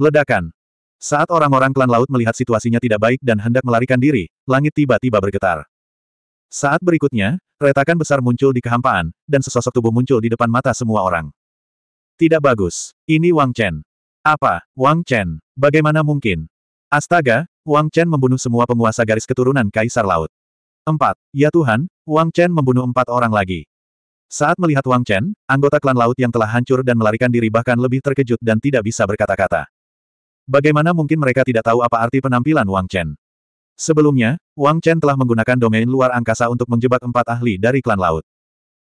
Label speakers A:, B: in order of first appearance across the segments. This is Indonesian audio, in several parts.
A: Ledakan. Saat orang-orang klan laut melihat situasinya tidak baik dan hendak melarikan diri, langit tiba-tiba bergetar. Saat berikutnya, retakan besar muncul di kehampaan, dan sesosok tubuh muncul di depan mata semua orang. Tidak bagus. Ini Wang Chen. Apa, Wang Chen? Bagaimana mungkin? Astaga, Wang Chen membunuh semua penguasa garis keturunan Kaisar Laut. Empat. Ya Tuhan, Wang Chen membunuh empat orang lagi. Saat melihat Wang Chen, anggota klan laut yang telah hancur dan melarikan diri bahkan lebih terkejut dan tidak bisa berkata-kata. Bagaimana mungkin mereka tidak tahu apa arti penampilan Wang Chen? Sebelumnya, Wang Chen telah menggunakan domain luar angkasa untuk menjebak empat ahli dari klan laut.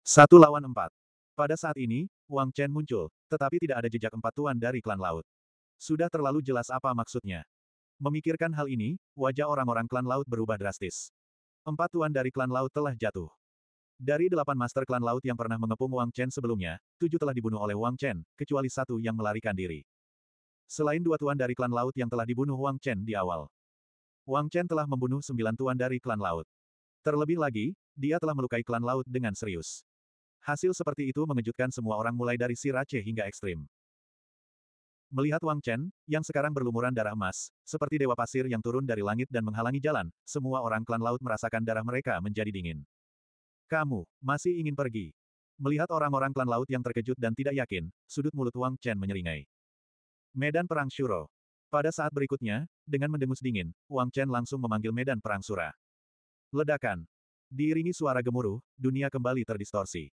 A: Satu lawan empat. Pada saat ini, Wang Chen muncul, tetapi tidak ada jejak empat tuan dari klan laut. Sudah terlalu jelas apa maksudnya. Memikirkan hal ini, wajah orang-orang klan laut berubah drastis. Empat tuan dari klan laut telah jatuh. Dari delapan master klan laut yang pernah mengepung Wang Chen sebelumnya, tujuh telah dibunuh oleh Wang Chen, kecuali satu yang melarikan diri. Selain dua tuan dari klan laut yang telah dibunuh Wang Chen di awal. Wang Chen telah membunuh sembilan tuan dari klan laut. Terlebih lagi, dia telah melukai klan laut dengan serius. Hasil seperti itu mengejutkan semua orang mulai dari si Rache hingga ekstrim. Melihat Wang Chen, yang sekarang berlumuran darah emas, seperti dewa pasir yang turun dari langit dan menghalangi jalan, semua orang klan laut merasakan darah mereka menjadi dingin. Kamu, masih ingin pergi. Melihat orang-orang klan laut yang terkejut dan tidak yakin, sudut mulut Wang Chen menyeringai. Medan Perang Shuro. Pada saat berikutnya, dengan mendengus dingin, Wang Chen langsung memanggil Medan Perang Sura. Ledakan. Diiringi suara gemuruh, dunia kembali terdistorsi.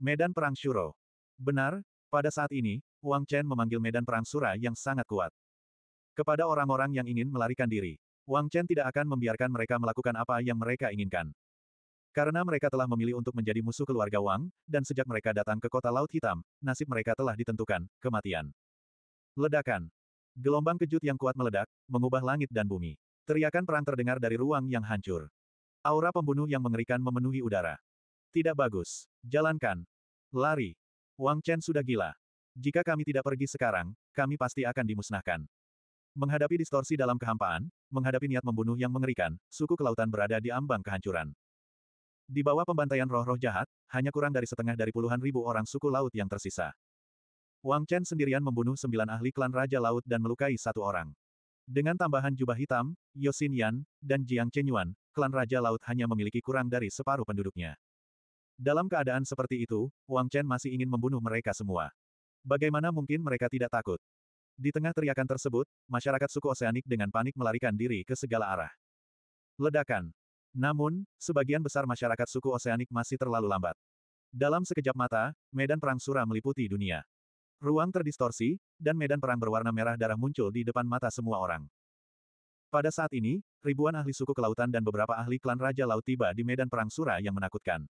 A: Medan Perang Shuro. Benar, pada saat ini, Wang Chen memanggil Medan Perang Sura yang sangat kuat. Kepada orang-orang yang ingin melarikan diri, Wang Chen tidak akan membiarkan mereka melakukan apa yang mereka inginkan. Karena mereka telah memilih untuk menjadi musuh keluarga Wang, dan sejak mereka datang ke kota Laut Hitam, nasib mereka telah ditentukan, kematian. Ledakan. Gelombang kejut yang kuat meledak, mengubah langit dan bumi. Teriakan perang terdengar dari ruang yang hancur. Aura pembunuh yang mengerikan memenuhi udara. Tidak bagus. Jalankan. Lari. Wang Chen sudah gila. Jika kami tidak pergi sekarang, kami pasti akan dimusnahkan. Menghadapi distorsi dalam kehampaan, menghadapi niat membunuh yang mengerikan, suku kelautan berada di ambang kehancuran. Di bawah pembantaian roh-roh jahat, hanya kurang dari setengah dari puluhan ribu orang suku laut yang tersisa. Wang Chen sendirian membunuh sembilan ahli klan Raja Laut dan melukai satu orang. Dengan tambahan jubah hitam, Yosin Yan, dan Jiang Chenyuan, klan Raja Laut hanya memiliki kurang dari separuh penduduknya. Dalam keadaan seperti itu, Wang Chen masih ingin membunuh mereka semua. Bagaimana mungkin mereka tidak takut? Di tengah teriakan tersebut, masyarakat suku Oseanik dengan panik melarikan diri ke segala arah. Ledakan. Namun, sebagian besar masyarakat suku Oseanik masih terlalu lambat. Dalam sekejap mata, medan perang Sura meliputi dunia. Ruang terdistorsi, dan medan perang berwarna merah darah muncul di depan mata semua orang. Pada saat ini, ribuan ahli suku kelautan dan beberapa ahli klan Raja Laut tiba di medan perang Sura yang menakutkan.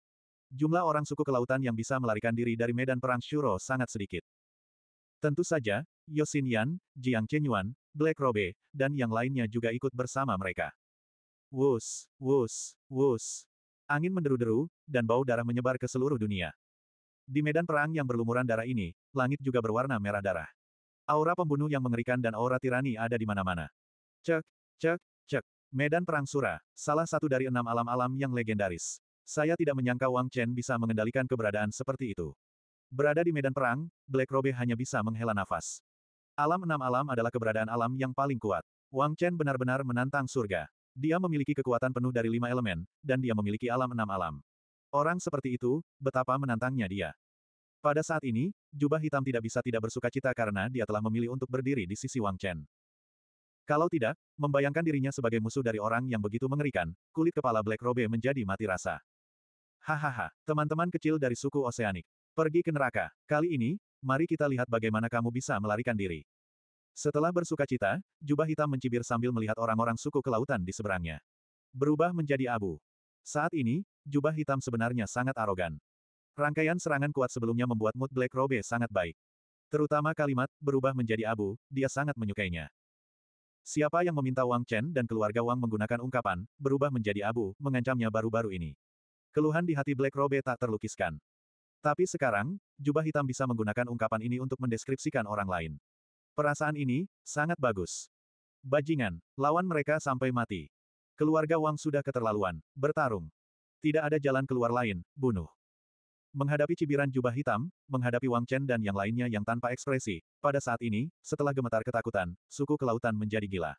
A: Jumlah orang suku kelautan yang bisa melarikan diri dari medan perang Shuro sangat sedikit. Tentu saja, Yosin Yan, Jiang Chenyuan, Black Robe, dan yang lainnya juga ikut bersama mereka. Wus, wus, wus. Angin menderu-deru, dan bau darah menyebar ke seluruh dunia. Di medan perang yang berlumuran darah ini, langit juga berwarna merah darah. Aura pembunuh yang mengerikan dan aura tirani ada di mana-mana. Cek, cek, cek. Medan Perang Sura, salah satu dari enam alam-alam yang legendaris. Saya tidak menyangka Wang Chen bisa mengendalikan keberadaan seperti itu. Berada di medan perang, Black Robe hanya bisa menghela nafas. Alam enam alam adalah keberadaan alam yang paling kuat. Wang Chen benar-benar menantang surga. Dia memiliki kekuatan penuh dari lima elemen, dan dia memiliki alam enam alam. Orang seperti itu, betapa menantangnya dia. Pada saat ini, jubah hitam tidak bisa tidak bersuka cita karena dia telah memilih untuk berdiri di sisi Wang Chen. Kalau tidak, membayangkan dirinya sebagai musuh dari orang yang begitu mengerikan, kulit kepala Black Robe menjadi mati rasa. Hahaha, teman-teman kecil dari suku Oseanik, Pergi ke neraka. Kali ini, mari kita lihat bagaimana kamu bisa melarikan diri. Setelah bersuka cita, jubah hitam mencibir sambil melihat orang-orang suku kelautan di seberangnya. Berubah menjadi abu. Saat ini, jubah hitam sebenarnya sangat arogan. Rangkaian serangan kuat sebelumnya membuat mood Black Robe sangat baik. Terutama kalimat, berubah menjadi abu, dia sangat menyukainya. Siapa yang meminta Wang Chen dan keluarga Wang menggunakan ungkapan, berubah menjadi abu, mengancamnya baru-baru ini. Keluhan di hati Black Robe tak terlukiskan. Tapi sekarang, jubah hitam bisa menggunakan ungkapan ini untuk mendeskripsikan orang lain. Perasaan ini, sangat bagus. Bajingan, lawan mereka sampai mati. Keluarga Wang sudah keterlaluan, bertarung. Tidak ada jalan keluar lain, bunuh. Menghadapi cibiran jubah hitam, menghadapi Wang Chen dan yang lainnya yang tanpa ekspresi, pada saat ini, setelah gemetar ketakutan, suku kelautan menjadi gila.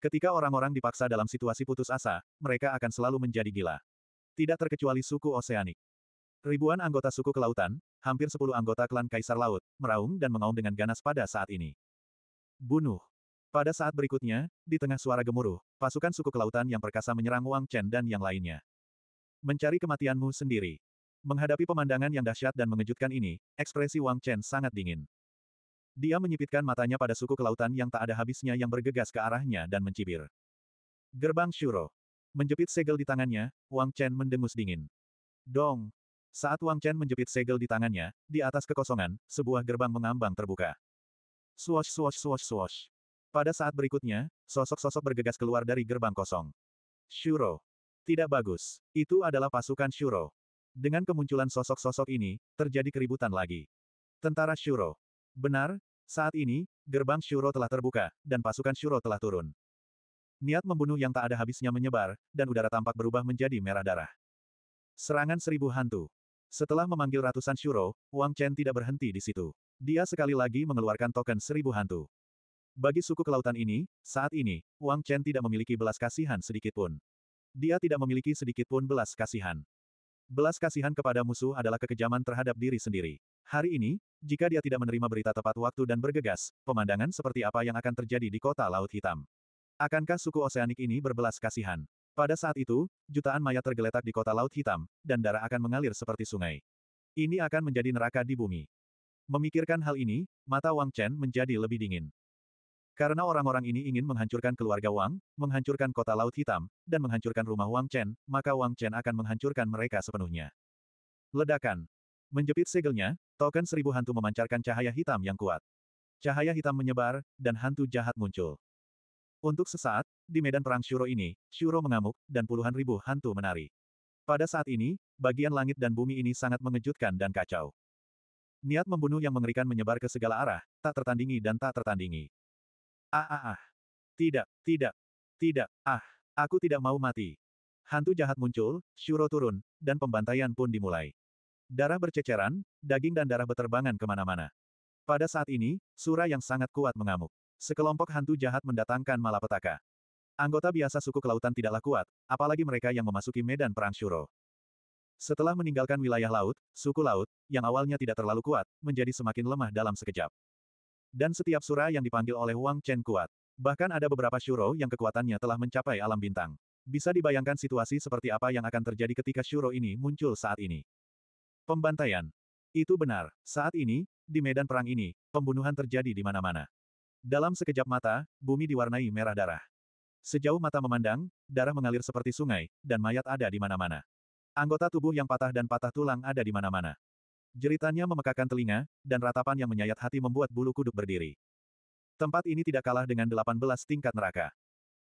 A: Ketika orang-orang dipaksa dalam situasi putus asa, mereka akan selalu menjadi gila. Tidak terkecuali suku oseanik. Ribuan anggota suku kelautan, hampir sepuluh anggota klan Kaisar Laut, meraung dan mengaum dengan ganas pada saat ini. Bunuh. Pada saat berikutnya, di tengah suara gemuruh, pasukan suku kelautan yang perkasa menyerang Wang Chen dan yang lainnya. Mencari kematianmu sendiri. Menghadapi pemandangan yang dahsyat dan mengejutkan ini, ekspresi Wang Chen sangat dingin. Dia menyipitkan matanya pada suku kelautan yang tak ada habisnya yang bergegas ke arahnya dan mencibir. Gerbang Shuro. Menjepit segel di tangannya, Wang Chen mendengus dingin. Dong! Saat Wang Chen menjepit segel di tangannya, di atas kekosongan, sebuah gerbang mengambang terbuka. Swash swash swash swash. Pada saat berikutnya, sosok-sosok bergegas keluar dari gerbang kosong. Shuro. Tidak bagus. Itu adalah pasukan Shuro. Dengan kemunculan sosok-sosok ini, terjadi keributan lagi. Tentara Shuro. Benar, saat ini, gerbang Shuro telah terbuka, dan pasukan Shuro telah turun. Niat membunuh yang tak ada habisnya menyebar, dan udara tampak berubah menjadi merah darah. Serangan seribu hantu. Setelah memanggil ratusan Shuro, Wang Chen tidak berhenti di situ. Dia sekali lagi mengeluarkan token seribu hantu. Bagi suku kelautan ini, saat ini, Wang Chen tidak memiliki belas kasihan sedikitpun. Dia tidak memiliki sedikit pun belas kasihan. Belas kasihan kepada musuh adalah kekejaman terhadap diri sendiri. Hari ini, jika dia tidak menerima berita tepat waktu dan bergegas, pemandangan seperti apa yang akan terjadi di kota Laut Hitam? Akankah suku oseanik ini berbelas kasihan? Pada saat itu, jutaan mayat tergeletak di kota Laut Hitam, dan darah akan mengalir seperti sungai. Ini akan menjadi neraka di bumi. Memikirkan hal ini, mata Wang Chen menjadi lebih dingin. Karena orang-orang ini ingin menghancurkan keluarga Wang, menghancurkan kota Laut Hitam, dan menghancurkan rumah Wang Chen, maka Wang Chen akan menghancurkan mereka sepenuhnya. Ledakan. Menjepit segelnya, token seribu hantu memancarkan cahaya hitam yang kuat. Cahaya hitam menyebar, dan hantu jahat muncul. Untuk sesaat, di medan perang Shuro ini, Shuro mengamuk, dan puluhan ribu hantu menari. Pada saat ini, bagian langit dan bumi ini sangat mengejutkan dan kacau. Niat membunuh yang mengerikan menyebar ke segala arah, tak tertandingi dan tak tertandingi. Ah ah ah. Tidak, tidak, tidak, ah, aku tidak mau mati. Hantu jahat muncul, Shuro turun, dan pembantaian pun dimulai. Darah berceceran, daging dan darah beterbangan kemana-mana. Pada saat ini, Sura yang sangat kuat mengamuk. Sekelompok hantu jahat mendatangkan malapetaka. Anggota biasa suku kelautan tidaklah kuat, apalagi mereka yang memasuki medan perang Shuro. Setelah meninggalkan wilayah laut, suku laut, yang awalnya tidak terlalu kuat, menjadi semakin lemah dalam sekejap. Dan setiap sura yang dipanggil oleh Wang Chen kuat. Bahkan ada beberapa Shuro yang kekuatannya telah mencapai alam bintang. Bisa dibayangkan situasi seperti apa yang akan terjadi ketika Shuro ini muncul saat ini. Pembantaian. Itu benar, saat ini, di medan perang ini, pembunuhan terjadi di mana-mana. Dalam sekejap mata, bumi diwarnai merah darah. Sejauh mata memandang, darah mengalir seperti sungai, dan mayat ada di mana-mana. Anggota tubuh yang patah dan patah tulang ada di mana-mana. Jeritannya memekakan telinga, dan ratapan yang menyayat hati membuat bulu kuduk berdiri. Tempat ini tidak kalah dengan 18 tingkat neraka.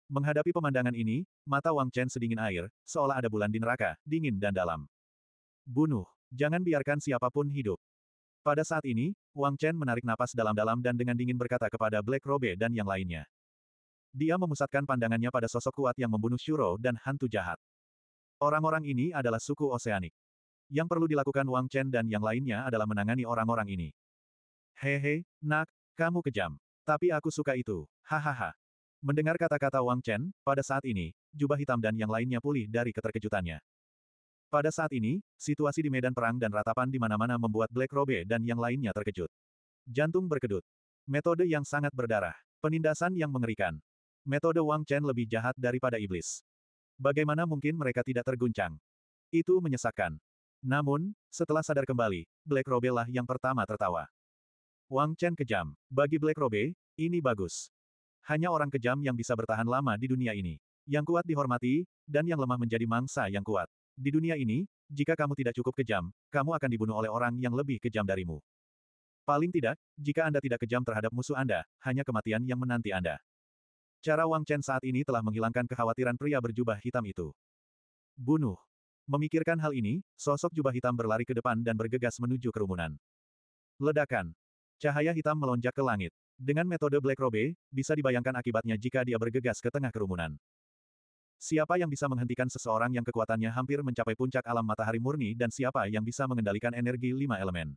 A: Menghadapi pemandangan ini, mata Wang Chen sedingin air, seolah ada bulan di neraka, dingin dan dalam. Bunuh, jangan biarkan siapapun hidup. Pada saat ini, Wang Chen menarik napas dalam-dalam dan dengan dingin berkata kepada Black Robe dan yang lainnya. Dia memusatkan pandangannya pada sosok kuat yang membunuh Shuro dan hantu jahat. Orang-orang ini adalah suku Oseanik. Yang perlu dilakukan Wang Chen dan yang lainnya adalah menangani orang-orang ini. Hehe, nak, kamu kejam. Tapi aku suka itu. Hahaha. Mendengar kata-kata Wang Chen, pada saat ini, jubah hitam dan yang lainnya pulih dari keterkejutannya. Pada saat ini, situasi di medan perang dan ratapan di mana-mana membuat Black Robe dan yang lainnya terkejut. Jantung berkedut. Metode yang sangat berdarah. Penindasan yang mengerikan. Metode Wang Chen lebih jahat daripada iblis. Bagaimana mungkin mereka tidak terguncang? Itu menyesakkan. Namun, setelah sadar kembali, Black Robe lah yang pertama tertawa. Wang Chen kejam. Bagi Black Robe, ini bagus. Hanya orang kejam yang bisa bertahan lama di dunia ini. Yang kuat dihormati, dan yang lemah menjadi mangsa yang kuat. Di dunia ini, jika kamu tidak cukup kejam, kamu akan dibunuh oleh orang yang lebih kejam darimu. Paling tidak, jika Anda tidak kejam terhadap musuh Anda, hanya kematian yang menanti Anda. Cara Wang Chen saat ini telah menghilangkan kekhawatiran pria berjubah hitam itu. Bunuh. Memikirkan hal ini, sosok jubah hitam berlari ke depan dan bergegas menuju kerumunan. Ledakan. Cahaya hitam melonjak ke langit. Dengan metode Black Robe, bisa dibayangkan akibatnya jika dia bergegas ke tengah kerumunan. Siapa yang bisa menghentikan seseorang yang kekuatannya hampir mencapai puncak alam matahari murni dan siapa yang bisa mengendalikan energi lima elemen.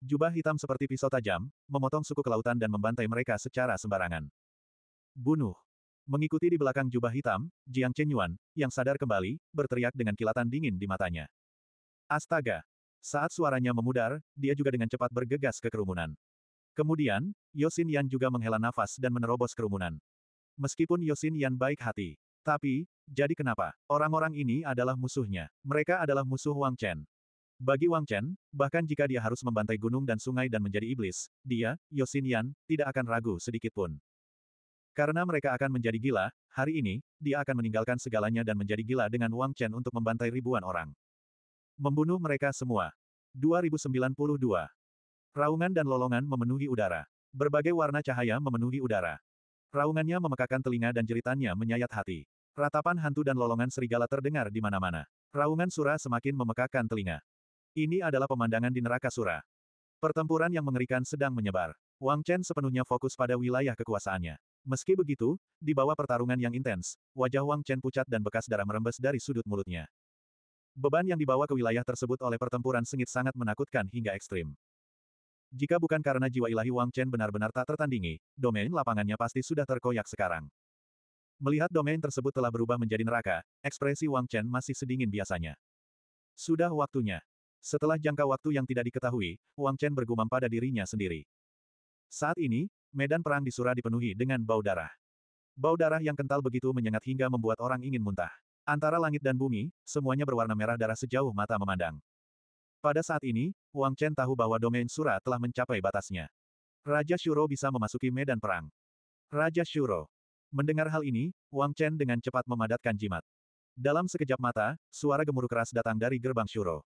A: Jubah hitam seperti pisau tajam, memotong suku kelautan dan membantai mereka secara sembarangan. Bunuh. Mengikuti di belakang jubah hitam, Jiang Chenyuan, yang sadar kembali, berteriak dengan kilatan dingin di matanya. Astaga! Saat suaranya memudar, dia juga dengan cepat bergegas ke kerumunan. Kemudian, Yosin Yan juga menghela nafas dan menerobos kerumunan. Meskipun Yosin Yan baik hati, tapi, jadi kenapa? Orang-orang ini adalah musuhnya. Mereka adalah musuh Wang Chen. Bagi Wang Chen, bahkan jika dia harus membantai gunung dan sungai dan menjadi iblis, dia, Yosin Yan, tidak akan ragu sedikitpun. Karena mereka akan menjadi gila, hari ini, dia akan meninggalkan segalanya dan menjadi gila dengan Wang Chen untuk membantai ribuan orang. Membunuh mereka semua. 2092. Raungan dan lolongan memenuhi udara. Berbagai warna cahaya memenuhi udara. Raungannya memekakan telinga dan jeritannya menyayat hati. Ratapan hantu dan lolongan serigala terdengar di mana-mana. Raungan Sura semakin memekakan telinga. Ini adalah pemandangan di neraka Sura. Pertempuran yang mengerikan sedang menyebar. Wang Chen sepenuhnya fokus pada wilayah kekuasaannya. Meski begitu, di bawah pertarungan yang intens, wajah Wang Chen pucat dan bekas darah merembes dari sudut mulutnya. Beban yang dibawa ke wilayah tersebut oleh pertempuran sengit sangat menakutkan hingga ekstrim. Jika bukan karena jiwa ilahi Wang Chen benar-benar tak tertandingi, domain lapangannya pasti sudah terkoyak sekarang. Melihat domain tersebut telah berubah menjadi neraka, ekspresi Wang Chen masih sedingin biasanya. Sudah waktunya. Setelah jangka waktu yang tidak diketahui, Wang Chen bergumam pada dirinya sendiri. Saat ini, medan perang di Sura dipenuhi dengan bau darah. Bau darah yang kental begitu menyengat hingga membuat orang ingin muntah. Antara langit dan bumi, semuanya berwarna merah darah sejauh mata memandang. Pada saat ini, Wang Chen tahu bahwa domain Sura telah mencapai batasnya. Raja Shuro bisa memasuki medan perang. Raja Shuro. Mendengar hal ini, Wang Chen dengan cepat memadatkan jimat. Dalam sekejap mata, suara gemuruh keras datang dari gerbang Shuro.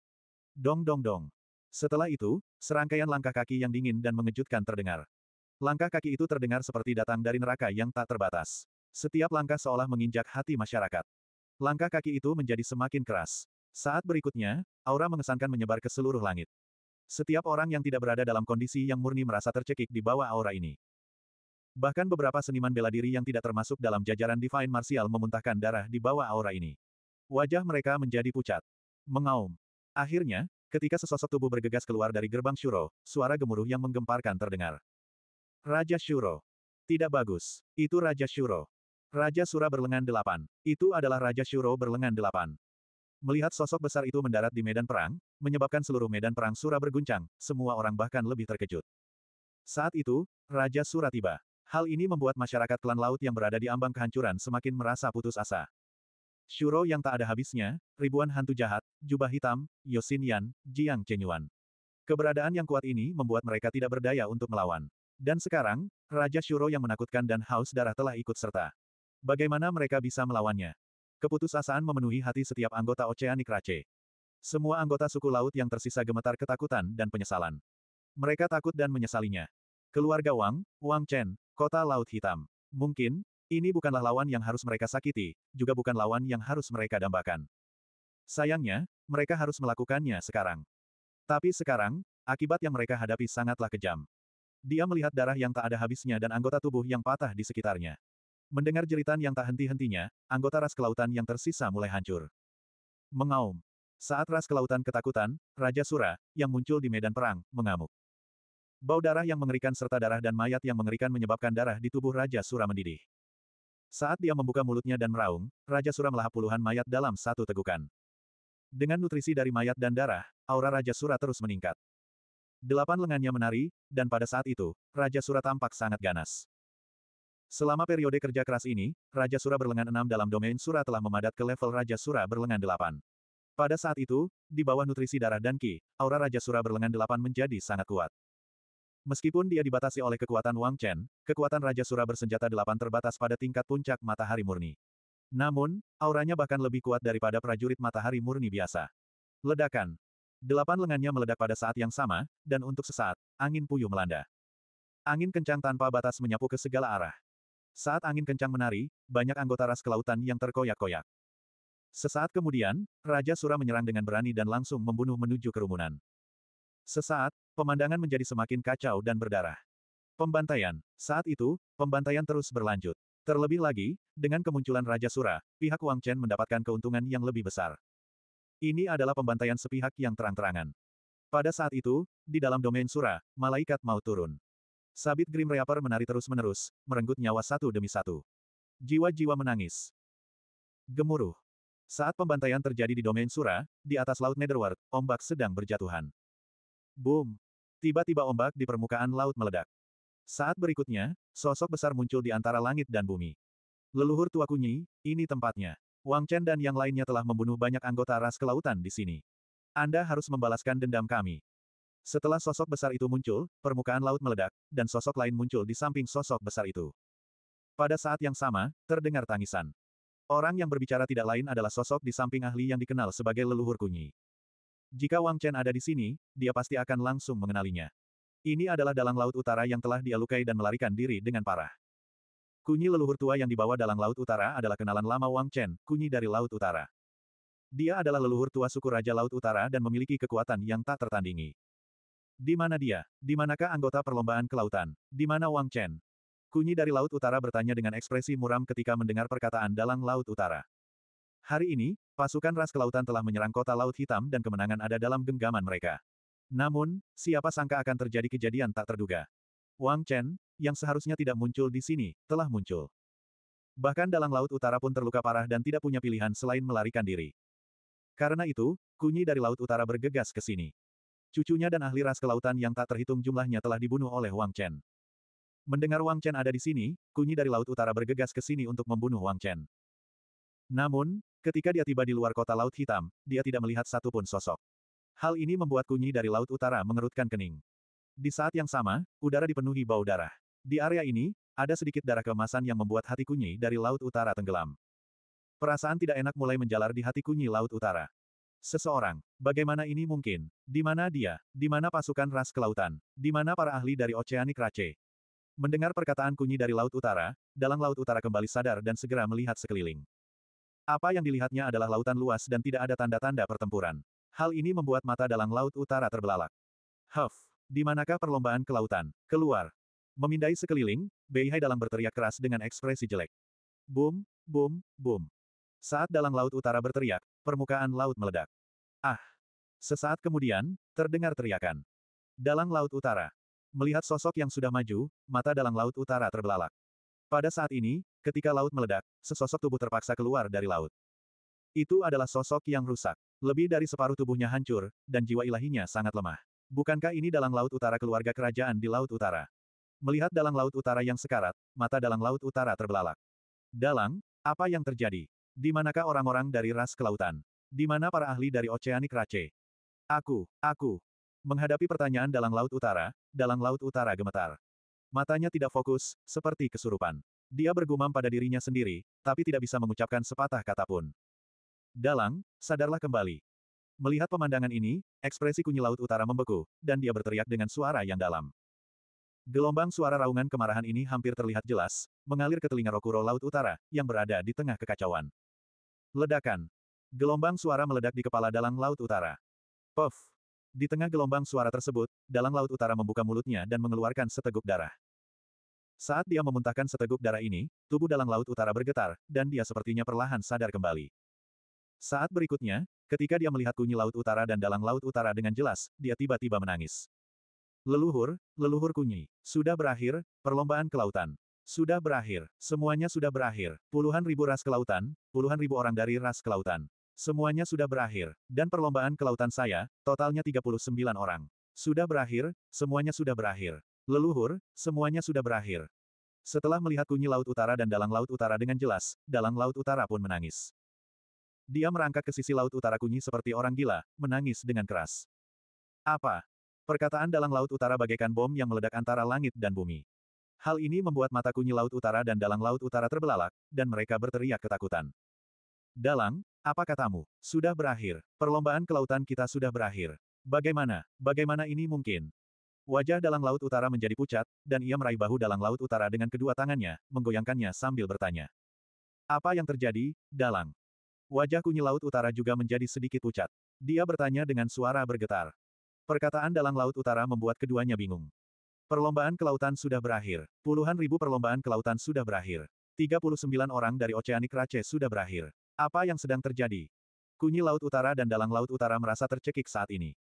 A: Dong dong dong. Setelah itu, serangkaian langkah kaki yang dingin dan mengejutkan terdengar. Langkah kaki itu terdengar seperti datang dari neraka yang tak terbatas. Setiap langkah seolah menginjak hati masyarakat. Langkah kaki itu menjadi semakin keras. Saat berikutnya, aura mengesankan menyebar ke seluruh langit. Setiap orang yang tidak berada dalam kondisi yang murni merasa tercekik di bawah aura ini. Bahkan beberapa seniman bela diri yang tidak termasuk dalam jajaran Divine Martial memuntahkan darah di bawah aura ini. Wajah mereka menjadi pucat. Mengaum. Akhirnya, Ketika sesosok tubuh bergegas keluar dari gerbang Shuro, suara gemuruh yang menggemparkan terdengar. Raja Shuro. Tidak bagus. Itu Raja Shuro. Raja Sura berlengan delapan. Itu adalah Raja Shuro berlengan delapan. Melihat sosok besar itu mendarat di medan perang, menyebabkan seluruh medan perang Sura berguncang, semua orang bahkan lebih terkejut. Saat itu, Raja Sura tiba. Hal ini membuat masyarakat klan laut yang berada di ambang kehancuran semakin merasa putus asa. Shuro yang tak ada habisnya, ribuan hantu jahat, jubah hitam, Yosin Yan, Jiang Chenyuan. Keberadaan yang kuat ini membuat mereka tidak berdaya untuk melawan. Dan sekarang, Raja Shuro yang menakutkan dan haus darah telah ikut serta. Bagaimana mereka bisa melawannya? Keputusasaan memenuhi hati setiap anggota Oceanic Race. Semua anggota suku laut yang tersisa gemetar ketakutan dan penyesalan. Mereka takut dan menyesalinya. Keluarga Wang, Wang Chen, Kota Laut Hitam. Mungkin, ini bukanlah lawan yang harus mereka sakiti, juga bukan lawan yang harus mereka dambakan. Sayangnya, mereka harus melakukannya sekarang. Tapi sekarang, akibat yang mereka hadapi sangatlah kejam. Dia melihat darah yang tak ada habisnya dan anggota tubuh yang patah di sekitarnya. Mendengar jeritan yang tak henti-hentinya, anggota ras kelautan yang tersisa mulai hancur. Mengaum. Saat ras kelautan ketakutan, Raja Sura, yang muncul di medan perang, mengamuk. Bau darah yang mengerikan serta darah dan mayat yang mengerikan menyebabkan darah di tubuh Raja Sura mendidih. Saat dia membuka mulutnya dan meraung, Raja Sura melahap puluhan mayat dalam satu tegukan. Dengan nutrisi dari mayat dan darah, aura Raja Sura terus meningkat. Delapan lengannya menari, dan pada saat itu, Raja Sura tampak sangat ganas. Selama periode kerja keras ini, Raja Sura berlengan enam dalam domain Sura telah memadat ke level Raja Sura berlengan delapan. Pada saat itu, di bawah nutrisi darah dan ki, aura Raja Sura berlengan delapan menjadi sangat kuat. Meskipun dia dibatasi oleh kekuatan Wang Chen, kekuatan Raja Sura bersenjata delapan terbatas pada tingkat puncak matahari murni. Namun, auranya bahkan lebih kuat daripada prajurit matahari murni biasa. Ledakan. Delapan lengannya meledak pada saat yang sama, dan untuk sesaat, angin puyuh melanda. Angin kencang tanpa batas menyapu ke segala arah. Saat angin kencang menari, banyak anggota ras kelautan yang terkoyak-koyak. Sesaat kemudian, Raja Sura menyerang dengan berani dan langsung membunuh menuju kerumunan. Sesaat, pemandangan menjadi semakin kacau dan berdarah. Pembantaian. Saat itu, pembantaian terus berlanjut. Terlebih lagi, dengan kemunculan Raja Sura, pihak Wang Chen mendapatkan keuntungan yang lebih besar. Ini adalah pembantaian sepihak yang terang-terangan. Pada saat itu, di dalam domain Sura, malaikat mau turun. Sabit Grim Reaper menari terus-menerus, merenggut nyawa satu demi satu. Jiwa-jiwa menangis. Gemuruh. Saat pembantaian terjadi di domain Sura, di atas Laut Netherworld, ombak sedang berjatuhan. Boom! Tiba-tiba ombak di permukaan laut meledak. Saat berikutnya, sosok besar muncul di antara langit dan bumi. Leluhur tua kunyi, ini tempatnya. Wang Chen dan yang lainnya telah membunuh banyak anggota ras kelautan di sini. Anda harus membalaskan dendam kami. Setelah sosok besar itu muncul, permukaan laut meledak, dan sosok lain muncul di samping sosok besar itu. Pada saat yang sama, terdengar tangisan. Orang yang berbicara tidak lain adalah sosok di samping ahli yang dikenal sebagai leluhur kunyi. Jika Wang Chen ada di sini, dia pasti akan langsung mengenalinya. Ini adalah dalang laut utara yang telah dia lukai dan melarikan diri dengan parah. Kunyi leluhur tua yang dibawa dalang laut utara adalah kenalan lama Wang Chen, kunyi dari laut utara. Dia adalah leluhur tua suku Raja Laut Utara dan memiliki kekuatan yang tak tertandingi. Di mana dia? Di manakah anggota perlombaan kelautan? Di mana Wang Chen? Kunyi dari Laut Utara bertanya dengan ekspresi muram ketika mendengar perkataan Dalang Laut Utara. Hari ini, pasukan ras kelautan telah menyerang kota Laut Hitam dan kemenangan ada dalam genggaman mereka. Namun, siapa sangka akan terjadi kejadian tak terduga. Wang Chen, yang seharusnya tidak muncul di sini, telah muncul. Bahkan dalang Laut Utara pun terluka parah dan tidak punya pilihan selain melarikan diri. Karena itu, kunyi dari Laut Utara bergegas ke sini. Cucunya dan ahli ras kelautan yang tak terhitung jumlahnya telah dibunuh oleh Wang Chen. Mendengar Wang Chen ada di sini, kunyi dari Laut Utara bergegas ke sini untuk membunuh Wang Chen. Namun, Ketika dia tiba di luar kota Laut Hitam, dia tidak melihat satupun sosok. Hal ini membuat kunyi dari Laut Utara mengerutkan kening. Di saat yang sama, udara dipenuhi bau darah. Di area ini, ada sedikit darah kemasan yang membuat hati kunyi dari Laut Utara tenggelam. Perasaan tidak enak mulai menjalar di hati kunyi Laut Utara. Seseorang, bagaimana ini mungkin? Di mana dia? Di mana pasukan ras kelautan? Di mana para ahli dari Oceanic Race? Mendengar perkataan kunyi dari Laut Utara, Dalang Laut Utara kembali sadar dan segera melihat sekeliling. Apa yang dilihatnya adalah lautan luas dan tidak ada tanda-tanda pertempuran. Hal ini membuat mata dalang laut utara terbelalak. Huff! Di manakah perlombaan kelautan? Keluar! Memindai sekeliling, Beihai dalang berteriak keras dengan ekspresi jelek. Boom, boom, boom. Saat dalang laut utara berteriak, permukaan laut meledak. Ah! Sesaat kemudian, terdengar teriakan. Dalang laut utara. Melihat sosok yang sudah maju, mata dalang laut utara terbelalak. Pada saat ini, ketika laut meledak, sesosok tubuh terpaksa keluar dari laut. Itu adalah sosok yang rusak. Lebih dari separuh tubuhnya hancur, dan jiwa ilahinya sangat lemah. Bukankah ini dalang laut utara keluarga kerajaan di laut utara? Melihat dalang laut utara yang sekarat, mata dalang laut utara terbelalak. Dalang, apa yang terjadi? Di manakah orang-orang dari ras kelautan? Di mana para ahli dari Oceanic Race? Aku, aku. Menghadapi pertanyaan dalang laut utara, dalang laut utara gemetar. Matanya tidak fokus, seperti kesurupan. Dia bergumam pada dirinya sendiri, tapi tidak bisa mengucapkan sepatah kata pun. Dalang, sadarlah kembali. Melihat pemandangan ini, ekspresi kunyi laut utara membeku, dan dia berteriak dengan suara yang dalam. Gelombang suara raungan kemarahan ini hampir terlihat jelas, mengalir ke telinga Rokuro Laut Utara, yang berada di tengah kekacauan. Ledakan. Gelombang suara meledak di kepala dalang Laut Utara. Puff. Di tengah gelombang suara tersebut, dalang laut utara membuka mulutnya dan mengeluarkan seteguk darah. Saat dia memuntahkan seteguk darah ini, tubuh dalang laut utara bergetar, dan dia sepertinya perlahan sadar kembali. Saat berikutnya, ketika dia melihat kunyi laut utara dan dalang laut utara dengan jelas, dia tiba-tiba menangis. Leluhur, leluhur kunyi, sudah berakhir, perlombaan kelautan. Sudah berakhir, semuanya sudah berakhir, puluhan ribu ras kelautan, puluhan ribu orang dari ras kelautan. Semuanya sudah berakhir, dan perlombaan kelautan saya, totalnya 39 orang. Sudah berakhir, semuanya sudah berakhir. Leluhur, semuanya sudah berakhir. Setelah melihat kunyi Laut Utara dan Dalang Laut Utara dengan jelas, Dalang Laut Utara pun menangis. Dia merangkak ke sisi Laut Utara kunyi seperti orang gila, menangis dengan keras. Apa? Perkataan Dalang Laut Utara bagaikan bom yang meledak antara langit dan bumi. Hal ini membuat mata kunyi Laut Utara dan Dalang Laut Utara terbelalak, dan mereka berteriak ketakutan. Dalang, apa katamu? Sudah berakhir. Perlombaan kelautan kita sudah berakhir. Bagaimana? Bagaimana ini mungkin? Wajah dalang laut utara menjadi pucat, dan ia meraih bahu dalang laut utara dengan kedua tangannya, menggoyangkannya sambil bertanya. Apa yang terjadi, dalang? Wajah kunyi laut utara juga menjadi sedikit pucat. Dia bertanya dengan suara bergetar. Perkataan dalang laut utara membuat keduanya bingung. Perlombaan kelautan sudah berakhir. Puluhan ribu perlombaan kelautan sudah berakhir. 39 orang dari Oceanic Race sudah berakhir. Apa yang sedang terjadi? Kunyi Laut Utara dan Dalang Laut Utara merasa tercekik saat ini.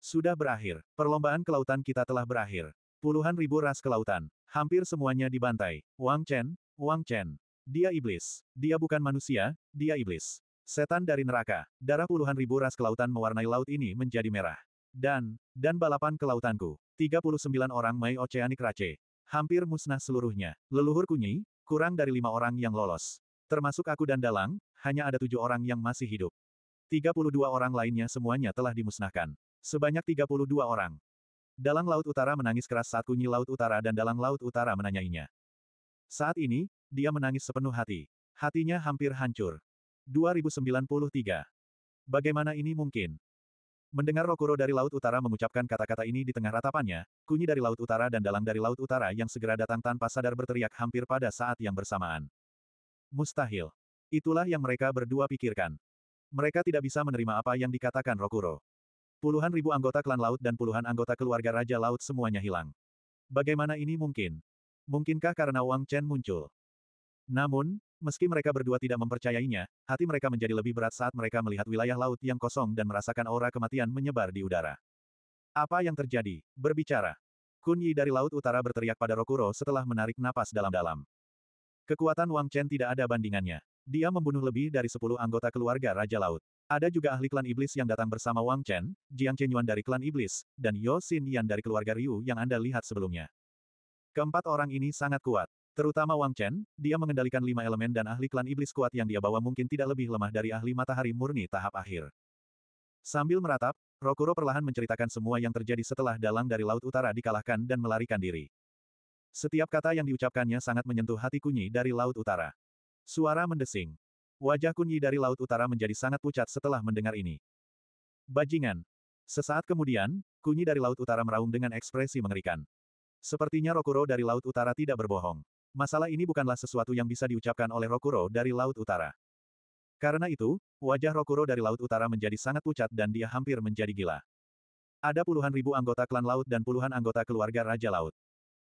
A: Sudah berakhir. Perlombaan kelautan kita telah berakhir. Puluhan ribu ras kelautan. Hampir semuanya dibantai. Wang Chen, Wang Chen. Dia iblis. Dia bukan manusia, dia iblis. Setan dari neraka. Darah puluhan ribu ras kelautan mewarnai laut ini menjadi merah. Dan, dan balapan kelautanku. 39 orang Mei Oceanic Race. Hampir musnah seluruhnya. Leluhur kunyi, kurang dari lima orang yang lolos. Termasuk aku dan Dalang, hanya ada tujuh orang yang masih hidup. 32 orang lainnya semuanya telah dimusnahkan. Sebanyak 32 orang. Dalang Laut Utara menangis keras saat Kunyi Laut Utara dan Dalang Laut Utara menanyainya. Saat ini, dia menangis sepenuh hati. Hatinya hampir hancur. 2093. Bagaimana ini mungkin? Mendengar Rokuro dari Laut Utara mengucapkan kata-kata ini di tengah ratapannya, kunyi dari Laut Utara dan dalang dari Laut Utara yang segera datang tanpa sadar berteriak hampir pada saat yang bersamaan. Mustahil. Itulah yang mereka berdua pikirkan. Mereka tidak bisa menerima apa yang dikatakan Rokuro. Puluhan ribu anggota klan laut dan puluhan anggota keluarga Raja Laut semuanya hilang. Bagaimana ini mungkin? Mungkinkah karena Wang Chen muncul? Namun, meski mereka berdua tidak mempercayainya, hati mereka menjadi lebih berat saat mereka melihat wilayah laut yang kosong dan merasakan aura kematian menyebar di udara. Apa yang terjadi? Berbicara. Kunyi dari Laut Utara berteriak pada Rokuro setelah menarik napas dalam-dalam. Kekuatan Wang Chen tidak ada bandingannya. Dia membunuh lebih dari sepuluh anggota keluarga Raja Laut. Ada juga ahli klan iblis yang datang bersama Wang Chen, Jiang Chen Yuan dari klan iblis, dan Yo Xin Yan dari keluarga Ryu yang Anda lihat sebelumnya. Keempat orang ini sangat kuat. Terutama Wang Chen, dia mengendalikan lima elemen dan ahli klan iblis kuat yang dia bawa mungkin tidak lebih lemah dari ahli matahari murni tahap akhir. Sambil meratap, Rokuro perlahan menceritakan semua yang terjadi setelah dalang dari Laut Utara dikalahkan dan melarikan diri. Setiap kata yang diucapkannya sangat menyentuh hati Kunyi dari Laut Utara. Suara mendesing. Wajah Kunyi dari Laut Utara menjadi sangat pucat setelah mendengar ini. Bajingan. Sesaat kemudian, Kunyi dari Laut Utara meraung dengan ekspresi mengerikan. Sepertinya Rokuro dari Laut Utara tidak berbohong. Masalah ini bukanlah sesuatu yang bisa diucapkan oleh Rokuro dari Laut Utara. Karena itu, wajah Rokuro dari Laut Utara menjadi sangat pucat dan dia hampir menjadi gila. Ada puluhan ribu anggota klan laut dan puluhan anggota keluarga Raja Laut.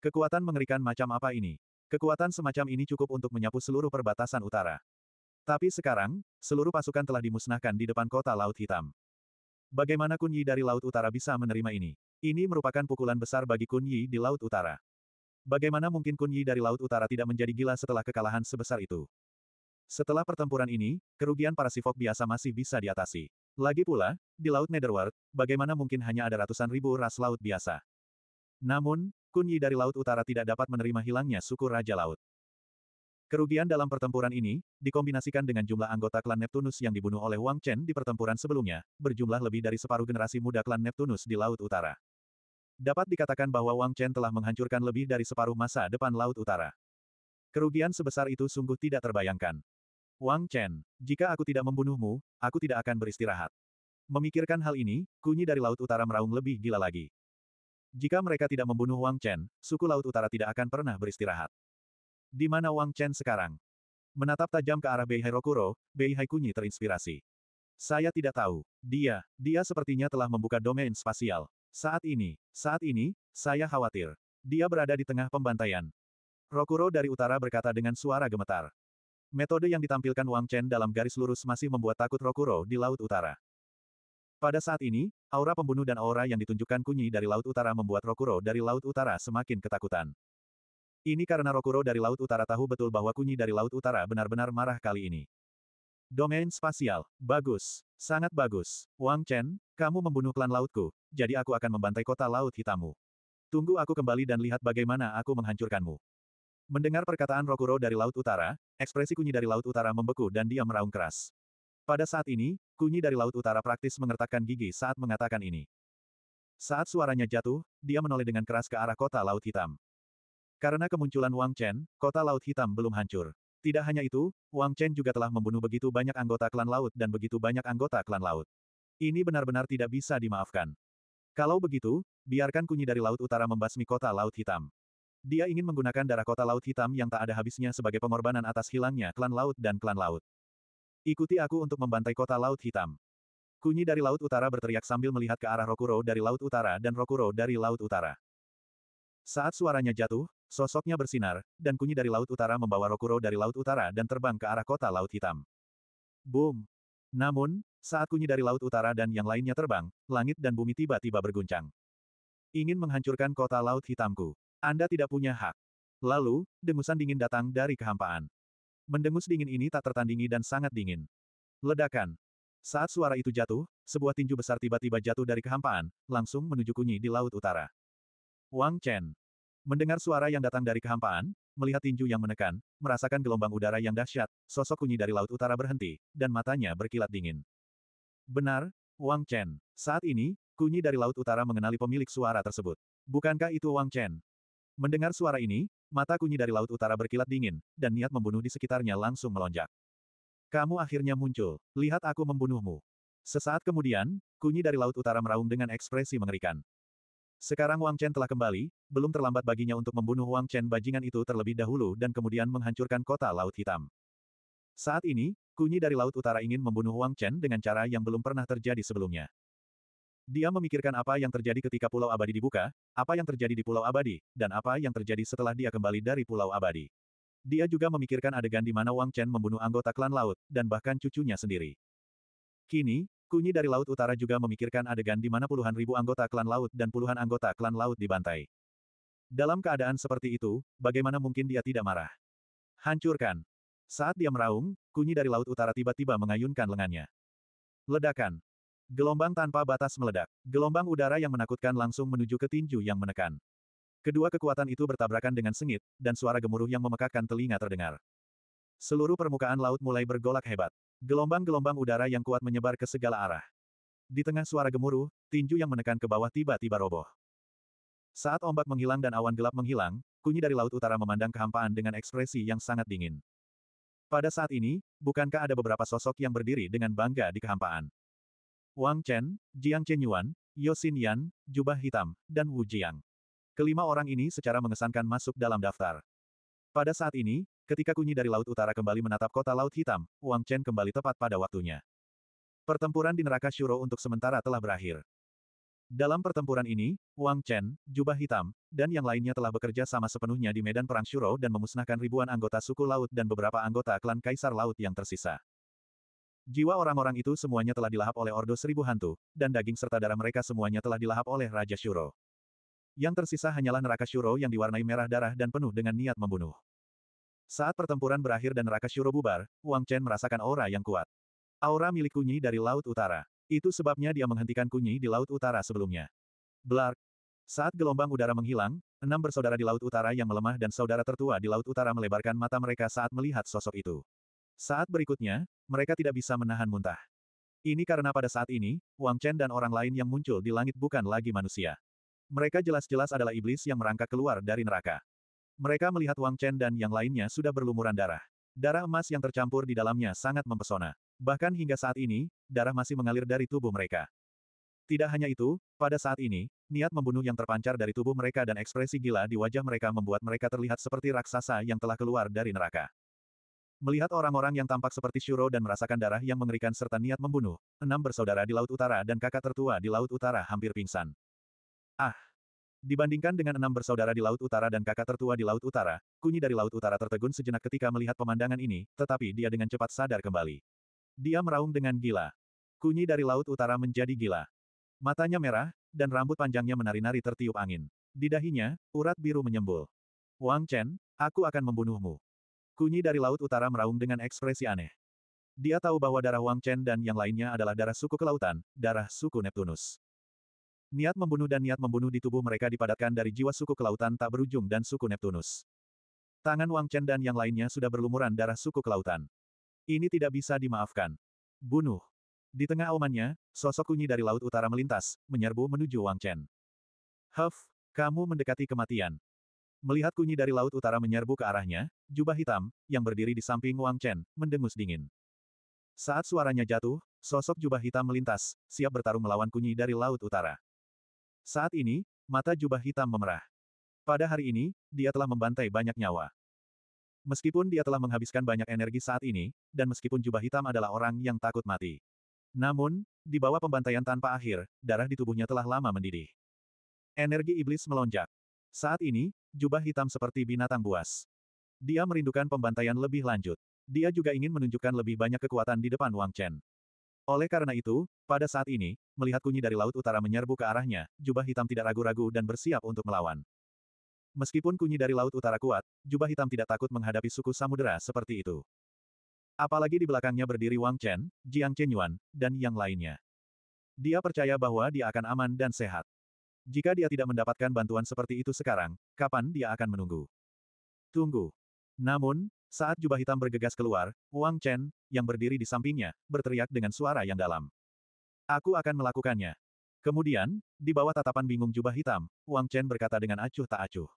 A: Kekuatan mengerikan macam apa ini? Kekuatan semacam ini cukup untuk menyapu seluruh perbatasan utara. Tapi sekarang, seluruh pasukan telah dimusnahkan di depan kota Laut Hitam. Bagaimana Kunyi dari Laut Utara bisa menerima ini? Ini merupakan pukulan besar bagi Kunyi di Laut Utara. Bagaimana mungkin Kunyi dari Laut Utara tidak menjadi gila setelah kekalahan sebesar itu? Setelah pertempuran ini, kerugian para sifok biasa masih bisa diatasi. Lagi pula, di Laut Netherworld, bagaimana mungkin hanya ada ratusan ribu ras laut biasa? Namun, Kun dari Laut Utara tidak dapat menerima hilangnya suku Raja Laut. Kerugian dalam pertempuran ini, dikombinasikan dengan jumlah anggota klan Neptunus yang dibunuh oleh Wang Chen di pertempuran sebelumnya, berjumlah lebih dari separuh generasi muda klan Neptunus di Laut Utara. Dapat dikatakan bahwa Wang Chen telah menghancurkan lebih dari separuh masa depan Laut Utara. Kerugian sebesar itu sungguh tidak terbayangkan. Wang Chen, jika aku tidak membunuhmu, aku tidak akan beristirahat. Memikirkan hal ini, kunyi dari Laut Utara meraung lebih gila lagi. Jika mereka tidak membunuh Wang Chen, suku Laut Utara tidak akan pernah beristirahat. Di mana Wang Chen sekarang? Menatap tajam ke arah Bei Hairokuro, Bei Haikunyi terinspirasi. Saya tidak tahu. Dia, dia sepertinya telah membuka domain spasial. Saat ini, saat ini, saya khawatir. Dia berada di tengah pembantaian. Rokuro dari utara berkata dengan suara gemetar. Metode yang ditampilkan Wang Chen dalam garis lurus masih membuat takut Rokuro di Laut Utara. Pada saat ini, aura pembunuh dan aura yang ditunjukkan Kunyi dari Laut Utara membuat Rokuro dari Laut Utara semakin ketakutan. Ini karena Rokuro dari Laut Utara tahu betul bahwa Kunyi dari Laut Utara benar-benar marah kali ini. Domain spasial, bagus, sangat bagus. Wang Chen, kamu membunuh klan lautku, jadi aku akan membantai kota laut hitamu. Tunggu aku kembali dan lihat bagaimana aku menghancurkanmu. Mendengar perkataan Rokuro dari Laut Utara, ekspresi kunyi dari Laut Utara membeku dan dia meraung keras. Pada saat ini, Kunyi dari Laut Utara praktis mengertakkan gigi saat mengatakan ini. Saat suaranya jatuh, dia menoleh dengan keras ke arah kota Laut Hitam. Karena kemunculan Wang Chen, kota Laut Hitam belum hancur. Tidak hanya itu, Wang Chen juga telah membunuh begitu banyak anggota klan laut dan begitu banyak anggota klan laut. Ini benar-benar tidak bisa dimaafkan. Kalau begitu, biarkan Kunyi dari Laut Utara membasmi kota Laut Hitam. Dia ingin menggunakan darah kota Laut Hitam yang tak ada habisnya sebagai pengorbanan atas hilangnya klan laut dan klan laut. Ikuti aku untuk membantai kota Laut Hitam. Kunyi dari Laut Utara berteriak sambil melihat ke arah Rokuro dari Laut Utara dan Rokuro dari Laut Utara. Saat suaranya jatuh, sosoknya bersinar, dan kunyi dari Laut Utara membawa Rokuro dari Laut Utara dan terbang ke arah kota Laut Hitam. Boom! Namun, saat kunyi dari Laut Utara dan yang lainnya terbang, langit dan bumi tiba-tiba berguncang. Ingin menghancurkan kota Laut Hitamku. Anda tidak punya hak. Lalu, dengusan dingin datang dari kehampaan. Mendengus dingin ini tak tertandingi dan sangat dingin. Ledakan. Saat suara itu jatuh, sebuah tinju besar tiba-tiba jatuh dari kehampaan, langsung menuju kunyi di Laut Utara. Wang Chen. Mendengar suara yang datang dari kehampaan, melihat tinju yang menekan, merasakan gelombang udara yang dahsyat, sosok kunyi dari Laut Utara berhenti, dan matanya berkilat dingin. Benar, Wang Chen. Saat ini, kunyi dari Laut Utara mengenali pemilik suara tersebut. Bukankah itu Wang Chen? Mendengar suara ini, Mata kunyi dari Laut Utara berkilat dingin, dan niat membunuh di sekitarnya langsung melonjak. Kamu akhirnya muncul, lihat aku membunuhmu. Sesaat kemudian, kunyi dari Laut Utara meraung dengan ekspresi mengerikan. Sekarang Wang Chen telah kembali, belum terlambat baginya untuk membunuh Wang Chen bajingan itu terlebih dahulu dan kemudian menghancurkan kota Laut Hitam. Saat ini, kunyi dari Laut Utara ingin membunuh Wang Chen dengan cara yang belum pernah terjadi sebelumnya. Dia memikirkan apa yang terjadi ketika Pulau Abadi dibuka, apa yang terjadi di Pulau Abadi, dan apa yang terjadi setelah dia kembali dari Pulau Abadi. Dia juga memikirkan adegan di mana Wang Chen membunuh anggota klan laut, dan bahkan cucunya sendiri. Kini, Kunyi dari Laut Utara juga memikirkan adegan di mana puluhan ribu anggota klan laut dan puluhan anggota klan laut dibantai. Dalam keadaan seperti itu, bagaimana mungkin dia tidak marah? Hancurkan. Saat dia meraung, kunyi dari Laut Utara tiba-tiba mengayunkan lengannya. Ledakan. Gelombang tanpa batas meledak. Gelombang udara yang menakutkan langsung menuju ke tinju yang menekan. Kedua kekuatan itu bertabrakan dengan sengit, dan suara gemuruh yang memekakkan telinga terdengar. Seluruh permukaan laut mulai bergolak hebat. Gelombang-gelombang udara yang kuat menyebar ke segala arah. Di tengah suara gemuruh, tinju yang menekan ke bawah tiba-tiba roboh. Saat ombak menghilang dan awan gelap menghilang, kunyi dari Laut Utara memandang kehampaan dengan ekspresi yang sangat dingin. Pada saat ini, bukankah ada beberapa sosok yang berdiri dengan bangga di kehampaan? Wang Chen, Jiang Chenyuan, Yosin Yan, Jubah Hitam, dan Wu Jiang. Kelima orang ini secara mengesankan masuk dalam daftar. Pada saat ini, ketika kunyi dari Laut Utara kembali menatap kota Laut Hitam, Wang Chen kembali tepat pada waktunya. Pertempuran di neraka Shuro untuk sementara telah berakhir. Dalam pertempuran ini, Wang Chen, Jubah Hitam, dan yang lainnya telah bekerja sama sepenuhnya di medan perang Shuro dan memusnahkan ribuan anggota suku laut dan beberapa anggota klan Kaisar Laut yang tersisa. Jiwa orang-orang itu semuanya telah dilahap oleh Ordo Seribu Hantu, dan daging serta darah mereka semuanya telah dilahap oleh Raja Shuro. Yang tersisa hanyalah neraka Shuro yang diwarnai merah darah dan penuh dengan niat membunuh. Saat pertempuran berakhir dan neraka Shuro bubar, Wang Chen merasakan aura yang kuat. Aura milik Kunyi dari Laut Utara. Itu sebabnya dia menghentikan Kunyi di Laut Utara sebelumnya. Blark. Saat gelombang udara menghilang, enam bersaudara di Laut Utara yang melemah dan saudara tertua di Laut Utara melebarkan mata mereka saat melihat sosok itu. Saat berikutnya, mereka tidak bisa menahan muntah. Ini karena pada saat ini, Wang Chen dan orang lain yang muncul di langit bukan lagi manusia. Mereka jelas-jelas adalah iblis yang merangkak keluar dari neraka. Mereka melihat Wang Chen dan yang lainnya sudah berlumuran darah. Darah emas yang tercampur di dalamnya sangat mempesona. Bahkan hingga saat ini, darah masih mengalir dari tubuh mereka. Tidak hanya itu, pada saat ini, niat membunuh yang terpancar dari tubuh mereka dan ekspresi gila di wajah mereka membuat mereka terlihat seperti raksasa yang telah keluar dari neraka. Melihat orang-orang yang tampak seperti Shuro dan merasakan darah yang mengerikan serta niat membunuh, enam bersaudara di Laut Utara dan kakak tertua di Laut Utara hampir pingsan. Ah! Dibandingkan dengan enam bersaudara di Laut Utara dan kakak tertua di Laut Utara, Kunyi dari Laut Utara tertegun sejenak ketika melihat pemandangan ini, tetapi dia dengan cepat sadar kembali. Dia meraung dengan gila. Kunyi dari Laut Utara menjadi gila. Matanya merah, dan rambut panjangnya menari-nari tertiup angin. Di dahinya, urat biru menyembul. Wang Chen, aku akan membunuhmu. Kunyi dari Laut Utara meraung dengan ekspresi aneh. Dia tahu bahwa darah Wang Chen dan yang lainnya adalah darah suku kelautan, darah suku Neptunus. Niat membunuh dan niat membunuh di tubuh mereka dipadatkan dari jiwa suku kelautan tak berujung dan suku Neptunus. Tangan Wang Chen dan yang lainnya sudah berlumuran darah suku kelautan. Ini tidak bisa dimaafkan. Bunuh. Di tengah aumannya, sosok kunyi dari Laut Utara melintas, menyerbu menuju Wang Chen. Huff, kamu mendekati kematian. Melihat kunyi dari laut utara menyerbu ke arahnya, jubah hitam, yang berdiri di samping Wang Chen, mendengus dingin. Saat suaranya jatuh, sosok jubah hitam melintas, siap bertarung melawan kunyi dari laut utara. Saat ini, mata jubah hitam memerah. Pada hari ini, dia telah membantai banyak nyawa. Meskipun dia telah menghabiskan banyak energi saat ini, dan meskipun jubah hitam adalah orang yang takut mati. Namun, di bawah pembantaian tanpa akhir, darah di tubuhnya telah lama mendidih. Energi iblis melonjak. Saat ini, jubah hitam seperti binatang buas. Dia merindukan pembantaian lebih lanjut. Dia juga ingin menunjukkan lebih banyak kekuatan di depan Wang Chen. Oleh karena itu, pada saat ini, melihat kunyi dari Laut Utara menyerbu ke arahnya, jubah hitam tidak ragu-ragu dan bersiap untuk melawan. Meskipun kunyi dari Laut Utara kuat, jubah hitam tidak takut menghadapi suku samudera seperti itu. Apalagi di belakangnya berdiri Wang Chen, Jiang Chenyuan, dan yang lainnya. Dia percaya bahwa dia akan aman dan sehat. Jika dia tidak mendapatkan bantuan seperti itu sekarang, kapan dia akan menunggu? Tunggu. Namun, saat jubah hitam bergegas keluar, Wang Chen, yang berdiri di sampingnya, berteriak dengan suara yang dalam. Aku akan melakukannya. Kemudian, di bawah tatapan bingung jubah hitam, Wang Chen berkata dengan acuh tak acuh.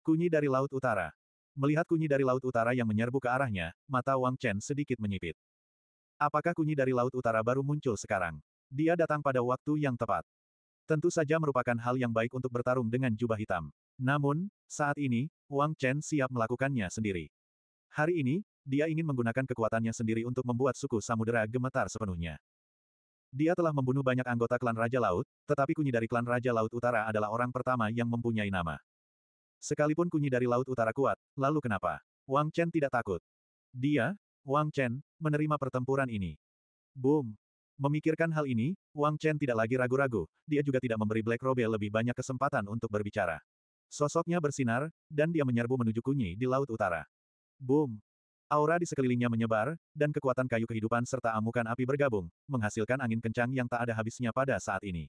A: Kunyi dari Laut Utara. Melihat kunyi dari Laut Utara yang menyerbu ke arahnya, mata Wang Chen sedikit menyipit. Apakah kunyi dari Laut Utara baru muncul sekarang? Dia datang pada waktu yang tepat. Tentu saja merupakan hal yang baik untuk bertarung dengan jubah hitam. Namun, saat ini, Wang Chen siap melakukannya sendiri. Hari ini, dia ingin menggunakan kekuatannya sendiri untuk membuat suku samudera gemetar sepenuhnya. Dia telah membunuh banyak anggota klan Raja Laut, tetapi kunyi dari klan Raja Laut Utara adalah orang pertama yang mempunyai nama. Sekalipun kunyi dari Laut Utara kuat, lalu kenapa? Wang Chen tidak takut. Dia, Wang Chen, menerima pertempuran ini. Boom! Memikirkan hal ini, Wang Chen tidak lagi ragu-ragu, dia juga tidak memberi Black Robe lebih banyak kesempatan untuk berbicara. Sosoknya bersinar, dan dia menyerbu menuju Kunyi di Laut Utara. Boom! Aura di sekelilingnya menyebar, dan kekuatan kayu kehidupan serta amukan api bergabung, menghasilkan angin kencang yang tak ada habisnya pada saat ini.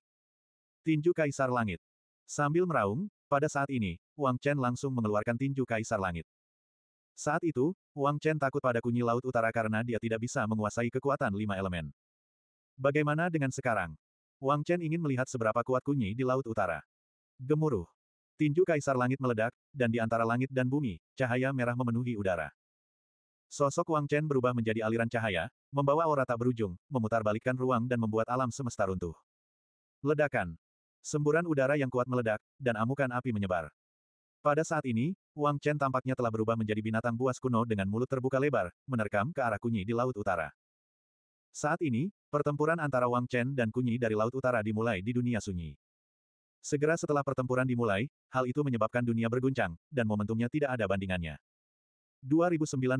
A: Tinju Kaisar Langit. Sambil meraung, pada saat ini, Wang Chen langsung mengeluarkan tinju Kaisar Langit. Saat itu, Wang Chen takut pada kunyi Laut Utara karena dia tidak bisa menguasai kekuatan lima elemen. Bagaimana dengan sekarang? Wang Chen ingin melihat seberapa kuat kunyi di Laut Utara. Gemuruh. Tinju kaisar langit meledak, dan di antara langit dan bumi, cahaya merah memenuhi udara. Sosok Wang Chen berubah menjadi aliran cahaya, membawa aura tak berujung, memutarbalikkan ruang dan membuat alam semesta runtuh. Ledakan. Semburan udara yang kuat meledak, dan amukan api menyebar. Pada saat ini, Wang Chen tampaknya telah berubah menjadi binatang buas kuno dengan mulut terbuka lebar, menerkam ke arah kunyi di Laut Utara. Saat ini, pertempuran antara Wang Chen dan Kunyi dari Laut Utara dimulai di dunia sunyi. Segera setelah pertempuran dimulai, hal itu menyebabkan dunia berguncang, dan momentumnya tidak ada bandingannya. 2094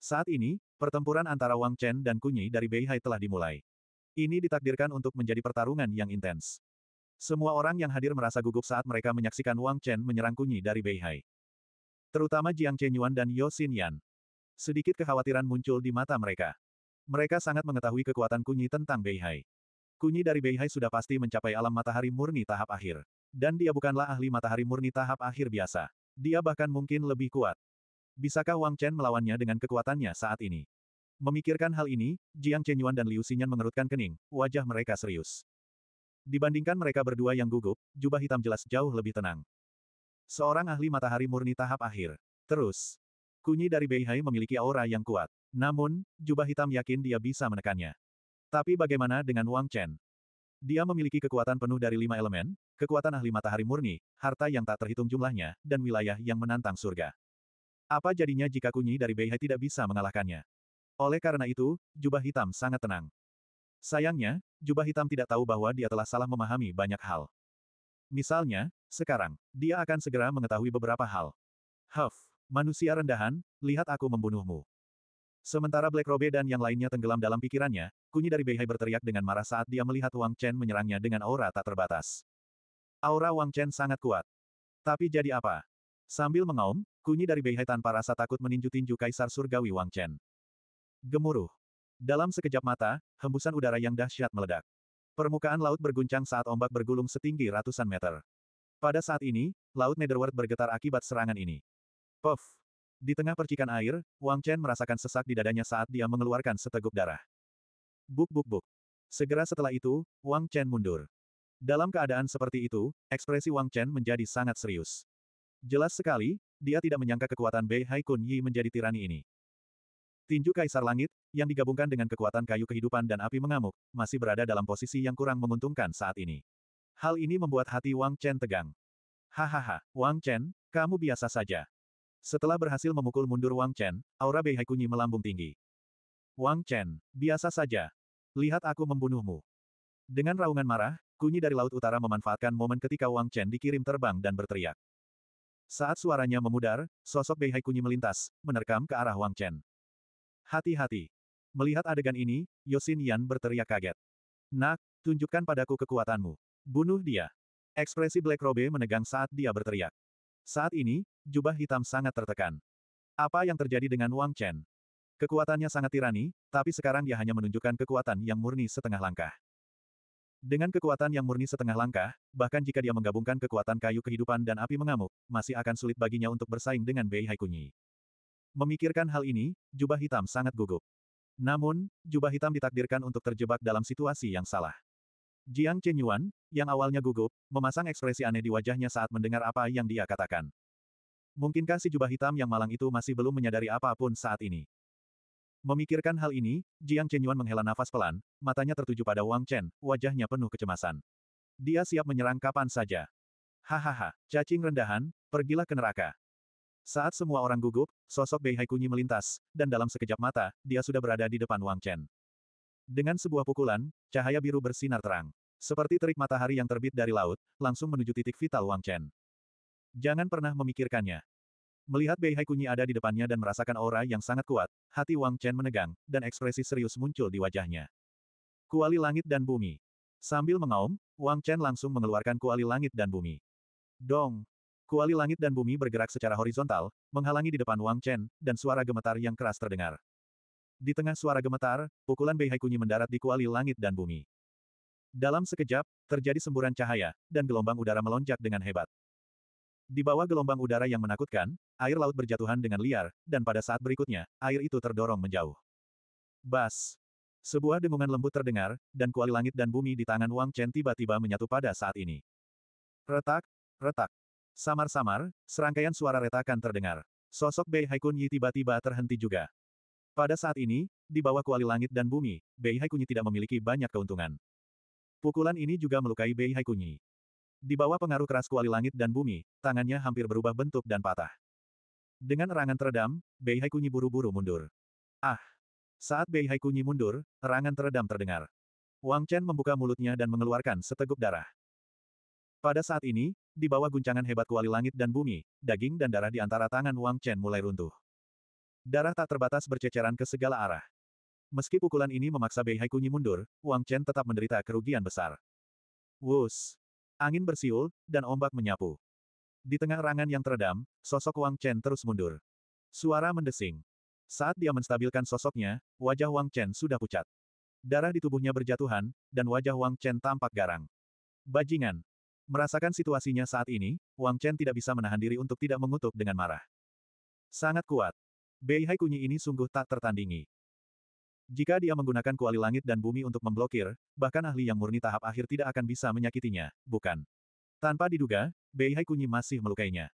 A: Saat ini, pertempuran antara Wang Chen dan Kunyi dari Beihai telah dimulai. Ini ditakdirkan untuk menjadi pertarungan yang intens. Semua orang yang hadir merasa gugup saat mereka menyaksikan Wang Chen menyerang Kunyi dari Beihai. Terutama Jiang Chenyuan dan Yo Xinyan. Sedikit kekhawatiran muncul di mata mereka. Mereka sangat mengetahui kekuatan Kunyi tentang Beihai. Kunyi dari Beihai sudah pasti mencapai alam matahari murni tahap akhir. Dan dia bukanlah ahli matahari murni tahap akhir biasa. Dia bahkan mungkin lebih kuat. Bisakah Wang Chen melawannya dengan kekuatannya saat ini? Memikirkan hal ini, Jiang Chenyuan dan Liu Xinyan mengerutkan kening, wajah mereka serius. Dibandingkan mereka berdua yang gugup, jubah hitam jelas jauh lebih tenang. Seorang ahli matahari murni tahap akhir. Terus, Kunyi dari Beihai memiliki aura yang kuat. Namun, jubah hitam yakin dia bisa menekannya. Tapi bagaimana dengan Wang Chen? Dia memiliki kekuatan penuh dari lima elemen, kekuatan ahli matahari murni, harta yang tak terhitung jumlahnya, dan wilayah yang menantang surga. Apa jadinya jika kunyi dari Beihai tidak bisa mengalahkannya? Oleh karena itu, jubah hitam sangat tenang. Sayangnya, jubah hitam tidak tahu bahwa dia telah salah memahami banyak hal. Misalnya, sekarang, dia akan segera mengetahui beberapa hal. Huff. Manusia rendahan, lihat aku membunuhmu. Sementara Black Robe dan yang lainnya tenggelam dalam pikirannya, Kunyi dari Beihai berteriak dengan marah saat dia melihat Wang Chen menyerangnya dengan aura tak terbatas. Aura Wang Chen sangat kuat. Tapi jadi apa? Sambil mengaum, Kunyi dari Beihai tanpa rasa takut meninju tinju Kaisar Surgawi Wang Chen. Gemuruh. Dalam sekejap mata, hembusan udara yang dahsyat meledak. Permukaan laut berguncang saat ombak bergulung setinggi ratusan meter. Pada saat ini, Laut Netherworld bergetar akibat serangan ini. Puff! Di tengah percikan air, Wang Chen merasakan sesak di dadanya saat dia mengeluarkan seteguk darah. Buk buk buk. Segera setelah itu, Wang Chen mundur. Dalam keadaan seperti itu, ekspresi Wang Chen menjadi sangat serius. Jelas sekali, dia tidak menyangka kekuatan Bei Hai Kun Yi menjadi tirani ini. Tinju Kaisar Langit, yang digabungkan dengan kekuatan kayu kehidupan dan api mengamuk, masih berada dalam posisi yang kurang menguntungkan saat ini. Hal ini membuat hati Wang Chen tegang. Hahaha, Wang Chen, kamu biasa saja. Setelah berhasil memukul mundur Wang Chen, aura Bei Haikunyi melambung tinggi. Wang Chen, biasa saja. Lihat aku membunuhmu. Dengan raungan marah, Kunyi dari Laut Utara memanfaatkan momen ketika Wang Chen dikirim terbang dan berteriak. Saat suaranya memudar, sosok Bei Haikunyi melintas, menerkam ke arah Wang Chen. Hati-hati. Melihat adegan ini, Yosin Yan berteriak kaget. Nak, tunjukkan padaku kekuatanmu. Bunuh dia. Ekspresi Black Robe menegang saat dia berteriak. Saat ini, jubah hitam sangat tertekan. Apa yang terjadi dengan Wang Chen? Kekuatannya sangat tirani, tapi sekarang dia hanya menunjukkan kekuatan yang murni setengah langkah. Dengan kekuatan yang murni setengah langkah, bahkan jika dia menggabungkan kekuatan kayu kehidupan dan api mengamuk, masih akan sulit baginya untuk bersaing dengan Bei Haikunyi. Memikirkan hal ini, jubah hitam sangat gugup. Namun, jubah hitam ditakdirkan untuk terjebak dalam situasi yang salah. Jiang Chenyuan, yang awalnya gugup, memasang ekspresi aneh di wajahnya saat mendengar apa yang dia katakan. Mungkinkah si jubah hitam yang malang itu masih belum menyadari apapun saat ini? Memikirkan hal ini, Jiang Chenyuan menghela nafas pelan, matanya tertuju pada Wang Chen, wajahnya penuh kecemasan. Dia siap menyerang kapan saja. Hahaha, cacing rendahan, pergilah ke neraka. Saat semua orang gugup, sosok Bei Kunyi melintas, dan dalam sekejap mata, dia sudah berada di depan Wang Chen. Dengan sebuah pukulan, cahaya biru bersinar terang. Seperti terik matahari yang terbit dari laut, langsung menuju titik vital Wang Chen. Jangan pernah memikirkannya. Melihat Bei Hai Kunyi ada di depannya dan merasakan aura yang sangat kuat, hati Wang Chen menegang, dan ekspresi serius muncul di wajahnya. Kuali langit dan bumi. Sambil mengaum, Wang Chen langsung mengeluarkan kuali langit dan bumi. Dong! Kuali langit dan bumi bergerak secara horizontal, menghalangi di depan Wang Chen, dan suara gemetar yang keras terdengar. Di tengah suara gemetar, pukulan Bei Haikunyi mendarat di kuali langit dan bumi. Dalam sekejap, terjadi semburan cahaya, dan gelombang udara melonjak dengan hebat. Di bawah gelombang udara yang menakutkan, air laut berjatuhan dengan liar, dan pada saat berikutnya, air itu terdorong menjauh. Bas! Sebuah dengungan lembut terdengar, dan kuali langit dan bumi di tangan Wang Chen tiba-tiba menyatu pada saat ini. Retak, retak. Samar-samar, serangkaian suara retakan terdengar. Sosok Bei Haikun Yi tiba-tiba terhenti juga. Pada saat ini, di bawah kuali langit dan bumi, Bei Haikunyi tidak memiliki banyak keuntungan. Pukulan ini juga melukai Bei Haikunyi. Di bawah pengaruh keras kuali langit dan bumi, tangannya hampir berubah bentuk dan patah. Dengan erangan teredam, Bei Haikunyi buru-buru mundur. Ah! Saat Bei Haikunyi mundur, erangan teredam terdengar. Wang Chen membuka mulutnya dan mengeluarkan seteguk darah. Pada saat ini, di bawah guncangan hebat kuali langit dan bumi, daging dan darah di antara tangan Wang Chen mulai runtuh. Darah tak terbatas berceceran ke segala arah. Meski pukulan ini memaksa Bei Haikunyi mundur, Wang Chen tetap menderita kerugian besar. Wus! Angin bersiul, dan ombak menyapu. Di tengah rangan yang teredam, sosok Wang Chen terus mundur. Suara mendesing. Saat dia menstabilkan sosoknya, wajah Wang Chen sudah pucat. Darah di tubuhnya berjatuhan, dan wajah Wang Chen tampak garang. Bajingan! Merasakan situasinya saat ini, Wang Chen tidak bisa menahan diri untuk tidak mengutuk dengan marah. Sangat kuat. Bei kunyi ini sungguh tak tertandingi. Jika dia menggunakan kuali langit dan bumi untuk memblokir, bahkan ahli yang murni tahap akhir tidak akan bisa menyakitinya, bukan? Tanpa diduga, Bei kunyi masih melukainya.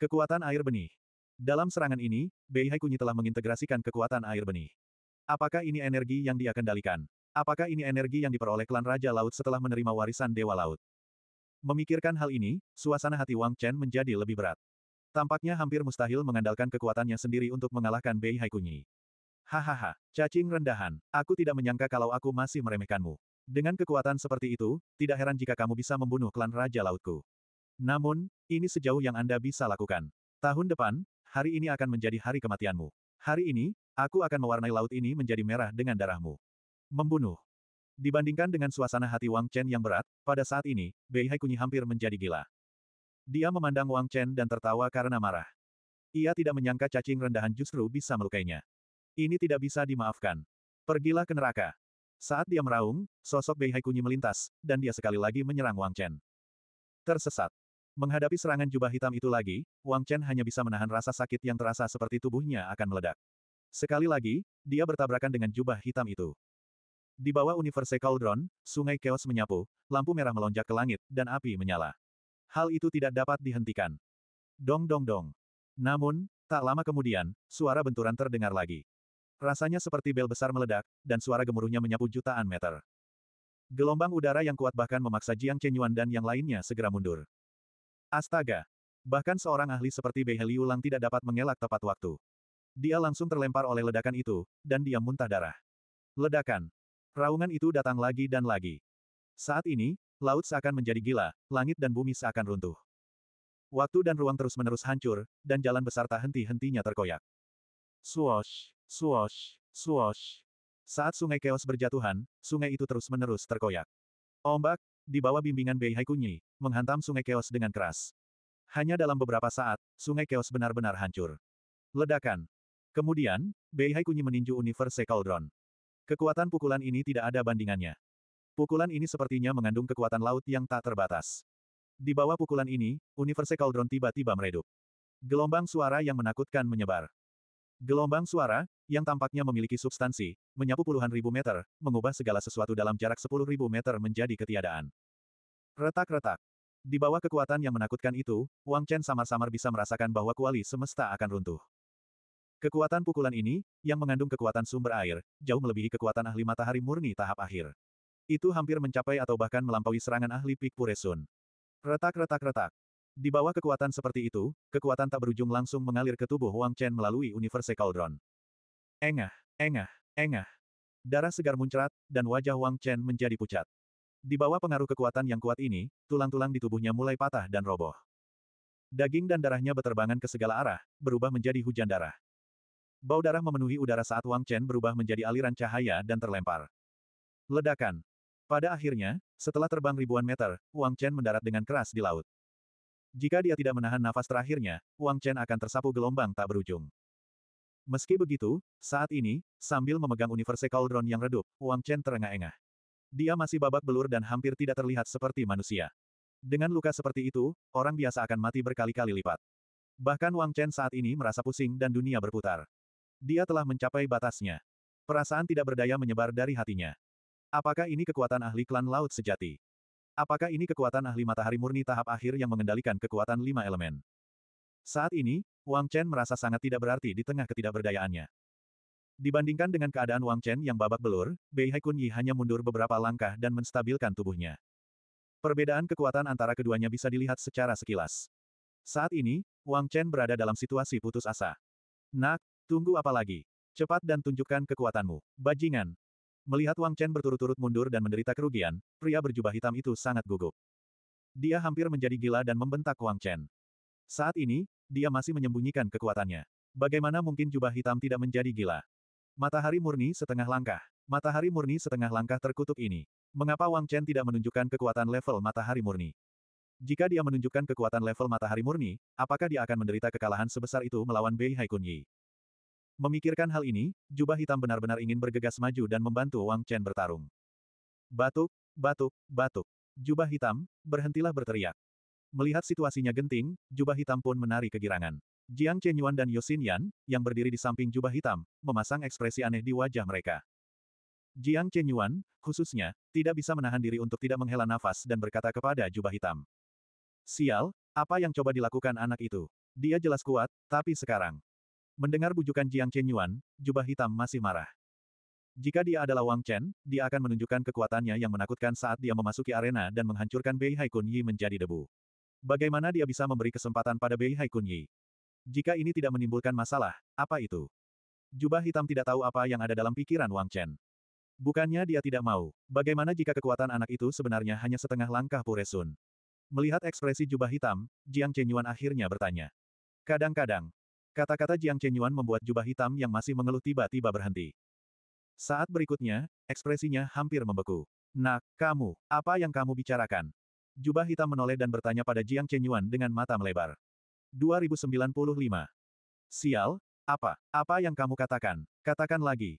A: Kekuatan air benih. Dalam serangan ini, Bei kunyi telah mengintegrasikan kekuatan air benih. Apakah ini energi yang dia kendalikan? Apakah ini energi yang diperoleh klan Raja Laut setelah menerima warisan Dewa Laut? Memikirkan hal ini, suasana hati Wang Chen menjadi lebih berat. Tampaknya hampir mustahil mengandalkan kekuatannya sendiri untuk mengalahkan Bei Haikunyi. Hahaha, cacing rendahan, aku tidak menyangka kalau aku masih meremehkanmu. Dengan kekuatan seperti itu, tidak heran jika kamu bisa membunuh klan Raja Lautku. Namun, ini sejauh yang Anda bisa lakukan. Tahun depan, hari ini akan menjadi hari kematianmu. Hari ini, aku akan mewarnai laut ini menjadi merah dengan darahmu. Membunuh. Dibandingkan dengan suasana hati Wang Chen yang berat, pada saat ini, Bei Haikunyi hampir menjadi gila. Dia memandang Wang Chen dan tertawa karena marah. Ia tidak menyangka cacing rendahan justru bisa melukainya. Ini tidak bisa dimaafkan. Pergilah ke neraka. Saat dia meraung, sosok Bei Haikunyi melintas, dan dia sekali lagi menyerang Wang Chen. Tersesat. Menghadapi serangan jubah hitam itu lagi, Wang Chen hanya bisa menahan rasa sakit yang terasa seperti tubuhnya akan meledak. Sekali lagi, dia bertabrakan dengan jubah hitam itu. Di bawah Universe Cauldron, sungai Chaos menyapu, lampu merah melonjak ke langit, dan api menyala hal itu tidak dapat dihentikan. Dong dong dong. Namun, tak lama kemudian, suara benturan terdengar lagi. Rasanya seperti bel besar meledak, dan suara gemuruhnya menyapu jutaan meter. Gelombang udara yang kuat bahkan memaksa Jiang Chenyuan dan yang lainnya segera mundur. Astaga! Bahkan seorang ahli seperti Bei Heliu Lang tidak dapat mengelak tepat waktu. Dia langsung terlempar oleh ledakan itu, dan dia muntah darah. Ledakan. Raungan itu datang lagi dan lagi. Saat ini, Laut seakan menjadi gila, langit dan bumi seakan runtuh. Waktu dan ruang terus-menerus hancur, dan jalan besar tak henti-hentinya terkoyak. Swoosh, swoosh, swoosh. Saat sungai keos berjatuhan, sungai itu terus-menerus terkoyak. Ombak, di bawah bimbingan Bei Haikunyi, menghantam sungai keos dengan keras. Hanya dalam beberapa saat, sungai keos benar-benar hancur. Ledakan. Kemudian, Bei Haikunyi meninju Universe Cauldron. Kekuatan pukulan ini tidak ada bandingannya. Pukulan ini sepertinya mengandung kekuatan laut yang tak terbatas. Di bawah pukulan ini, Universe Cauldron tiba-tiba meredup. Gelombang suara yang menakutkan menyebar. Gelombang suara, yang tampaknya memiliki substansi, menyapu puluhan ribu meter, mengubah segala sesuatu dalam jarak sepuluh ribu meter menjadi ketiadaan. Retak-retak. Di bawah kekuatan yang menakutkan itu, Wang Chen samar-samar bisa merasakan bahwa kuali semesta akan runtuh. Kekuatan pukulan ini, yang mengandung kekuatan sumber air, jauh melebihi kekuatan ahli matahari murni tahap akhir. Itu hampir mencapai atau bahkan melampaui serangan ahli Pik Puresun. Retak-retak-retak. Di bawah kekuatan seperti itu, kekuatan tak berujung langsung mengalir ke tubuh Wang Chen melalui Universe Cauldron. Engah, engah, engah. Darah segar muncrat, dan wajah Wang Chen menjadi pucat. Di bawah pengaruh kekuatan yang kuat ini, tulang-tulang di tubuhnya mulai patah dan roboh. Daging dan darahnya beterbangan ke segala arah, berubah menjadi hujan darah. Bau darah memenuhi udara saat Wang Chen berubah menjadi aliran cahaya dan terlempar. Ledakan. Pada akhirnya, setelah terbang ribuan meter, Wang Chen mendarat dengan keras di laut. Jika dia tidak menahan nafas terakhirnya, Wang Chen akan tersapu gelombang tak berujung. Meski begitu, saat ini, sambil memegang universe cauldron yang redup, Wang Chen terengah-engah. Dia masih babak belur dan hampir tidak terlihat seperti manusia. Dengan luka seperti itu, orang biasa akan mati berkali-kali lipat. Bahkan Wang Chen saat ini merasa pusing dan dunia berputar. Dia telah mencapai batasnya. Perasaan tidak berdaya menyebar dari hatinya. Apakah ini kekuatan ahli klan laut sejati? Apakah ini kekuatan ahli matahari murni tahap akhir yang mengendalikan kekuatan lima elemen? Saat ini, Wang Chen merasa sangat tidak berarti di tengah ketidakberdayaannya. Dibandingkan dengan keadaan Wang Chen yang babak belur, Bei Haikun Yi hanya mundur beberapa langkah dan menstabilkan tubuhnya. Perbedaan kekuatan antara keduanya bisa dilihat secara sekilas. Saat ini, Wang Chen berada dalam situasi putus asa. Nak, tunggu apa lagi? Cepat dan tunjukkan kekuatanmu, bajingan, Melihat Wang Chen berturut-turut mundur dan menderita kerugian, pria berjubah hitam itu sangat gugup. Dia hampir menjadi gila dan membentak Wang Chen. Saat ini, dia masih menyembunyikan kekuatannya. Bagaimana mungkin jubah hitam tidak menjadi gila? Matahari murni setengah langkah. Matahari murni setengah langkah terkutuk ini. Mengapa Wang Chen tidak menunjukkan kekuatan level matahari murni? Jika dia menunjukkan kekuatan level matahari murni, apakah dia akan menderita kekalahan sebesar itu melawan Bei Haikun Yi? Memikirkan hal ini, jubah hitam benar-benar ingin bergegas maju dan membantu Wang Chen bertarung. Batuk, batuk, batuk. Jubah hitam, berhentilah berteriak. Melihat situasinya genting, jubah hitam pun menari kegirangan. Jiang Chenyuan dan Yosin Yan, yang berdiri di samping jubah hitam, memasang ekspresi aneh di wajah mereka. Jiang Chenyuan, khususnya, tidak bisa menahan diri untuk tidak menghela nafas dan berkata kepada jubah hitam. Sial, apa yang coba dilakukan anak itu? Dia jelas kuat, tapi sekarang. Mendengar bujukan Jiang Chen Yuan, jubah hitam masih marah. Jika dia adalah Wang Chen, dia akan menunjukkan kekuatannya yang menakutkan saat dia memasuki arena dan menghancurkan Bei Haikun Yi menjadi debu. Bagaimana dia bisa memberi kesempatan pada Bei Haikun Yi? Jika ini tidak menimbulkan masalah, apa itu? Jubah hitam tidak tahu apa yang ada dalam pikiran Wang Chen. Bukannya dia tidak mau. Bagaimana jika kekuatan anak itu sebenarnya hanya setengah langkah Puresun? Melihat ekspresi jubah hitam, Jiang Chen Yuan akhirnya bertanya. Kadang-kadang, Kata-kata Jiang Chenyuan membuat jubah hitam yang masih mengeluh tiba-tiba berhenti. Saat berikutnya, ekspresinya hampir membeku. Nak, kamu, apa yang kamu bicarakan? Jubah hitam menoleh dan bertanya pada Jiang Chenyuan dengan mata melebar. 2095. Sial, apa? Apa yang kamu katakan? Katakan lagi.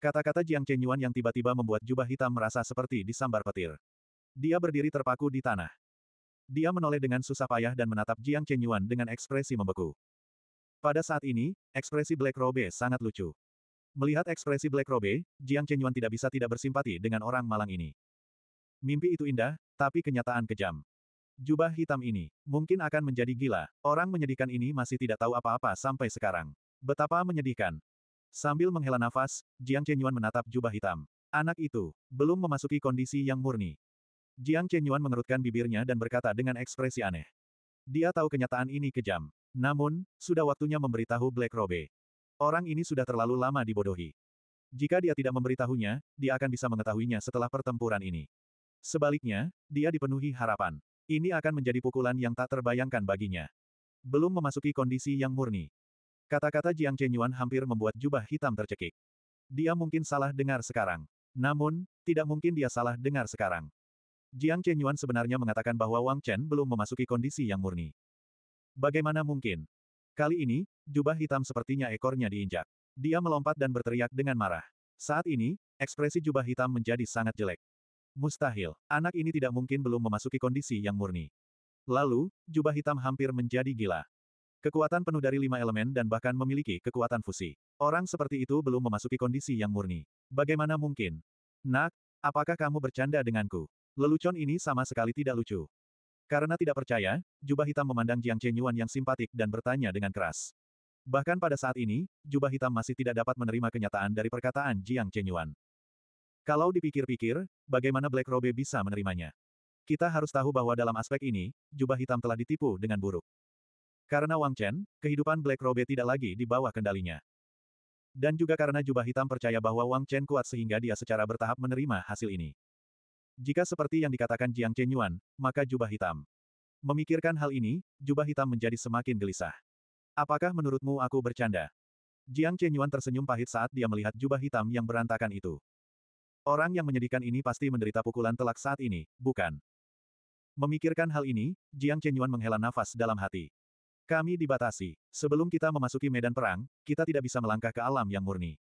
A: Kata-kata Jiang Chenyuan yang tiba-tiba membuat jubah hitam merasa seperti disambar petir. Dia berdiri terpaku di tanah. Dia menoleh dengan susah payah dan menatap Jiang Chenyuan dengan ekspresi membeku. Pada saat ini, ekspresi Black Robe sangat lucu. Melihat ekspresi Black Robe, Jiang Chenyuan tidak bisa tidak bersimpati dengan orang malang ini. Mimpi itu indah, tapi kenyataan kejam. Jubah hitam ini, mungkin akan menjadi gila, orang menyedihkan ini masih tidak tahu apa-apa sampai sekarang. Betapa menyedihkan. Sambil menghela nafas, Jiang Chenyuan menatap jubah hitam. Anak itu, belum memasuki kondisi yang murni. Jiang Chenyuan mengerutkan bibirnya dan berkata dengan ekspresi aneh. Dia tahu kenyataan ini kejam. Namun, sudah waktunya memberitahu Black Robe. Orang ini sudah terlalu lama dibodohi. Jika dia tidak memberitahunya, dia akan bisa mengetahuinya setelah pertempuran ini. Sebaliknya, dia dipenuhi harapan. Ini akan menjadi pukulan yang tak terbayangkan baginya. Belum memasuki kondisi yang murni. Kata-kata Jiang Chenyuan hampir membuat jubah hitam tercekik. Dia mungkin salah dengar sekarang. Namun, tidak mungkin dia salah dengar sekarang. Jiang Chenyuan sebenarnya mengatakan bahwa Wang Chen belum memasuki kondisi yang murni. Bagaimana mungkin? Kali ini, jubah hitam sepertinya ekornya diinjak. Dia melompat dan berteriak dengan marah. Saat ini, ekspresi jubah hitam menjadi sangat jelek. Mustahil, anak ini tidak mungkin belum memasuki kondisi yang murni. Lalu, jubah hitam hampir menjadi gila. Kekuatan penuh dari lima elemen dan bahkan memiliki kekuatan fusi. Orang seperti itu belum memasuki kondisi yang murni. Bagaimana mungkin? Nak, apakah kamu bercanda denganku? Lelucon ini sama sekali tidak lucu. Karena tidak percaya, jubah hitam memandang Jiang Chenyuan yang simpatik dan bertanya dengan keras. Bahkan pada saat ini, jubah hitam masih tidak dapat menerima kenyataan dari perkataan Jiang Chenyuan. Kalau dipikir-pikir, bagaimana Black Robe bisa menerimanya? Kita harus tahu bahwa dalam aspek ini, jubah hitam telah ditipu dengan buruk. Karena Wang Chen, kehidupan Black Robe tidak lagi di bawah kendalinya. Dan juga karena jubah hitam percaya bahwa Wang Chen kuat sehingga dia secara bertahap menerima hasil ini. Jika seperti yang dikatakan Jiang Chenyuan, maka jubah hitam. Memikirkan hal ini, jubah hitam menjadi semakin gelisah. Apakah menurutmu aku bercanda? Jiang Chenyuan tersenyum pahit saat dia melihat jubah hitam yang berantakan itu. Orang yang menyedihkan ini pasti menderita pukulan telak saat ini, bukan? Memikirkan hal ini, Jiang Chenyuan menghela nafas dalam hati. Kami dibatasi. Sebelum kita memasuki medan perang, kita tidak bisa melangkah ke alam yang murni.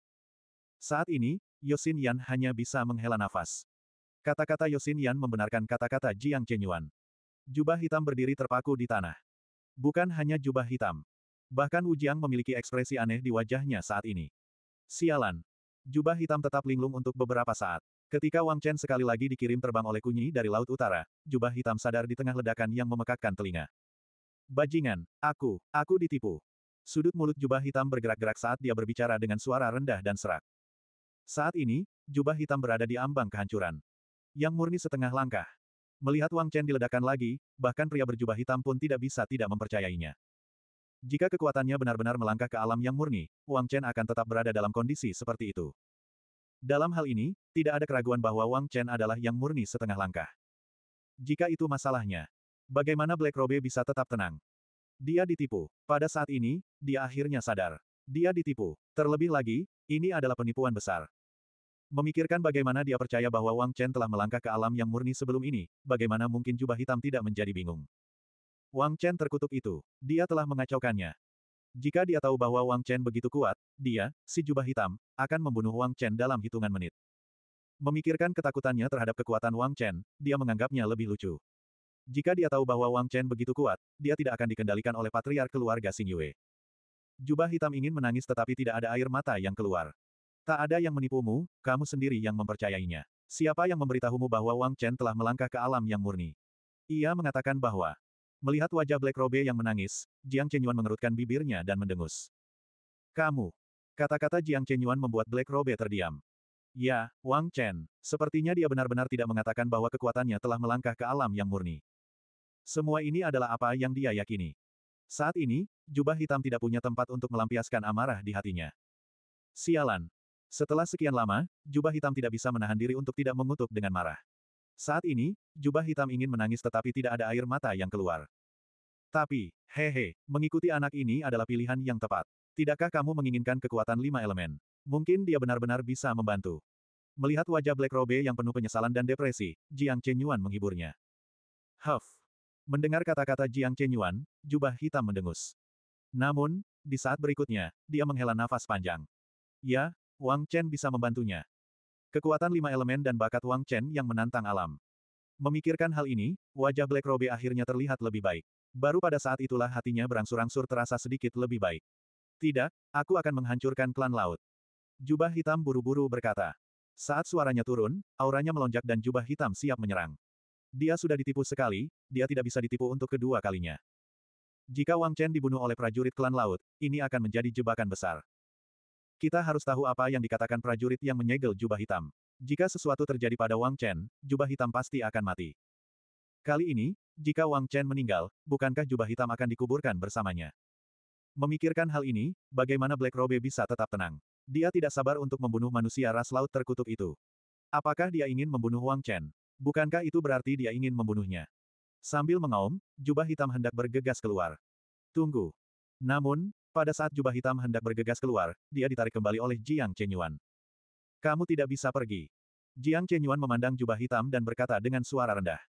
A: Saat ini, Yosin Yan hanya bisa menghela nafas. Kata-kata Yosin Yan membenarkan kata-kata Jiang Chenyuan. Jubah hitam berdiri terpaku di tanah. Bukan hanya jubah hitam. Bahkan Wujiang memiliki ekspresi aneh di wajahnya saat ini. Sialan. Jubah hitam tetap linglung untuk beberapa saat. Ketika Wang Chen sekali lagi dikirim terbang oleh kunyi dari Laut Utara, jubah hitam sadar di tengah ledakan yang memekakkan telinga. Bajingan, aku, aku ditipu. Sudut mulut jubah hitam bergerak-gerak saat dia berbicara dengan suara rendah dan serak. Saat ini, jubah hitam berada di ambang kehancuran. Yang murni setengah langkah. Melihat Wang Chen diledakkan lagi, bahkan pria berjubah hitam pun tidak bisa tidak mempercayainya. Jika kekuatannya benar-benar melangkah ke alam yang murni, Wang Chen akan tetap berada dalam kondisi seperti itu. Dalam hal ini, tidak ada keraguan bahwa Wang Chen adalah yang murni setengah langkah. Jika itu masalahnya, bagaimana Black Robe bisa tetap tenang? Dia ditipu. Pada saat ini, dia akhirnya sadar. Dia ditipu. Terlebih lagi, ini adalah penipuan besar. Memikirkan bagaimana dia percaya bahwa Wang Chen telah melangkah ke alam yang murni sebelum ini, bagaimana mungkin jubah hitam tidak menjadi bingung. Wang Chen terkutuk itu. Dia telah mengacaukannya. Jika dia tahu bahwa Wang Chen begitu kuat, dia, si jubah hitam, akan membunuh Wang Chen dalam hitungan menit. Memikirkan ketakutannya terhadap kekuatan Wang Chen, dia menganggapnya lebih lucu. Jika dia tahu bahwa Wang Chen begitu kuat, dia tidak akan dikendalikan oleh patriark keluarga Xing Yue. Jubah hitam ingin menangis tetapi tidak ada air mata yang keluar. Tak ada yang menipumu, kamu sendiri yang mempercayainya. Siapa yang memberitahumu bahwa Wang Chen telah melangkah ke alam yang murni? Ia mengatakan bahwa, melihat wajah Black Robe yang menangis, Jiang Chenyuan mengerutkan bibirnya dan mendengus. Kamu. Kata-kata Jiang Chenyuan membuat Black Robe terdiam. Ya, Wang Chen, sepertinya dia benar-benar tidak mengatakan bahwa kekuatannya telah melangkah ke alam yang murni. Semua ini adalah apa yang dia yakini. Saat ini, jubah hitam tidak punya tempat untuk melampiaskan amarah di hatinya. Sialan, setelah sekian lama, jubah hitam tidak bisa menahan diri untuk tidak mengutuk dengan marah. Saat ini, jubah hitam ingin menangis tetapi tidak ada air mata yang keluar. Tapi, hehe, mengikuti anak ini adalah pilihan yang tepat. Tidakkah kamu menginginkan kekuatan lima elemen? Mungkin dia benar-benar bisa membantu. Melihat wajah Black Robe yang penuh penyesalan dan depresi, Jiang Chenyuan menghiburnya. Huff. Mendengar kata-kata Jiang Chenyuan, jubah hitam mendengus. Namun, di saat berikutnya, dia menghela nafas panjang. Ya, Wang Chen bisa membantunya. Kekuatan lima elemen dan bakat Wang Chen yang menantang alam. Memikirkan hal ini, wajah Black Robe akhirnya terlihat lebih baik. Baru pada saat itulah hatinya berangsur-angsur terasa sedikit lebih baik. Tidak, aku akan menghancurkan klan laut. Jubah hitam buru-buru berkata. Saat suaranya turun, auranya melonjak dan jubah hitam siap menyerang. Dia sudah ditipu sekali, dia tidak bisa ditipu untuk kedua kalinya. Jika Wang Chen dibunuh oleh prajurit klan laut, ini akan menjadi jebakan besar. Kita harus tahu apa yang dikatakan prajurit yang menyegel jubah hitam. Jika sesuatu terjadi pada Wang Chen, jubah hitam pasti akan mati. Kali ini, jika Wang Chen meninggal, bukankah jubah hitam akan dikuburkan bersamanya? Memikirkan hal ini, bagaimana Black Robe bisa tetap tenang? Dia tidak sabar untuk membunuh manusia ras laut terkutuk itu. Apakah dia ingin membunuh Wang Chen? Bukankah itu berarti dia ingin membunuhnya? Sambil mengaum, jubah hitam hendak bergegas keluar. Tunggu. Namun, pada saat jubah hitam hendak bergegas keluar, dia ditarik kembali oleh Jiang Chenyuan. Kamu tidak bisa pergi. Jiang Chenyuan memandang jubah hitam dan berkata dengan suara rendah.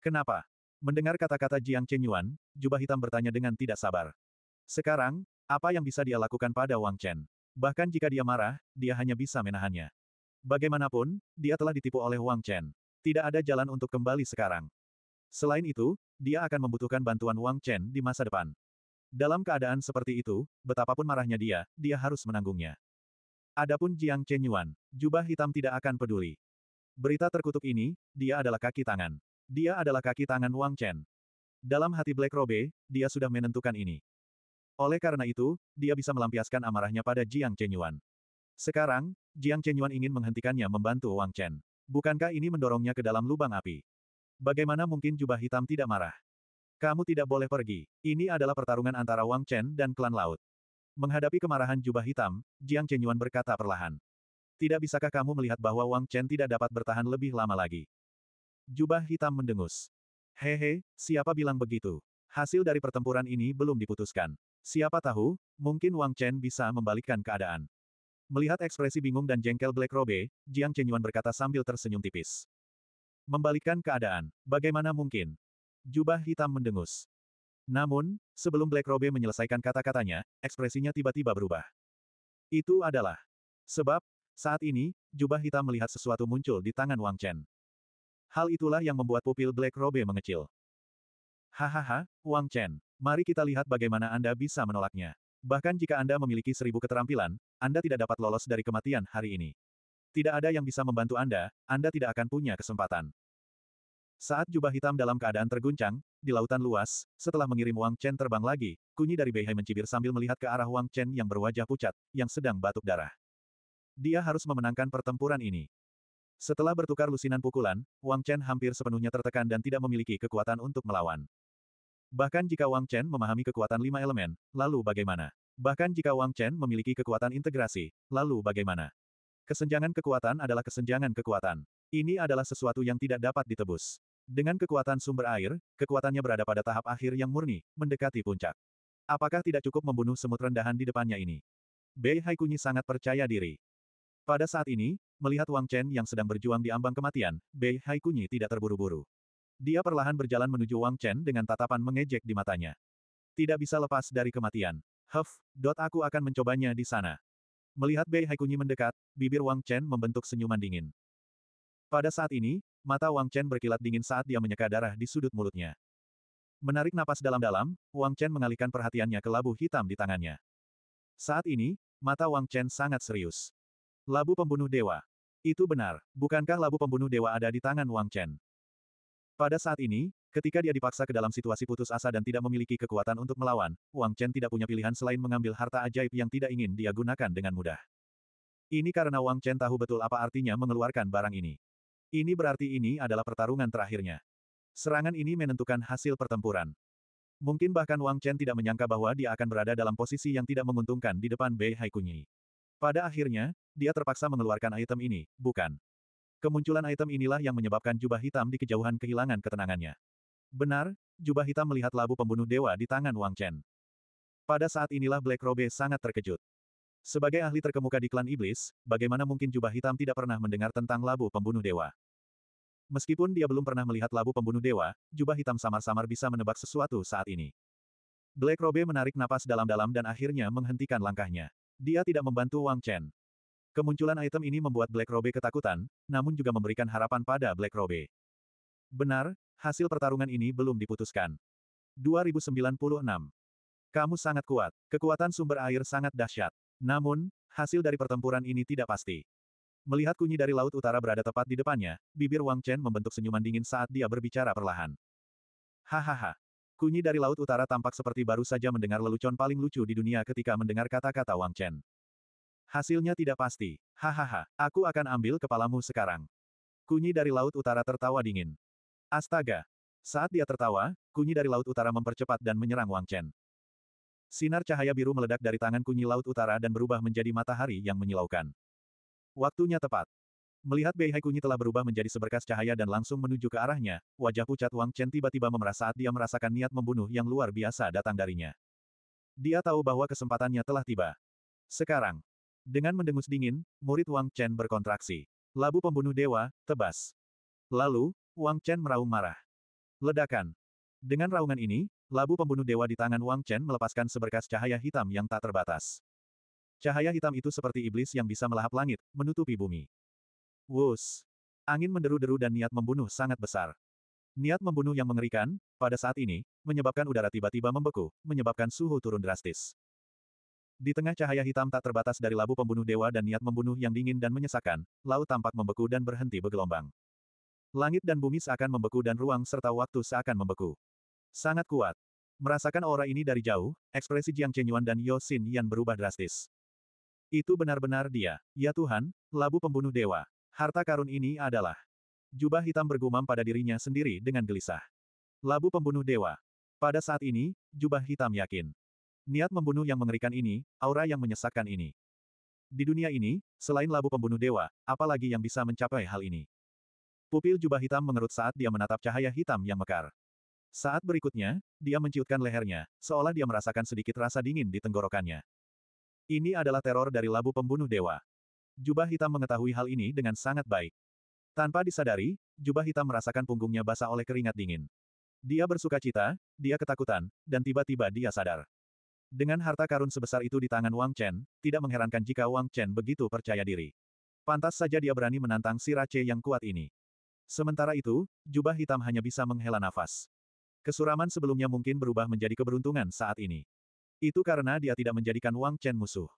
A: Kenapa? Mendengar kata-kata Jiang Chenyuan, jubah hitam bertanya dengan tidak sabar. Sekarang, apa yang bisa dia lakukan pada Wang Chen? Bahkan jika dia marah, dia hanya bisa menahannya. Bagaimanapun, dia telah ditipu oleh Wang Chen. Tidak ada jalan untuk kembali sekarang. Selain itu, dia akan membutuhkan bantuan Wang Chen di masa depan. Dalam keadaan seperti itu, betapapun marahnya dia, dia harus menanggungnya. Adapun Jiang Chenyuan, jubah hitam tidak akan peduli. Berita terkutuk ini, dia adalah kaki tangan. Dia adalah kaki tangan Wang Chen. Dalam hati Black Robe, dia sudah menentukan ini. Oleh karena itu, dia bisa melampiaskan amarahnya pada Jiang Chenyuan. Sekarang, Jiang Chenyuan ingin menghentikannya membantu Wang Chen. Bukankah ini mendorongnya ke dalam lubang api? Bagaimana mungkin jubah hitam tidak marah? Kamu tidak boleh pergi. Ini adalah pertarungan antara Wang Chen dan klan laut. Menghadapi kemarahan jubah hitam, Jiang Chenyuan berkata perlahan. Tidak bisakah kamu melihat bahwa Wang Chen tidak dapat bertahan lebih lama lagi? Jubah hitam mendengus. Hehe, siapa bilang begitu? Hasil dari pertempuran ini belum diputuskan. Siapa tahu, mungkin Wang Chen bisa membalikkan keadaan. Melihat ekspresi bingung dan jengkel Black Robe, Jiang Chenyuan berkata sambil tersenyum tipis. Membalikkan keadaan, bagaimana mungkin? jubah hitam mendengus. Namun, sebelum Black Robe menyelesaikan kata-katanya, ekspresinya tiba-tiba berubah. Itu adalah sebab, saat ini, jubah hitam melihat sesuatu muncul di tangan Wang Chen. Hal itulah yang membuat pupil Black Robe mengecil. Hahaha, Wang Chen, mari kita lihat bagaimana Anda bisa menolaknya. Bahkan jika Anda memiliki seribu keterampilan, Anda tidak dapat lolos dari kematian hari ini. Tidak ada yang bisa membantu Anda, Anda tidak akan punya kesempatan. Saat jubah hitam dalam keadaan terguncang, di lautan luas, setelah mengirim Wang Chen terbang lagi, kunyi dari Beihai mencibir sambil melihat ke arah Wang Chen yang berwajah pucat, yang sedang batuk darah. Dia harus memenangkan pertempuran ini. Setelah bertukar lusinan pukulan, Wang Chen hampir sepenuhnya tertekan dan tidak memiliki kekuatan untuk melawan. Bahkan jika Wang Chen memahami kekuatan lima elemen, lalu bagaimana? Bahkan jika Wang Chen memiliki kekuatan integrasi, lalu bagaimana? Kesenjangan kekuatan adalah kesenjangan kekuatan. Ini adalah sesuatu yang tidak dapat ditebus. Dengan kekuatan sumber air, kekuatannya berada pada tahap akhir yang murni, mendekati puncak. Apakah tidak cukup membunuh semut rendahan di depannya ini? Bei Haikunyi sangat percaya diri. Pada saat ini, melihat Wang Chen yang sedang berjuang di ambang kematian, Bei Haikunyi tidak terburu-buru. Dia perlahan berjalan menuju Wang Chen dengan tatapan mengejek di matanya. Tidak bisa lepas dari kematian. Huff, dot aku akan mencobanya di sana. Melihat Bei Haikunyi mendekat, bibir Wang Chen membentuk senyuman dingin. Pada saat ini, mata Wang Chen berkilat dingin saat dia menyeka darah di sudut mulutnya. Menarik napas dalam-dalam, Wang Chen mengalihkan perhatiannya ke labu hitam di tangannya. Saat ini, mata Wang Chen sangat serius. Labu pembunuh dewa. Itu benar, bukankah labu pembunuh dewa ada di tangan Wang Chen? Pada saat ini, ketika dia dipaksa ke dalam situasi putus asa dan tidak memiliki kekuatan untuk melawan, Wang Chen tidak punya pilihan selain mengambil harta ajaib yang tidak ingin dia gunakan dengan mudah. Ini karena Wang Chen tahu betul apa artinya mengeluarkan barang ini. Ini berarti ini adalah pertarungan terakhirnya. Serangan ini menentukan hasil pertempuran. Mungkin bahkan Wang Chen tidak menyangka bahwa dia akan berada dalam posisi yang tidak menguntungkan di depan Bei Haikunyi. Pada akhirnya, dia terpaksa mengeluarkan item ini, bukan. Kemunculan item inilah yang menyebabkan jubah hitam di kejauhan kehilangan ketenangannya. Benar, jubah hitam melihat labu pembunuh dewa di tangan Wang Chen. Pada saat inilah Black Robe sangat terkejut. Sebagai ahli terkemuka di klan iblis, bagaimana mungkin jubah hitam tidak pernah mendengar tentang labu pembunuh dewa? Meskipun dia belum pernah melihat labu pembunuh dewa, jubah hitam samar-samar bisa menebak sesuatu saat ini. Black Robe menarik napas dalam-dalam dan akhirnya menghentikan langkahnya. Dia tidak membantu Wang Chen. Kemunculan item ini membuat Black Robe ketakutan, namun juga memberikan harapan pada Black Robe. Benar, hasil pertarungan ini belum diputuskan. 2096. Kamu sangat kuat. Kekuatan sumber air sangat dahsyat. Namun, hasil dari pertempuran ini tidak pasti. Melihat kunyi dari Laut Utara berada tepat di depannya, bibir Wang Chen membentuk senyuman dingin saat dia berbicara perlahan. Hahaha. Kunyi dari Laut Utara tampak seperti baru saja mendengar lelucon paling lucu di dunia ketika mendengar kata-kata Wang Chen. Hasilnya tidak pasti. Hahaha, aku akan ambil kepalamu sekarang. Kunyi dari Laut Utara tertawa dingin. Astaga. Saat dia tertawa, kunyi dari Laut Utara mempercepat dan menyerang Wang Chen. Sinar cahaya biru meledak dari tangan kunyi laut utara dan berubah menjadi matahari yang menyilaukan. Waktunya tepat. Melihat Bei Hai Kunyi telah berubah menjadi seberkas cahaya dan langsung menuju ke arahnya, wajah pucat Wang Chen tiba-tiba memerah saat dia merasakan niat membunuh yang luar biasa datang darinya. Dia tahu bahwa kesempatannya telah tiba. Sekarang. Dengan mendengus dingin, murid Wang Chen berkontraksi. Labu pembunuh dewa, tebas. Lalu, Wang Chen meraung marah. Ledakan. Dengan raungan ini, Labu pembunuh dewa di tangan Wang Chen melepaskan seberkas cahaya hitam yang tak terbatas. Cahaya hitam itu seperti iblis yang bisa melahap langit, menutupi bumi. Wus! Angin menderu-deru dan niat membunuh sangat besar. Niat membunuh yang mengerikan, pada saat ini, menyebabkan udara tiba-tiba membeku, menyebabkan suhu turun drastis. Di tengah cahaya hitam tak terbatas dari labu pembunuh dewa dan niat membunuh yang dingin dan menyesakkan, laut tampak membeku dan berhenti bergelombang. Langit dan bumi seakan membeku dan ruang serta waktu seakan membeku. Sangat kuat. Merasakan aura ini dari jauh, ekspresi Jiang Chenyuan dan Yo Xin Yan berubah drastis. Itu benar-benar dia. Ya Tuhan, labu pembunuh dewa. Harta karun ini adalah. Jubah hitam bergumam pada dirinya sendiri dengan gelisah. Labu pembunuh dewa. Pada saat ini, jubah hitam yakin. Niat membunuh yang mengerikan ini, aura yang menyesakkan ini. Di dunia ini, selain labu pembunuh dewa, apalagi yang bisa mencapai hal ini? Pupil jubah hitam mengerut saat dia menatap cahaya hitam yang mekar. Saat berikutnya, dia menciutkan lehernya, seolah dia merasakan sedikit rasa dingin di tenggorokannya. Ini adalah teror dari labu pembunuh dewa. Jubah hitam mengetahui hal ini dengan sangat baik. Tanpa disadari, jubah hitam merasakan punggungnya basah oleh keringat dingin. Dia bersuka cita, dia ketakutan, dan tiba-tiba dia sadar. Dengan harta karun sebesar itu di tangan Wang Chen, tidak mengherankan jika Wang Chen begitu percaya diri. Pantas saja dia berani menantang si Rache yang kuat ini. Sementara itu, jubah hitam hanya bisa menghela nafas. Kesuraman sebelumnya mungkin berubah menjadi keberuntungan saat ini. Itu karena dia tidak menjadikan Wang Chen musuh.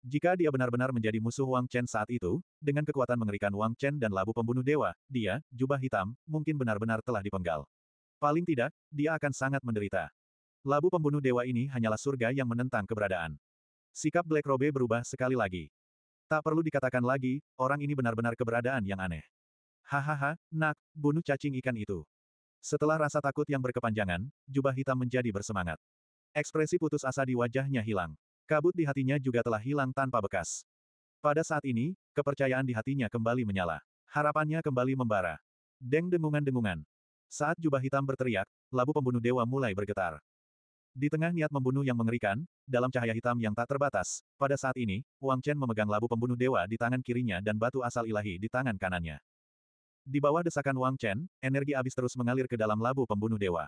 A: Jika dia benar-benar menjadi musuh Wang Chen saat itu, dengan kekuatan mengerikan Wang Chen dan labu pembunuh dewa, dia, jubah hitam, mungkin benar-benar telah dipenggal. Paling tidak, dia akan sangat menderita. Labu pembunuh dewa ini hanyalah surga yang menentang keberadaan. Sikap Black Robe berubah sekali lagi. Tak perlu dikatakan lagi, orang ini benar-benar keberadaan yang aneh. Hahaha, nak, bunuh cacing ikan itu. Setelah rasa takut yang berkepanjangan, jubah hitam menjadi bersemangat. Ekspresi putus asa di wajahnya hilang. Kabut di hatinya juga telah hilang tanpa bekas. Pada saat ini, kepercayaan di hatinya kembali menyala. Harapannya kembali membara. Deng dengungan-dengungan. Saat jubah hitam berteriak, labu pembunuh dewa mulai bergetar. Di tengah niat membunuh yang mengerikan, dalam cahaya hitam yang tak terbatas, pada saat ini, Wang Chen memegang labu pembunuh dewa di tangan kirinya dan batu asal ilahi di tangan kanannya. Di bawah desakan Wang Chen, energi abis terus mengalir ke dalam labu pembunuh dewa.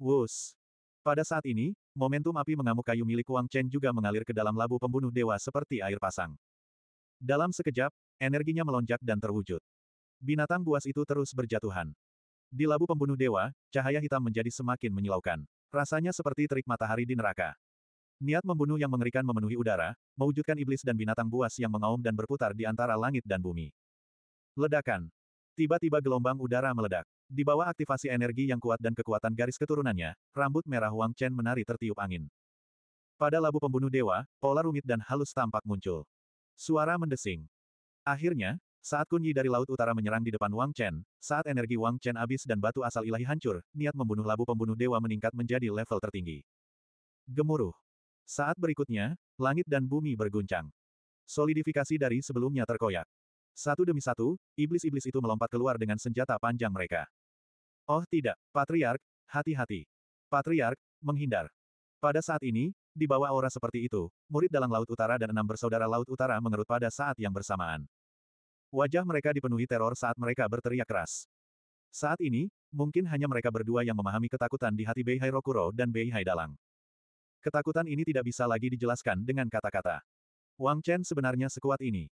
A: Wus! Pada saat ini, momentum api mengamuk kayu milik Wang Chen juga mengalir ke dalam labu pembunuh dewa seperti air pasang. Dalam sekejap, energinya melonjak dan terwujud. Binatang buas itu terus berjatuhan. Di labu pembunuh dewa, cahaya hitam menjadi semakin menyilaukan. Rasanya seperti terik matahari di neraka. Niat membunuh yang mengerikan memenuhi udara, mewujudkan iblis dan binatang buas yang mengaum dan berputar di antara langit dan bumi. Ledakan, Tiba-tiba gelombang udara meledak. Di bawah aktivasi energi yang kuat dan kekuatan garis keturunannya, rambut merah Wang Chen menari tertiup angin. Pada labu pembunuh dewa, pola rumit dan halus tampak muncul. Suara mendesing. Akhirnya, saat kunyi dari Laut Utara menyerang di depan Wang Chen, saat energi Wang Chen habis dan batu asal ilahi hancur, niat membunuh labu pembunuh dewa meningkat menjadi level tertinggi. Gemuruh. Saat berikutnya, langit dan bumi berguncang. Solidifikasi dari sebelumnya terkoyak. Satu demi satu, iblis-iblis itu melompat keluar dengan senjata panjang mereka. Oh tidak, Patriark, hati-hati. Patriark, menghindar. Pada saat ini, di bawah aura seperti itu, murid dalang Laut Utara dan enam bersaudara Laut Utara mengerut pada saat yang bersamaan. Wajah mereka dipenuhi teror saat mereka berteriak keras. Saat ini, mungkin hanya mereka berdua yang memahami ketakutan di hati Beihai Rokuro dan Beihai Dalang. Ketakutan ini tidak bisa lagi dijelaskan dengan kata-kata. Wang Chen sebenarnya sekuat ini.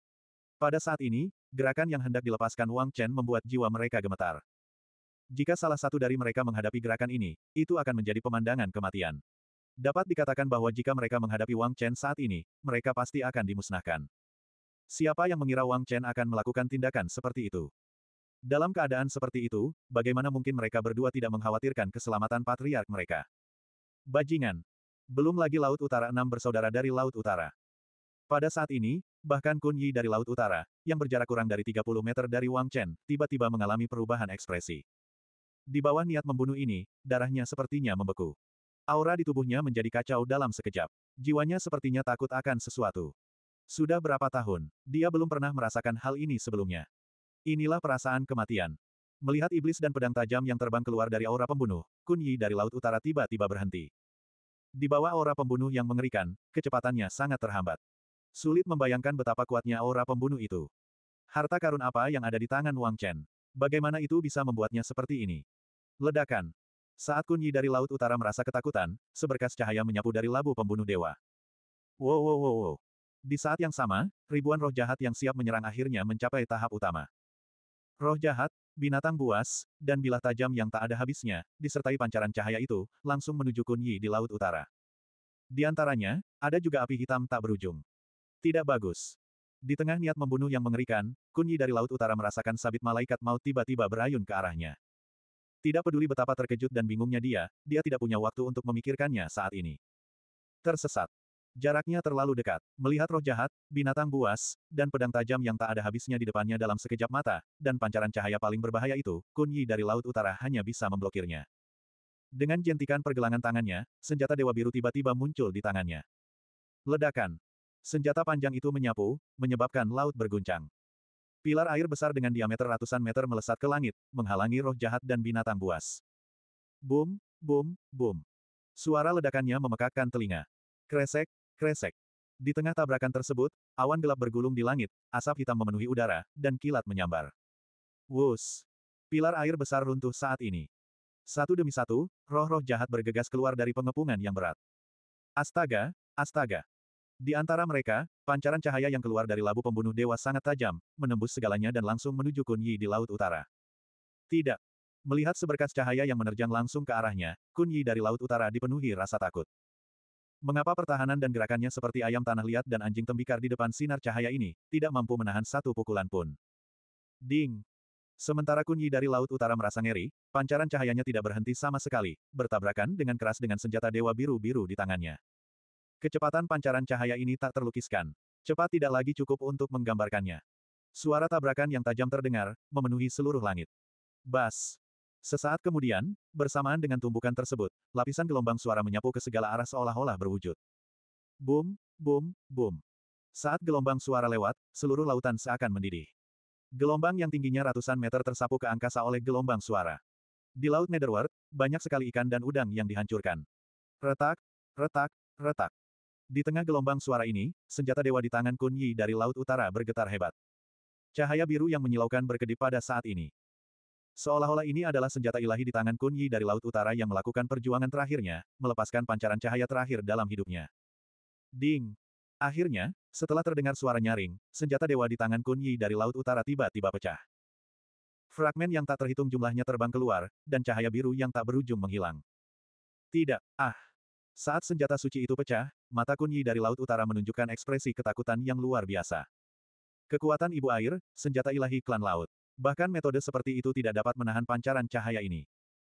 A: Pada saat ini, gerakan yang hendak dilepaskan Wang Chen membuat jiwa mereka gemetar. Jika salah satu dari mereka menghadapi gerakan ini, itu akan menjadi pemandangan kematian. Dapat dikatakan bahwa jika mereka menghadapi Wang Chen saat ini, mereka pasti akan dimusnahkan. Siapa yang mengira Wang Chen akan melakukan tindakan seperti itu? Dalam keadaan seperti itu, bagaimana mungkin mereka berdua tidak mengkhawatirkan keselamatan patriark mereka? Bajingan. Belum lagi Laut Utara enam bersaudara dari Laut Utara. Pada saat ini, Bahkan Kun Yi dari Laut Utara, yang berjarak kurang dari 30 meter dari Wang Chen, tiba-tiba mengalami perubahan ekspresi. Di bawah niat membunuh ini, darahnya sepertinya membeku. Aura di tubuhnya menjadi kacau dalam sekejap. Jiwanya sepertinya takut akan sesuatu. Sudah berapa tahun, dia belum pernah merasakan hal ini sebelumnya. Inilah perasaan kematian. Melihat iblis dan pedang tajam yang terbang keluar dari aura pembunuh, Kun Yi dari Laut Utara tiba-tiba berhenti. Di bawah aura pembunuh yang mengerikan, kecepatannya sangat terhambat. Sulit membayangkan betapa kuatnya aura pembunuh itu. Harta karun apa yang ada di tangan Wang Chen? Bagaimana itu bisa membuatnya seperti ini? Ledakan. Saat Kun Yi dari Laut Utara merasa ketakutan, seberkas cahaya menyapu dari labu pembunuh dewa. Wow wow wow wow. Di saat yang sama, ribuan roh jahat yang siap menyerang akhirnya mencapai tahap utama. Roh jahat, binatang buas, dan bilah tajam yang tak ada habisnya, disertai pancaran cahaya itu, langsung menuju Kun Yi di Laut Utara. Di antaranya, ada juga api hitam tak berujung. Tidak bagus. Di tengah niat membunuh yang mengerikan, Kunyi dari Laut Utara merasakan sabit malaikat maut tiba-tiba berayun ke arahnya. Tidak peduli betapa terkejut dan bingungnya dia, dia tidak punya waktu untuk memikirkannya saat ini. Tersesat. Jaraknya terlalu dekat. Melihat roh jahat, binatang buas, dan pedang tajam yang tak ada habisnya di depannya dalam sekejap mata, dan pancaran cahaya paling berbahaya itu, Kunyi dari Laut Utara hanya bisa memblokirnya. Dengan jentikan pergelangan tangannya, senjata Dewa Biru tiba-tiba muncul di tangannya. Ledakan. Senjata panjang itu menyapu, menyebabkan laut berguncang. Pilar air besar dengan diameter ratusan meter melesat ke langit, menghalangi roh jahat dan binatang buas. Boom, boom, boom. Suara ledakannya memekakkan telinga. Kresek, kresek. Di tengah tabrakan tersebut, awan gelap bergulung di langit, asap hitam memenuhi udara, dan kilat menyambar. Wus! Pilar air besar runtuh saat ini. Satu demi satu, roh-roh jahat bergegas keluar dari pengepungan yang berat. Astaga, astaga. Di antara mereka, pancaran cahaya yang keluar dari labu pembunuh dewa sangat tajam, menembus segalanya dan langsung menuju Kun Yi di Laut Utara. Tidak. Melihat seberkas cahaya yang menerjang langsung ke arahnya, Kun Yi dari Laut Utara dipenuhi rasa takut. Mengapa pertahanan dan gerakannya seperti ayam tanah liat dan anjing tembikar di depan sinar cahaya ini, tidak mampu menahan satu pukulan pun? Ding! Sementara Kun Yi dari Laut Utara merasa ngeri, pancaran cahayanya tidak berhenti sama sekali, bertabrakan dengan keras dengan senjata dewa biru-biru di tangannya. Kecepatan pancaran cahaya ini tak terlukiskan. Cepat tidak lagi cukup untuk menggambarkannya. Suara tabrakan yang tajam terdengar, memenuhi seluruh langit. Bas! Sesaat kemudian, bersamaan dengan tumbukan tersebut, lapisan gelombang suara menyapu ke segala arah seolah-olah berwujud. Boom, boom, boom. Saat gelombang suara lewat, seluruh lautan seakan mendidih. Gelombang yang tingginya ratusan meter tersapu ke angkasa oleh gelombang suara. Di Laut Netherworld, banyak sekali ikan dan udang yang dihancurkan. Retak, retak, retak. Di tengah gelombang suara ini, senjata dewa di tangan Kun Yi dari Laut Utara bergetar hebat. Cahaya biru yang menyilaukan berkedip pada saat ini. Seolah-olah ini adalah senjata ilahi di tangan Kun Yi dari Laut Utara yang melakukan perjuangan terakhirnya, melepaskan pancaran cahaya terakhir dalam hidupnya. Ding! Akhirnya, setelah terdengar suara nyaring, senjata dewa di tangan Kun Yi dari Laut Utara tiba-tiba pecah. Fragmen yang tak terhitung jumlahnya terbang keluar, dan cahaya biru yang tak berujung menghilang. Tidak, ah! Saat senjata suci itu pecah, mata Kunyi dari Laut Utara menunjukkan ekspresi ketakutan yang luar biasa. Kekuatan Ibu Air, senjata ilahi klan laut. Bahkan metode seperti itu tidak dapat menahan pancaran cahaya ini.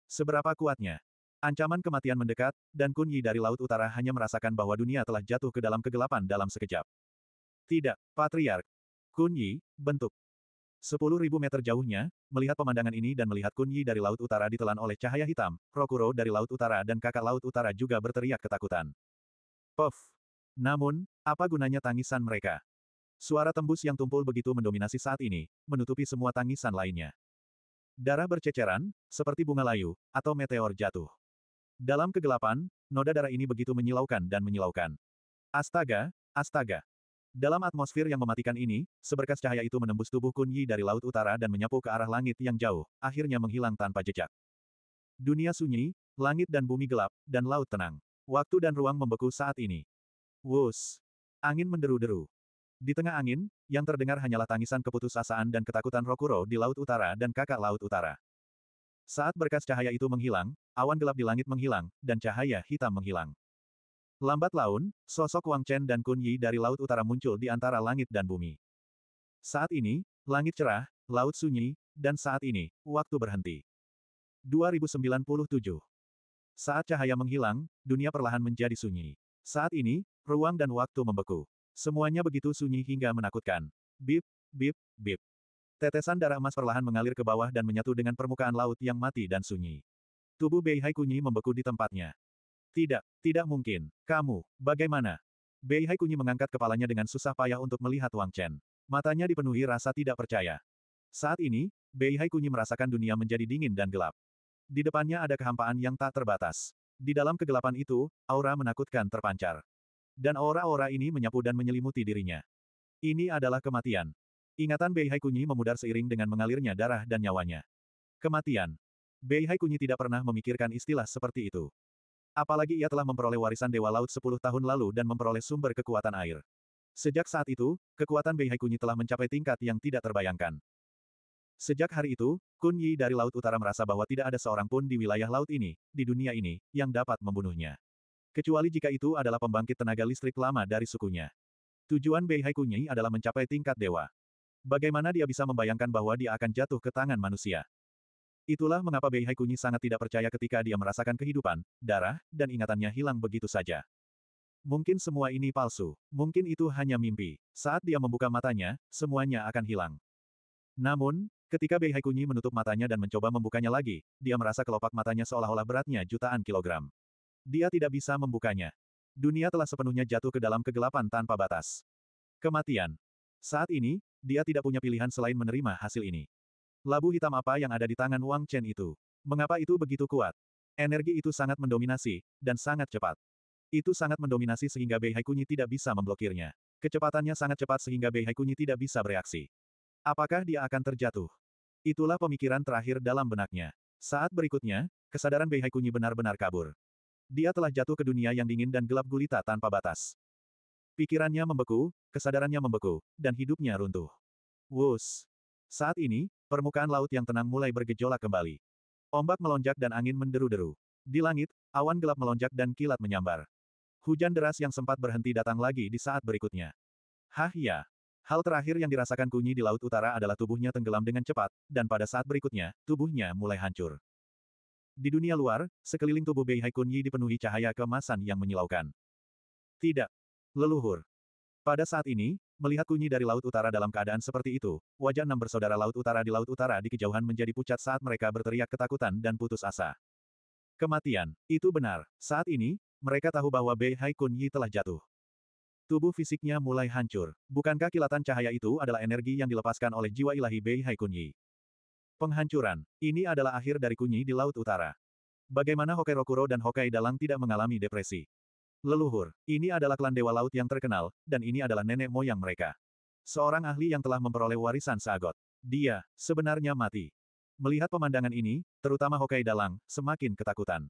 A: Seberapa kuatnya? Ancaman kematian mendekat, dan Kunyi dari Laut Utara hanya merasakan bahwa dunia telah jatuh ke dalam kegelapan dalam sekejap. Tidak, Patriark. Kunyi, bentuk. Sepuluh ribu meter jauhnya, melihat pemandangan ini dan melihat Kunyi dari Laut Utara ditelan oleh cahaya hitam, Rokuro dari Laut Utara dan kakak Laut Utara juga berteriak ketakutan. Puff! Namun, apa gunanya tangisan mereka? Suara tembus yang tumpul begitu mendominasi saat ini, menutupi semua tangisan lainnya. Darah berceceran, seperti bunga layu, atau meteor jatuh. Dalam kegelapan, noda darah ini begitu menyilaukan dan menyilaukan. Astaga, astaga. Dalam atmosfer yang mematikan ini, seberkas cahaya itu menembus tubuh Kun Yi dari laut utara dan menyapu ke arah langit yang jauh, akhirnya menghilang tanpa jejak. Dunia sunyi, langit dan bumi gelap, dan laut tenang. Waktu dan ruang membeku saat ini. Wus! Angin menderu-deru. Di tengah angin, yang terdengar hanyalah tangisan keputusasaan dan ketakutan Rokuro di laut utara dan kakak laut utara. Saat berkas cahaya itu menghilang, awan gelap di langit menghilang, dan cahaya hitam menghilang. Lambat laun, sosok Wang Chen dan Kun Yi dari Laut Utara muncul di antara langit dan bumi. Saat ini, langit cerah, laut sunyi, dan saat ini, waktu berhenti. 2097 Saat cahaya menghilang, dunia perlahan menjadi sunyi. Saat ini, ruang dan waktu membeku. Semuanya begitu sunyi hingga menakutkan. Bip, bip, bip. Tetesan darah emas perlahan mengalir ke bawah dan menyatu dengan permukaan laut yang mati dan sunyi. Tubuh Bei Hai Kunyi membeku di tempatnya. Tidak, tidak mungkin. Kamu, bagaimana? Bei Hai Kunyi mengangkat kepalanya dengan susah payah untuk melihat Wang Chen. Matanya dipenuhi rasa tidak percaya. Saat ini, Bei Hai Kunyi merasakan dunia menjadi dingin dan gelap. Di depannya ada kehampaan yang tak terbatas. Di dalam kegelapan itu, aura menakutkan terpancar. Dan aura-aura ini menyapu dan menyelimuti dirinya. Ini adalah kematian. Ingatan Bei Hai Kunyi memudar seiring dengan mengalirnya darah dan nyawanya. Kematian. Bei Hai Kunyi tidak pernah memikirkan istilah seperti itu. Apalagi ia telah memperoleh warisan Dewa Laut 10 tahun lalu dan memperoleh sumber kekuatan air. Sejak saat itu, kekuatan Bei Hai Kunyi telah mencapai tingkat yang tidak terbayangkan. Sejak hari itu, Kun Yi dari Laut Utara merasa bahwa tidak ada seorang pun di wilayah laut ini, di dunia ini, yang dapat membunuhnya. Kecuali jika itu adalah pembangkit tenaga listrik lama dari sukunya. Tujuan Bei Hai Kunyi adalah mencapai tingkat dewa. Bagaimana dia bisa membayangkan bahwa dia akan jatuh ke tangan manusia? Itulah mengapa Bei Haikunyi sangat tidak percaya ketika dia merasakan kehidupan, darah, dan ingatannya hilang begitu saja. Mungkin semua ini palsu, mungkin itu hanya mimpi. Saat dia membuka matanya, semuanya akan hilang. Namun, ketika Bei Haikunyi menutup matanya dan mencoba membukanya lagi, dia merasa kelopak matanya seolah-olah beratnya jutaan kilogram. Dia tidak bisa membukanya. Dunia telah sepenuhnya jatuh ke dalam kegelapan tanpa batas. Kematian. Saat ini, dia tidak punya pilihan selain menerima hasil ini. Labu hitam apa yang ada di tangan Wang Chen itu? Mengapa itu begitu kuat? Energi itu sangat mendominasi, dan sangat cepat. Itu sangat mendominasi sehingga Bei Haikunyi tidak bisa memblokirnya. Kecepatannya sangat cepat sehingga Bei Haikunyi tidak bisa bereaksi. Apakah dia akan terjatuh? Itulah pemikiran terakhir dalam benaknya. Saat berikutnya, kesadaran Bei Haikunyi benar-benar kabur. Dia telah jatuh ke dunia yang dingin dan gelap gulita tanpa batas. Pikirannya membeku, kesadarannya membeku, dan hidupnya runtuh. Wus. Saat ini, Permukaan laut yang tenang mulai bergejolak kembali. Ombak melonjak dan angin menderu-deru. Di langit, awan gelap melonjak dan kilat menyambar. Hujan deras yang sempat berhenti datang lagi di saat berikutnya. Hah ya. Hal terakhir yang dirasakan Kunyi di Laut Utara adalah tubuhnya tenggelam dengan cepat, dan pada saat berikutnya, tubuhnya mulai hancur. Di dunia luar, sekeliling tubuh Bei Hai Kunyi dipenuhi cahaya kemasan yang menyilaukan. Tidak. Leluhur. Pada saat ini, Melihat Kunyi dari Laut Utara dalam keadaan seperti itu, wajah enam bersaudara Laut Utara di Laut Utara di kejauhan menjadi pucat saat mereka berteriak ketakutan dan putus asa. Kematian, itu benar. Saat ini, mereka tahu bahwa Bei Hai Kunyi telah jatuh. Tubuh fisiknya mulai hancur. Bukankah kilatan cahaya itu adalah energi yang dilepaskan oleh jiwa ilahi Bei Hai Kunyi? Penghancuran, ini adalah akhir dari Kunyi di Laut Utara. Bagaimana Hokai Rokuro dan Hokai Dalang tidak mengalami depresi? Leluhur, ini adalah klan Dewa Laut yang terkenal, dan ini adalah nenek moyang mereka. Seorang ahli yang telah memperoleh warisan Sagot. Dia, sebenarnya mati. Melihat pemandangan ini, terutama Hokai Dalang, semakin ketakutan.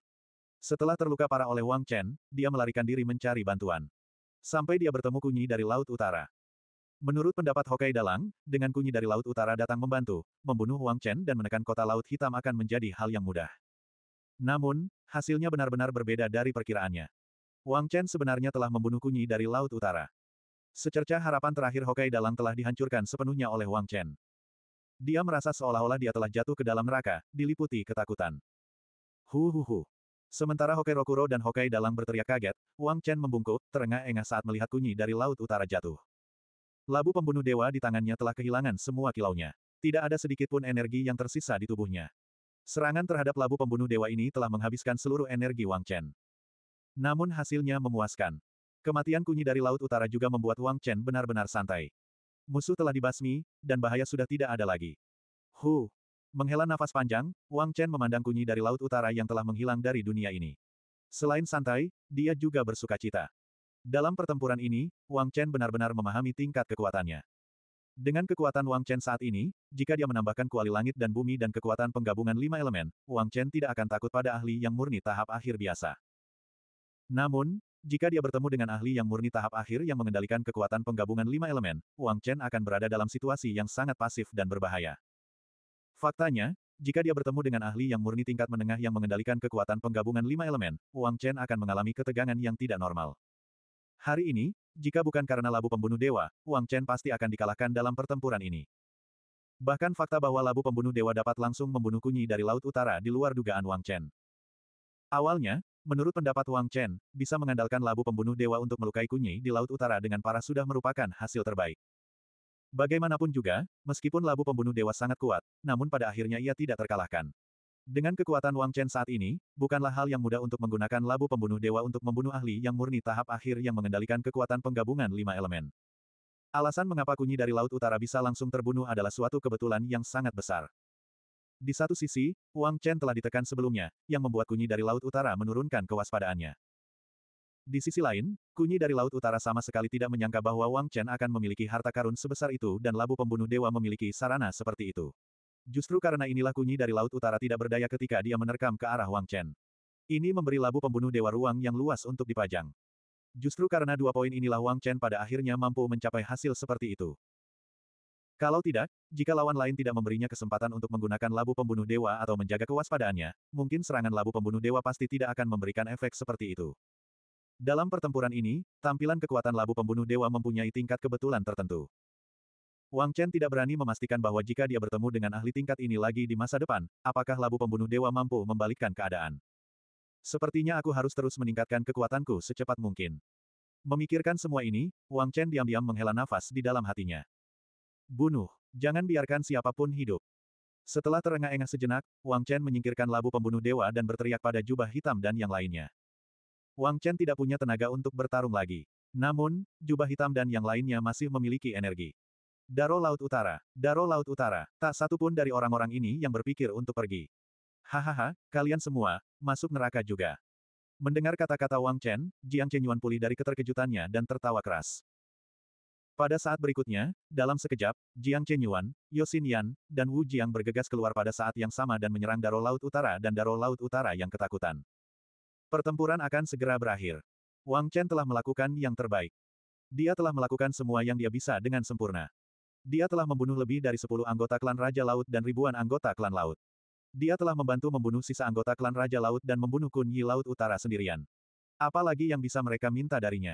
A: Setelah terluka parah oleh Wang Chen, dia melarikan diri mencari bantuan. Sampai dia bertemu Kunyi dari Laut Utara. Menurut pendapat Hokai Dalang, dengan Kunyi dari Laut Utara datang membantu, membunuh Wang Chen dan menekan kota Laut Hitam akan menjadi hal yang mudah. Namun, hasilnya benar-benar berbeda dari perkiraannya. Wang Chen sebenarnya telah membunuh Kunyi dari Laut Utara. Secerca harapan terakhir Hokai Dalang telah dihancurkan sepenuhnya oleh Wang Chen. Dia merasa seolah-olah dia telah jatuh ke dalam neraka, diliputi ketakutan. Hu hu hu. Sementara Hokai Rokuro dan Hokai Dalang berteriak kaget, Wang Chen membungkuk, terengah-engah saat melihat Kunyi dari Laut Utara jatuh. Labu pembunuh dewa di tangannya telah kehilangan semua kilaunya. Tidak ada sedikitpun energi yang tersisa di tubuhnya. Serangan terhadap labu pembunuh dewa ini telah menghabiskan seluruh energi Wang Chen. Namun hasilnya memuaskan. Kematian kunyi dari Laut Utara juga membuat Wang Chen benar-benar santai. Musuh telah dibasmi, dan bahaya sudah tidak ada lagi. Hu! Menghela nafas panjang, Wang Chen memandang kunyi dari Laut Utara yang telah menghilang dari dunia ini. Selain santai, dia juga bersuka cita. Dalam pertempuran ini, Wang Chen benar-benar memahami tingkat kekuatannya. Dengan kekuatan Wang Chen saat ini, jika dia menambahkan kuali langit dan bumi dan kekuatan penggabungan lima elemen, Wang Chen tidak akan takut pada ahli yang murni tahap akhir biasa. Namun, jika dia bertemu dengan ahli yang murni tahap akhir yang mengendalikan kekuatan penggabungan lima elemen, Wang Chen akan berada dalam situasi yang sangat pasif dan berbahaya. Faktanya, jika dia bertemu dengan ahli yang murni tingkat menengah yang mengendalikan kekuatan penggabungan lima elemen, Wang Chen akan mengalami ketegangan yang tidak normal. Hari ini, jika bukan karena labu pembunuh dewa, Wang Chen pasti akan dikalahkan dalam pertempuran ini. Bahkan fakta bahwa labu pembunuh dewa dapat langsung membunuh kunyi dari Laut Utara di luar dugaan Wang Chen. Awalnya, Menurut pendapat Wang Chen, bisa mengandalkan labu pembunuh dewa untuk melukai Kunyi di Laut Utara dengan parah sudah merupakan hasil terbaik. Bagaimanapun juga, meskipun labu pembunuh dewa sangat kuat, namun pada akhirnya ia tidak terkalahkan. Dengan kekuatan Wang Chen saat ini, bukanlah hal yang mudah untuk menggunakan labu pembunuh dewa untuk membunuh ahli yang murni tahap akhir yang mengendalikan kekuatan penggabungan lima elemen. Alasan mengapa kunyi dari Laut Utara bisa langsung terbunuh adalah suatu kebetulan yang sangat besar. Di satu sisi, Wang Chen telah ditekan sebelumnya, yang membuat kunyi dari Laut Utara menurunkan kewaspadaannya. Di sisi lain, kunyi dari Laut Utara sama sekali tidak menyangka bahwa Wang Chen akan memiliki harta karun sebesar itu dan labu pembunuh dewa memiliki sarana seperti itu. Justru karena inilah kunyi dari Laut Utara tidak berdaya ketika dia menerkam ke arah Wang Chen. Ini memberi labu pembunuh dewa ruang yang luas untuk dipajang. Justru karena dua poin inilah Wang Chen pada akhirnya mampu mencapai hasil seperti itu. Kalau tidak, jika lawan lain tidak memberinya kesempatan untuk menggunakan labu pembunuh dewa atau menjaga kewaspadaannya, mungkin serangan labu pembunuh dewa pasti tidak akan memberikan efek seperti itu. Dalam pertempuran ini, tampilan kekuatan labu pembunuh dewa mempunyai tingkat kebetulan tertentu. Wang Chen tidak berani memastikan bahwa jika dia bertemu dengan ahli tingkat ini lagi di masa depan, apakah labu pembunuh dewa mampu membalikkan keadaan. Sepertinya aku harus terus meningkatkan kekuatanku secepat mungkin. Memikirkan semua ini, Wang Chen diam-diam menghela nafas di dalam hatinya. Bunuh. Jangan biarkan siapapun hidup. Setelah terengah-engah sejenak, Wang Chen menyingkirkan labu pembunuh dewa dan berteriak pada jubah hitam dan yang lainnya. Wang Chen tidak punya tenaga untuk bertarung lagi. Namun, jubah hitam dan yang lainnya masih memiliki energi. Daro Laut Utara, Daro Laut Utara, tak satu pun dari orang-orang ini yang berpikir untuk pergi. Hahaha, kalian semua, masuk neraka juga. Mendengar kata-kata Wang Chen, Jiang Chenyuan pulih dari keterkejutannya dan tertawa keras. Pada saat berikutnya, dalam sekejap, Jiang Chenyuan, Yosin Yan, dan Wu Jiang bergegas keluar pada saat yang sama dan menyerang Daro Laut Utara dan Daro Laut Utara yang ketakutan. Pertempuran akan segera berakhir. Wang Chen telah melakukan yang terbaik. Dia telah melakukan semua yang dia bisa dengan sempurna. Dia telah membunuh lebih dari 10 anggota klan Raja Laut dan ribuan anggota klan Laut. Dia telah membantu membunuh sisa anggota klan Raja Laut dan membunuh Kun Yi Laut Utara sendirian. Apalagi yang bisa mereka minta darinya?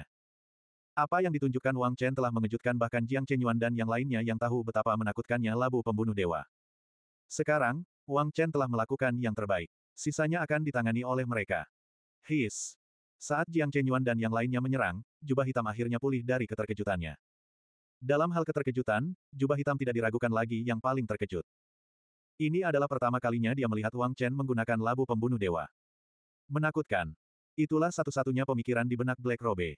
A: Apa yang ditunjukkan Wang Chen telah mengejutkan bahkan Jiang Chenyuan dan yang lainnya yang tahu betapa menakutkannya labu pembunuh dewa. Sekarang, Wang Chen telah melakukan yang terbaik. Sisanya akan ditangani oleh mereka. His. Saat Jiang Chenyuan dan yang lainnya menyerang, jubah hitam akhirnya pulih dari keterkejutannya. Dalam hal keterkejutan, jubah hitam tidak diragukan lagi yang paling terkejut. Ini adalah pertama kalinya dia melihat Wang Chen menggunakan labu pembunuh dewa. Menakutkan. Itulah satu-satunya pemikiran di benak Black Robe.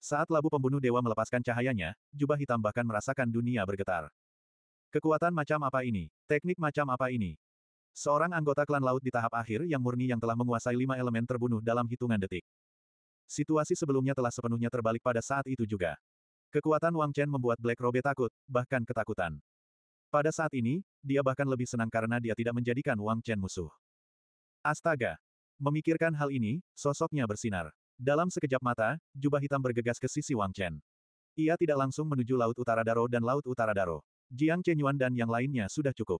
A: Saat labu pembunuh dewa melepaskan cahayanya, jubah hitam bahkan merasakan dunia bergetar. Kekuatan macam apa ini? Teknik macam apa ini? Seorang anggota klan laut di tahap akhir yang murni yang telah menguasai lima elemen terbunuh dalam hitungan detik. Situasi sebelumnya telah sepenuhnya terbalik pada saat itu juga. Kekuatan Wang Chen membuat Black Robe takut, bahkan ketakutan. Pada saat ini, dia bahkan lebih senang karena dia tidak menjadikan Wang Chen musuh. Astaga! Memikirkan hal ini, sosoknya bersinar. Dalam sekejap mata, jubah hitam bergegas ke sisi Wang Chen. Ia tidak langsung menuju Laut Utara Daro dan Laut Utara Daro. Jiang Chenyuan dan yang lainnya sudah cukup.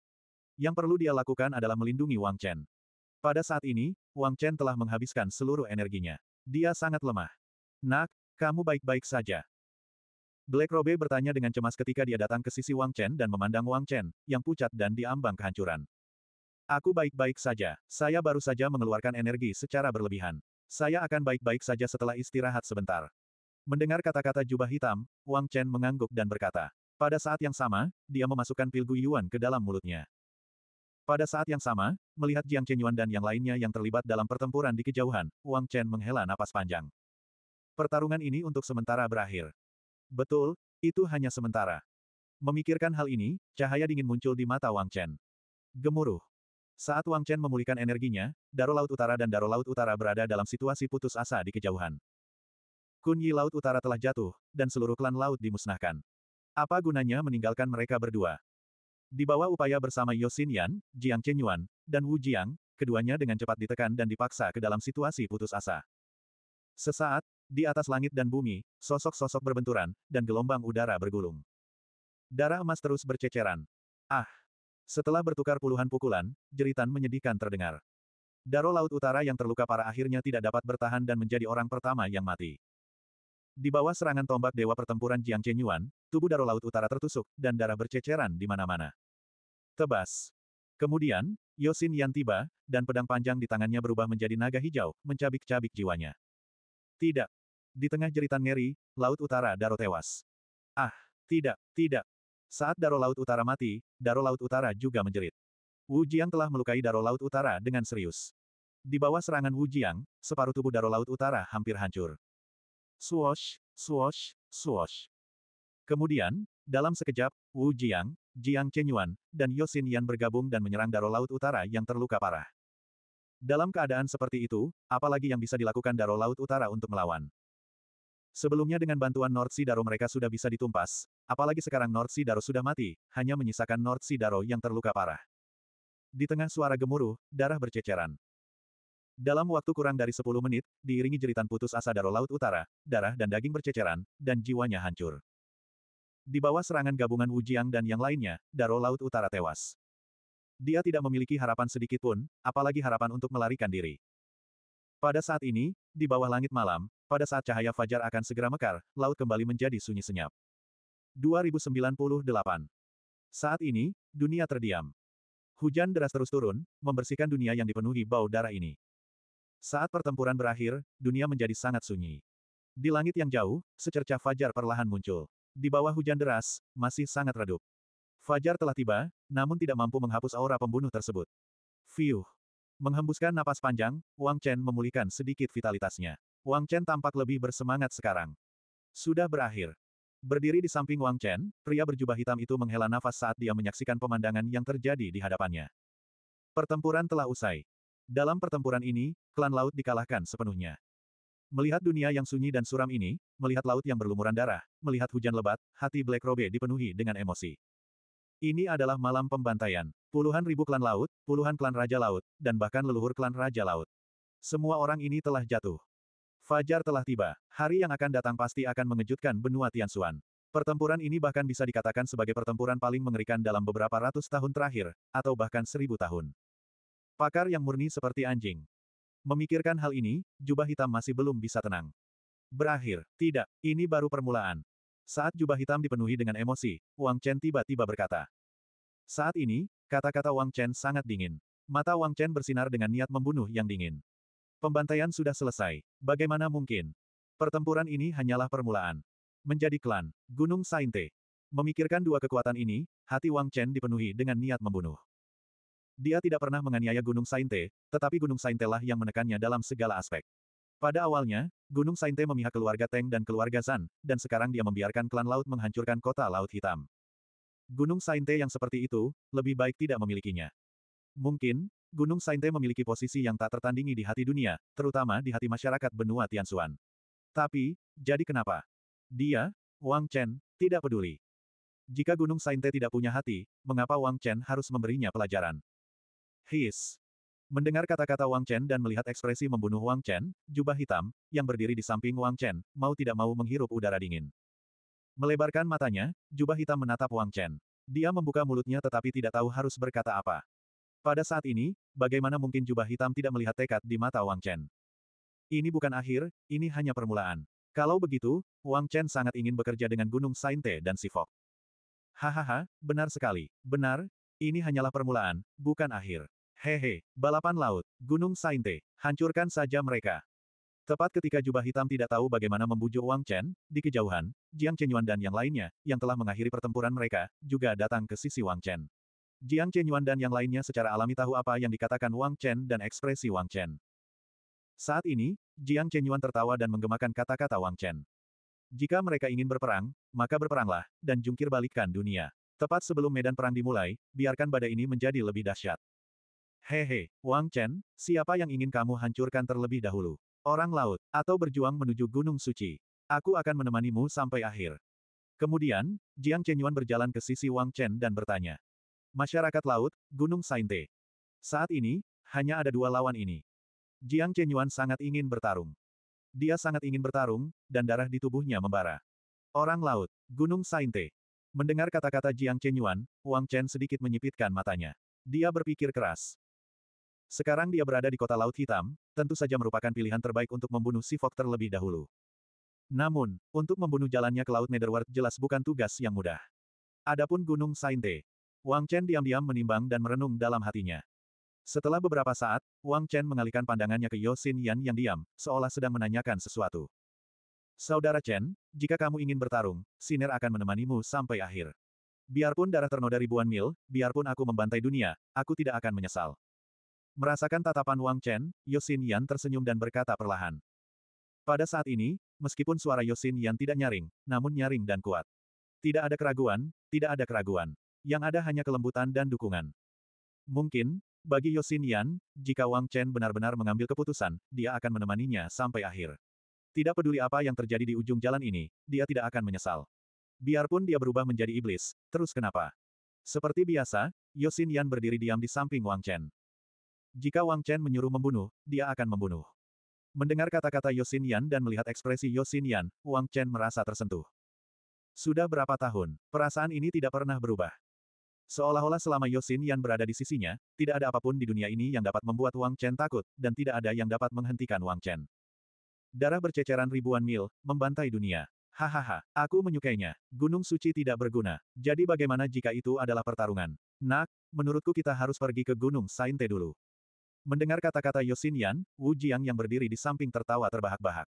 A: Yang perlu dia lakukan adalah melindungi Wang Chen. Pada saat ini, Wang Chen telah menghabiskan seluruh energinya. Dia sangat lemah. Nak, kamu baik-baik saja. Black Robe bertanya dengan cemas ketika dia datang ke sisi Wang Chen dan memandang Wang Chen, yang pucat dan diambang kehancuran. Aku baik-baik saja, saya baru saja mengeluarkan energi secara berlebihan. Saya akan baik-baik saja setelah istirahat sebentar. Mendengar kata-kata jubah hitam, Wang Chen mengangguk dan berkata. Pada saat yang sama, dia memasukkan pil Guyuan ke dalam mulutnya. Pada saat yang sama, melihat Jiang Chen Yuan dan yang lainnya yang terlibat dalam pertempuran di kejauhan, Wang Chen menghela napas panjang. Pertarungan ini untuk sementara berakhir. Betul, itu hanya sementara. Memikirkan hal ini, cahaya dingin muncul di mata Wang Chen. Gemuruh. Saat Wang Chen memulihkan energinya, Daro Laut Utara dan Daro Laut Utara berada dalam situasi putus asa di kejauhan. Kun Laut Utara telah jatuh, dan seluruh klan laut dimusnahkan. Apa gunanya meninggalkan mereka berdua? Di bawah upaya bersama Yosin Yan, Jiang Chen Yuan, dan Wu Jiang, keduanya dengan cepat ditekan dan dipaksa ke dalam situasi putus asa. Sesaat, di atas langit dan bumi, sosok-sosok berbenturan, dan gelombang udara bergulung. Darah emas terus berceceran. Ah! Setelah bertukar puluhan pukulan, jeritan menyedihkan terdengar. Daro Laut Utara yang terluka parah akhirnya tidak dapat bertahan dan menjadi orang pertama yang mati. Di bawah serangan tombak Dewa Pertempuran Jiang Chenyuan, tubuh Daro Laut Utara tertusuk, dan darah berceceran di mana-mana. Tebas. Kemudian, Yosin Yan tiba, dan pedang panjang di tangannya berubah menjadi naga hijau, mencabik-cabik jiwanya. Tidak. Di tengah jeritan ngeri, Laut Utara Daro tewas. Ah, tidak, tidak, saat Daro Laut Utara mati, Daro Laut Utara juga menjerit. Wu Jiang telah melukai Daro Laut Utara dengan serius. Di bawah serangan Wu Jiang, separuh tubuh Daro Laut Utara hampir hancur. Swoosh, swoosh, swoosh. Kemudian, dalam sekejap, Wu Jiang, Jiang Chenyuan, dan Yosin Yan bergabung dan menyerang Daro Laut Utara yang terluka parah. Dalam keadaan seperti itu, apalagi yang bisa dilakukan Daro Laut Utara untuk melawan? Sebelumnya dengan bantuan North Sea Daro mereka sudah bisa ditumpas, apalagi sekarang North Sea Daro sudah mati, hanya menyisakan North Sea Daro yang terluka parah. Di tengah suara gemuruh, darah berceceran. Dalam waktu kurang dari 10 menit, diiringi jeritan putus asa Daro Laut Utara, darah dan daging berceceran, dan jiwanya hancur. Di bawah serangan gabungan Wujiang dan yang lainnya, Daro Laut Utara tewas. Dia tidak memiliki harapan sedikit pun, apalagi harapan untuk melarikan diri. Pada saat ini, di bawah langit malam, pada saat cahaya fajar akan segera mekar, laut kembali menjadi sunyi senyap. 2098 Saat ini, dunia terdiam. Hujan deras terus turun, membersihkan dunia yang dipenuhi bau darah ini. Saat pertempuran berakhir, dunia menjadi sangat sunyi. Di langit yang jauh, secercah fajar perlahan muncul. Di bawah hujan deras, masih sangat redup. Fajar telah tiba, namun tidak mampu menghapus aura pembunuh tersebut. Fiuh! Menghembuskan napas panjang, Wang Chen memulihkan sedikit vitalitasnya. Wang Chen tampak lebih bersemangat sekarang. Sudah berakhir. Berdiri di samping Wang Chen, pria berjubah hitam itu menghela nafas saat dia menyaksikan pemandangan yang terjadi di hadapannya. Pertempuran telah usai. Dalam pertempuran ini, klan laut dikalahkan sepenuhnya. Melihat dunia yang sunyi dan suram ini, melihat laut yang berlumuran darah, melihat hujan lebat, hati Black Robe dipenuhi dengan emosi. Ini adalah malam pembantaian. Puluhan ribu klan laut, puluhan klan raja laut, dan bahkan leluhur klan raja laut. Semua orang ini telah jatuh. Fajar telah tiba. Hari yang akan datang pasti akan mengejutkan benua Tianxuan. Pertempuran ini bahkan bisa dikatakan sebagai pertempuran paling mengerikan dalam beberapa ratus tahun terakhir, atau bahkan seribu tahun. Pakar yang murni seperti anjing. Memikirkan hal ini, jubah hitam masih belum bisa tenang. Berakhir, tidak, ini baru permulaan. Saat jubah hitam dipenuhi dengan emosi, Wang Chen tiba-tiba berkata. Saat ini, kata-kata Wang Chen sangat dingin. Mata Wang Chen bersinar dengan niat membunuh yang dingin. Pembantaian sudah selesai. Bagaimana mungkin? Pertempuran ini hanyalah permulaan. Menjadi klan, Gunung Sainte. Memikirkan dua kekuatan ini, hati Wang Chen dipenuhi dengan niat membunuh. Dia tidak pernah menganiaya Gunung Sainte, tetapi Gunung Sainte lah yang menekannya dalam segala aspek. Pada awalnya, Gunung Sainte memihak keluarga Teng dan keluarga Zan, dan sekarang dia membiarkan klan laut menghancurkan kota Laut Hitam. Gunung Sainte yang seperti itu, lebih baik tidak memilikinya. Mungkin, Gunung Sainte memiliki posisi yang tak tertandingi di hati dunia, terutama di hati masyarakat benua Tianxuan. Tapi, jadi kenapa? Dia, Wang Chen, tidak peduli. Jika Gunung Sainte tidak punya hati, mengapa Wang Chen harus memberinya pelajaran? His. Mendengar kata-kata Wang Chen dan melihat ekspresi membunuh Wang Chen, jubah hitam, yang berdiri di samping Wang Chen, mau tidak mau menghirup udara dingin. Melebarkan matanya, jubah hitam menatap Wang Chen. Dia membuka mulutnya tetapi tidak tahu harus berkata apa. Pada saat ini, bagaimana mungkin jubah hitam tidak melihat tekad di mata Wang Chen? Ini bukan akhir, ini hanya permulaan. Kalau begitu, Wang Chen sangat ingin bekerja dengan Gunung Sainte dan Sifok. Hahaha, benar sekali. Benar, ini hanyalah permulaan, bukan akhir. Hehe, balapan laut, Gunung Sainte, hancurkan saja mereka. Tepat ketika jubah hitam tidak tahu bagaimana membujuk Wang Chen, di kejauhan, Jiang Chenyuan dan yang lainnya, yang telah mengakhiri pertempuran mereka, juga datang ke sisi Wang Chen. Jiang Chenyuan dan yang lainnya secara alami tahu apa yang dikatakan Wang Chen dan ekspresi Wang Chen. Saat ini, Jiang Chenyuan tertawa dan menggemakan kata-kata Wang Chen. Jika mereka ingin berperang, maka berperanglah, dan jungkir balikkan dunia. Tepat sebelum medan perang dimulai, biarkan badai ini menjadi lebih dahsyat. Hehe, Wang Chen, siapa yang ingin kamu hancurkan terlebih dahulu? Orang laut, atau berjuang menuju Gunung Suci? Aku akan menemanimu sampai akhir. Kemudian, Jiang Chenyuan berjalan ke sisi Wang Chen dan bertanya. Masyarakat laut, Gunung Sainte. Saat ini, hanya ada dua lawan ini. Jiang Chenyuan sangat ingin bertarung. Dia sangat ingin bertarung, dan darah di tubuhnya membara. Orang laut, Gunung Sainte. Mendengar kata-kata Jiang Chenyuan, Wang Chen sedikit menyipitkan matanya. Dia berpikir keras. Sekarang dia berada di kota Laut Hitam, tentu saja merupakan pilihan terbaik untuk membunuh Sifok terlebih dahulu. Namun, untuk membunuh jalannya ke Laut Netherworld jelas bukan tugas yang mudah. Adapun Gunung Sainte, Wang Chen diam-diam menimbang dan merenung dalam hatinya. Setelah beberapa saat, Wang Chen mengalihkan pandangannya ke Yosin Yan yang diam, seolah sedang menanyakan sesuatu. Saudara Chen, jika kamu ingin bertarung, Siner akan menemanimu sampai akhir. Biarpun darah ternoda ribuan mil, biarpun aku membantai dunia, aku tidak akan menyesal. Merasakan tatapan Wang Chen, Yosin Yan tersenyum dan berkata perlahan. Pada saat ini, meskipun suara Yosin Yan tidak nyaring, namun nyaring dan kuat. Tidak ada keraguan, tidak ada keraguan. Yang ada hanya kelembutan dan dukungan. Mungkin, bagi Yosin Yan, jika Wang Chen benar-benar mengambil keputusan, dia akan menemaninya sampai akhir. Tidak peduli apa yang terjadi di ujung jalan ini, dia tidak akan menyesal. Biarpun dia berubah menjadi iblis, terus kenapa? Seperti biasa, Yosin Yan berdiri diam di samping Wang Chen. Jika Wang Chen menyuruh membunuh, dia akan membunuh. Mendengar kata-kata Yosin Yan dan melihat ekspresi Yosin Yan, Wang Chen merasa tersentuh. Sudah berapa tahun, perasaan ini tidak pernah berubah. Seolah-olah selama Yosin Yan berada di sisinya, tidak ada apapun di dunia ini yang dapat membuat Wang Chen takut, dan tidak ada yang dapat menghentikan Wang Chen. Darah berceceran ribuan mil, membantai dunia. Hahaha, aku menyukainya. Gunung suci tidak berguna. Jadi bagaimana jika itu adalah pertarungan? Nak, menurutku kita harus pergi ke Gunung Sainte dulu. Mendengar kata-kata Yosin Yan, Wu Jiang yang berdiri di samping tertawa terbahak-bahak.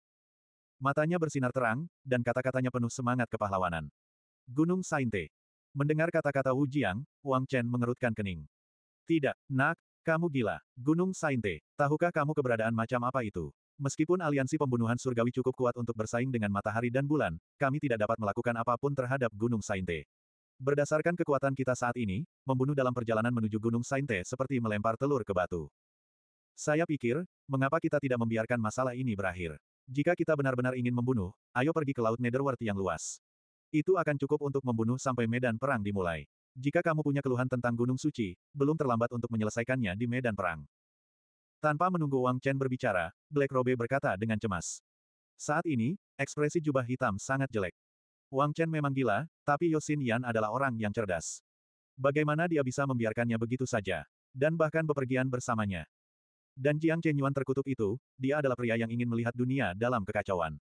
A: Matanya bersinar terang, dan kata-katanya penuh semangat kepahlawanan. Gunung Sainte. Mendengar kata-kata Wu Jiang, Wang Chen mengerutkan kening. Tidak, nak, kamu gila. Gunung Sainte, tahukah kamu keberadaan macam apa itu? Meskipun aliansi pembunuhan surgawi cukup kuat untuk bersaing dengan matahari dan bulan, kami tidak dapat melakukan apapun terhadap Gunung Sainte. Berdasarkan kekuatan kita saat ini, membunuh dalam perjalanan menuju Gunung Sainte seperti melempar telur ke batu. Saya pikir, mengapa kita tidak membiarkan masalah ini berakhir? Jika kita benar-benar ingin membunuh, ayo pergi ke Laut Netherworld yang luas. Itu akan cukup untuk membunuh sampai medan perang dimulai. Jika kamu punya keluhan tentang Gunung Suci, belum terlambat untuk menyelesaikannya di medan perang. Tanpa menunggu Wang Chen berbicara, Black Robe berkata dengan cemas. Saat ini, ekspresi jubah hitam sangat jelek. Wang Chen memang gila, tapi Yosin Yan adalah orang yang cerdas. Bagaimana dia bisa membiarkannya begitu saja? Dan bahkan bepergian bersamanya. Dan Jiang Chenyuan terkutuk itu, dia adalah pria yang ingin melihat dunia dalam kekacauan.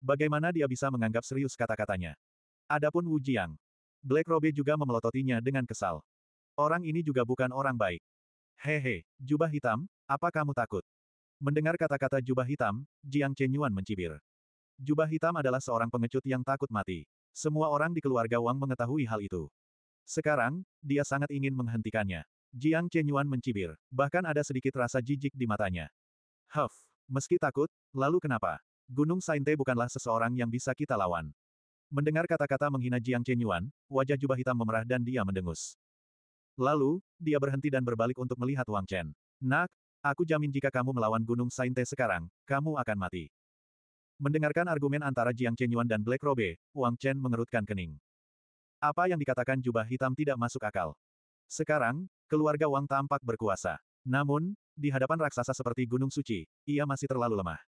A: Bagaimana dia bisa menganggap serius kata-katanya? Adapun Wu Jiang. Black Robe juga memelototinya dengan kesal. Orang ini juga bukan orang baik. Hehe, jubah hitam, apa kamu takut? Mendengar kata-kata jubah hitam, Jiang Chenyuan mencibir. Jubah hitam adalah seorang pengecut yang takut mati. Semua orang di keluarga Wang mengetahui hal itu. Sekarang, dia sangat ingin menghentikannya. Jiang Chenyuan mencibir, bahkan ada sedikit rasa jijik di matanya. Huff, meski takut, lalu kenapa? Gunung Sainte bukanlah seseorang yang bisa kita lawan. Mendengar kata-kata menghina Jiang Chenyuan, wajah jubah hitam memerah dan dia mendengus. Lalu, dia berhenti dan berbalik untuk melihat Wang Chen. Nak, aku jamin jika kamu melawan Gunung Sainte sekarang, kamu akan mati. Mendengarkan argumen antara Jiang Chenyuan dan Black Robe, Wang Chen mengerutkan kening. Apa yang dikatakan jubah hitam tidak masuk akal. Sekarang, Keluarga Wang tampak berkuasa. Namun, di hadapan raksasa seperti Gunung Suci, ia masih terlalu lemah.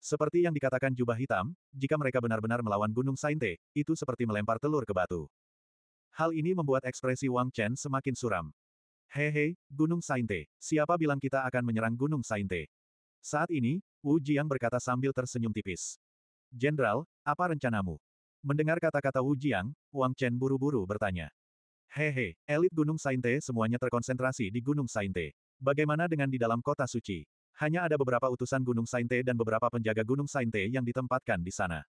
A: Seperti yang dikatakan jubah hitam, jika mereka benar-benar melawan Gunung Sainte, itu seperti melempar telur ke batu. Hal ini membuat ekspresi Wang Chen semakin suram. Hehe, Gunung Sainte, siapa bilang kita akan menyerang Gunung Sainte? Saat ini, Wu Jiang berkata sambil tersenyum tipis. Jenderal, apa rencanamu? Mendengar kata-kata Wu Jiang, Wang Chen buru-buru bertanya. Hehe, elit Gunung Sainte semuanya terkonsentrasi di Gunung Sainte. Bagaimana dengan di dalam kota suci? Hanya ada beberapa utusan Gunung Sainte dan beberapa penjaga Gunung Sainte yang ditempatkan di sana.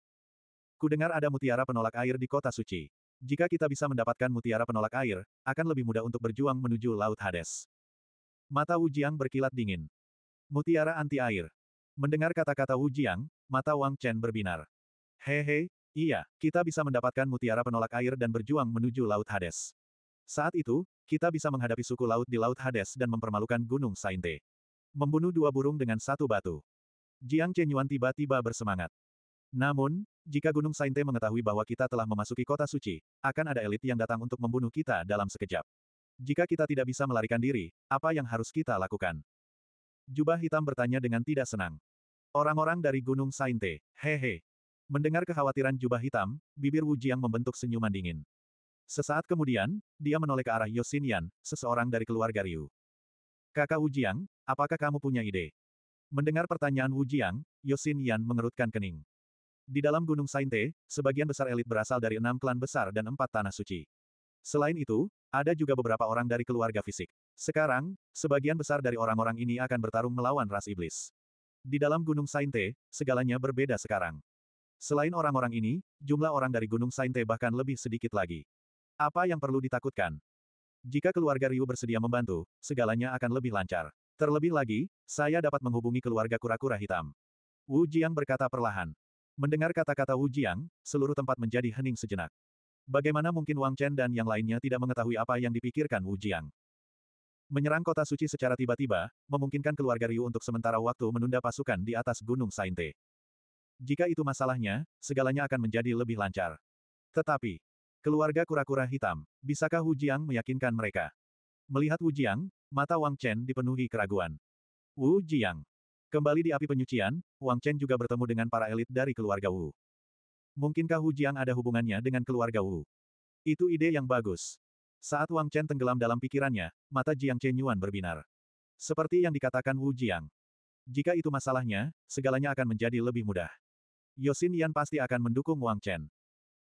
A: Kudengar ada mutiara penolak air di kota suci. Jika kita bisa mendapatkan mutiara penolak air, akan lebih mudah untuk berjuang menuju Laut Hades. Mata Jiang berkilat dingin. Mutiara anti air. Mendengar kata-kata Jiang, mata Wang Chen berbinar. Hehe, iya, kita bisa mendapatkan mutiara penolak air dan berjuang menuju Laut Hades. Saat itu, kita bisa menghadapi suku laut di Laut Hades dan mempermalukan Gunung Sainte. Membunuh dua burung dengan satu batu. Jiang Chenyuan tiba-tiba bersemangat. Namun, jika Gunung Sainte mengetahui bahwa kita telah memasuki kota suci, akan ada elit yang datang untuk membunuh kita dalam sekejap. Jika kita tidak bisa melarikan diri, apa yang harus kita lakukan? Jubah hitam bertanya dengan tidak senang. Orang-orang dari Gunung Sainte, hehe. Mendengar kekhawatiran jubah hitam, bibir Wu Jiang membentuk senyuman dingin. Sesaat kemudian, dia menoleh ke arah Yosinian, seseorang dari keluarga Ryu. Kakak Wujiang, apakah kamu punya ide? Mendengar pertanyaan Wujiang, Yosinian mengerutkan kening. Di dalam Gunung Sainte, sebagian besar elit berasal dari enam klan besar dan empat tanah suci. Selain itu, ada juga beberapa orang dari keluarga fisik. Sekarang, sebagian besar dari orang-orang ini akan bertarung melawan ras iblis. Di dalam Gunung Sainte, segalanya berbeda sekarang. Selain orang-orang ini, jumlah orang dari Gunung Sainte bahkan lebih sedikit lagi. Apa yang perlu ditakutkan? Jika keluarga Ryu bersedia membantu, segalanya akan lebih lancar. Terlebih lagi, saya dapat menghubungi keluarga kura-kura hitam. Wu Jiang berkata perlahan. Mendengar kata-kata Wu Jiang, seluruh tempat menjadi hening sejenak. Bagaimana mungkin Wang Chen dan yang lainnya tidak mengetahui apa yang dipikirkan Wu Jiang? Menyerang kota suci secara tiba-tiba, memungkinkan keluarga Ryu untuk sementara waktu menunda pasukan di atas Gunung Sainte. Jika itu masalahnya, segalanya akan menjadi lebih lancar. Tetapi, Keluarga kura-kura hitam, bisakah Wu Jiang meyakinkan mereka? Melihat Wu Jiang, mata Wang Chen dipenuhi keraguan. Wu Jiang. Kembali di api penyucian, Wang Chen juga bertemu dengan para elit dari keluarga Wu. Mungkinkah Wu Jiang ada hubungannya dengan keluarga Wu? Itu ide yang bagus. Saat Wang Chen tenggelam dalam pikirannya, mata Jiang Chen Yuan berbinar. Seperti yang dikatakan Wu Jiang. Jika itu masalahnya, segalanya akan menjadi lebih mudah. Yosin Yan pasti akan mendukung Wang Chen.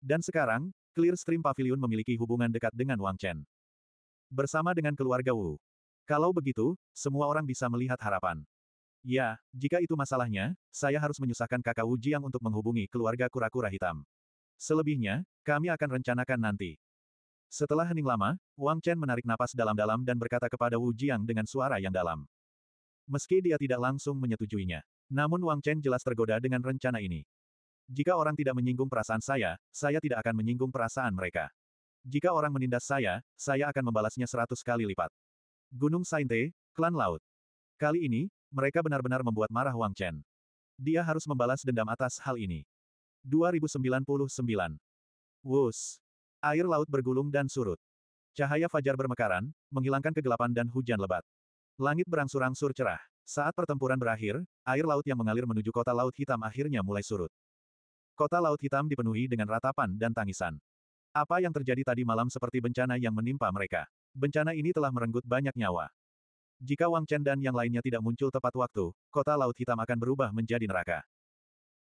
A: Dan sekarang, Clearstream Pavilion memiliki hubungan dekat dengan Wang Chen. Bersama dengan keluarga Wu. Kalau begitu, semua orang bisa melihat harapan. Ya, jika itu masalahnya, saya harus menyusahkan kakak Wu Jiang untuk menghubungi keluarga kura-kura hitam. Selebihnya, kami akan rencanakan nanti. Setelah hening lama, Wang Chen menarik napas dalam-dalam dan berkata kepada Wu Jiang dengan suara yang dalam. Meski dia tidak langsung menyetujuinya. Namun Wang Chen jelas tergoda dengan rencana ini. Jika orang tidak menyinggung perasaan saya, saya tidak akan menyinggung perasaan mereka. Jika orang menindas saya, saya akan membalasnya seratus kali lipat. Gunung Sainte, Klan Laut. Kali ini, mereka benar-benar membuat marah Wang Chen. Dia harus membalas dendam atas hal ini. 2099. Wus. Air laut bergulung dan surut. Cahaya fajar bermekaran, menghilangkan kegelapan dan hujan lebat. Langit berangsur-angsur cerah. Saat pertempuran berakhir, air laut yang mengalir menuju kota laut hitam akhirnya mulai surut. Kota Laut Hitam dipenuhi dengan ratapan dan tangisan. Apa yang terjadi tadi malam seperti bencana yang menimpa mereka. Bencana ini telah merenggut banyak nyawa. Jika Wang Chen dan yang lainnya tidak muncul tepat waktu, kota Laut Hitam akan berubah menjadi neraka.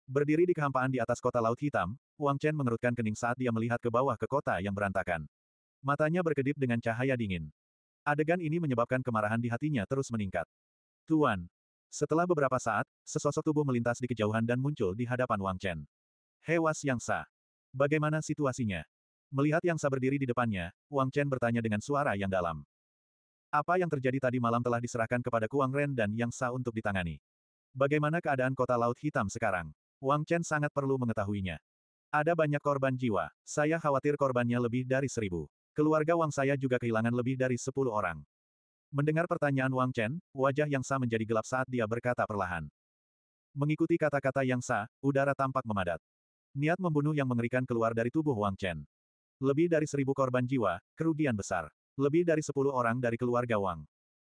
A: Berdiri di kehampaan di atas kota Laut Hitam, Wang Chen mengerutkan kening saat dia melihat ke bawah ke kota yang berantakan. Matanya berkedip dengan cahaya dingin. Adegan ini menyebabkan kemarahan di hatinya terus meningkat. Tuan, setelah beberapa saat, sesosok tubuh melintas di kejauhan dan muncul di hadapan Wang Chen. Hewas Yang Sa. Bagaimana situasinya? Melihat Yang Sa berdiri di depannya, Wang Chen bertanya dengan suara yang dalam. Apa yang terjadi tadi malam telah diserahkan kepada Kuang Ren dan Yang Sa untuk ditangani. Bagaimana keadaan kota Laut Hitam sekarang? Wang Chen sangat perlu mengetahuinya. Ada banyak korban jiwa. Saya khawatir korbannya lebih dari seribu. Keluarga Wang saya juga kehilangan lebih dari sepuluh orang. Mendengar pertanyaan Wang Chen, wajah Yang Sa menjadi gelap saat dia berkata perlahan. Mengikuti kata-kata Yang Sa, udara tampak memadat. Niat membunuh yang mengerikan keluar dari tubuh Wang Chen. Lebih dari seribu korban jiwa, kerugian besar. Lebih dari sepuluh orang dari keluarga Wang.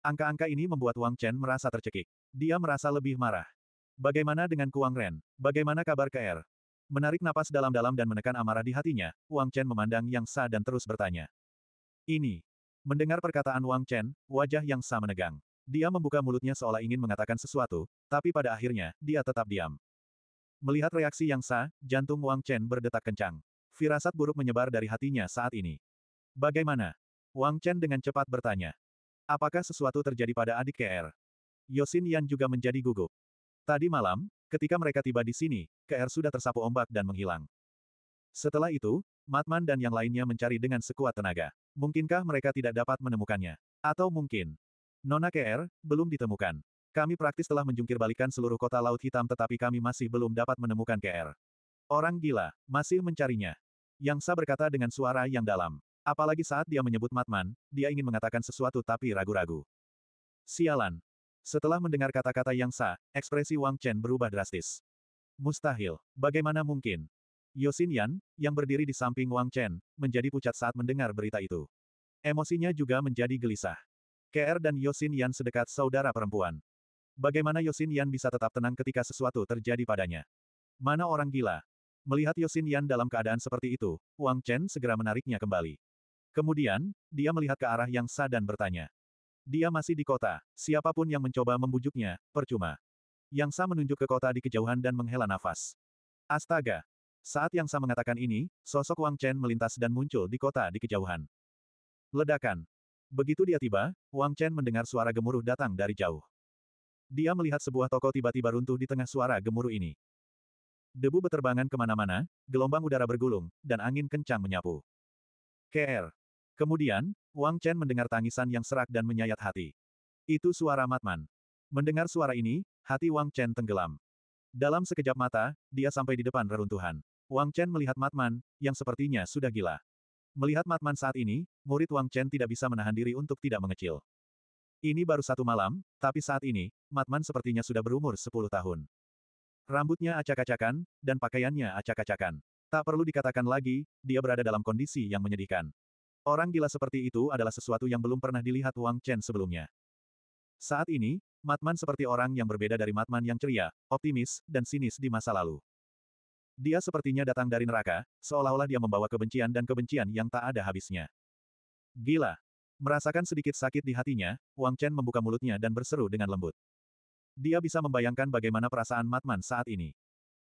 A: Angka-angka ini membuat Wang Chen merasa tercekik. Dia merasa lebih marah. Bagaimana dengan Kuang Ren? Bagaimana kabar KR? Menarik napas dalam-dalam dan menekan amarah di hatinya, Wang Chen memandang Yang Sa dan terus bertanya. Ini. Mendengar perkataan Wang Chen, wajah Yang Sa menegang. Dia membuka mulutnya seolah ingin mengatakan sesuatu, tapi pada akhirnya, dia tetap diam. Melihat reaksi yang sah, jantung Wang Chen berdetak kencang. Firasat buruk menyebar dari hatinya saat ini. Bagaimana? Wang Chen dengan cepat bertanya. Apakah sesuatu terjadi pada adik KR? Yosin Yan juga menjadi gugup. Tadi malam, ketika mereka tiba di sini, KR sudah tersapu ombak dan menghilang. Setelah itu, Matman dan yang lainnya mencari dengan sekuat tenaga. Mungkinkah mereka tidak dapat menemukannya? Atau mungkin, Nona KR, belum ditemukan. Kami praktis telah menjungkirbalikan seluruh kota Laut Hitam tetapi kami masih belum dapat menemukan KR. Orang gila, masih mencarinya. Yang Yangsa berkata dengan suara yang dalam. Apalagi saat dia menyebut Matman, dia ingin mengatakan sesuatu tapi ragu-ragu. Sialan. Setelah mendengar kata-kata Yang Yangsa, ekspresi Wang Chen berubah drastis. Mustahil. Bagaimana mungkin? Yosin Yan, yang berdiri di samping Wang Chen, menjadi pucat saat mendengar berita itu. Emosinya juga menjadi gelisah. KR dan Yosin Yan sedekat saudara perempuan. Bagaimana Yosin Yan bisa tetap tenang ketika sesuatu terjadi padanya? Mana orang gila? Melihat Yosin Yan dalam keadaan seperti itu, Wang Chen segera menariknya kembali. Kemudian, dia melihat ke arah Yang Sa dan bertanya. Dia masih di kota, siapapun yang mencoba membujuknya, percuma. Yang Sa menunjuk ke kota di kejauhan dan menghela nafas. Astaga! Saat Yang Sa mengatakan ini, sosok Wang Chen melintas dan muncul di kota di kejauhan. Ledakan. Begitu dia tiba, Wang Chen mendengar suara gemuruh datang dari jauh. Dia melihat sebuah toko tiba-tiba runtuh di tengah suara gemuruh ini. Debu beterbangan kemana-mana, gelombang udara bergulung, dan angin kencang menyapu. KR. Kemudian, Wang Chen mendengar tangisan yang serak dan menyayat hati. Itu suara Matman. Mendengar suara ini, hati Wang Chen tenggelam. Dalam sekejap mata, dia sampai di depan reruntuhan. Wang Chen melihat Matman, yang sepertinya sudah gila. Melihat Matman saat ini, murid Wang Chen tidak bisa menahan diri untuk tidak mengecil. Ini baru satu malam, tapi saat ini, Matman sepertinya sudah berumur 10 tahun. Rambutnya acak-acakan, dan pakaiannya acak-acakan. Tak perlu dikatakan lagi, dia berada dalam kondisi yang menyedihkan. Orang gila seperti itu adalah sesuatu yang belum pernah dilihat Wang Chen sebelumnya. Saat ini, Matman seperti orang yang berbeda dari Matman yang ceria, optimis, dan sinis di masa lalu. Dia sepertinya datang dari neraka, seolah-olah dia membawa kebencian dan kebencian yang tak ada habisnya. Gila, Merasakan sedikit sakit di hatinya, Wang Chen membuka mulutnya dan berseru dengan lembut. Dia bisa membayangkan bagaimana perasaan Matman saat ini.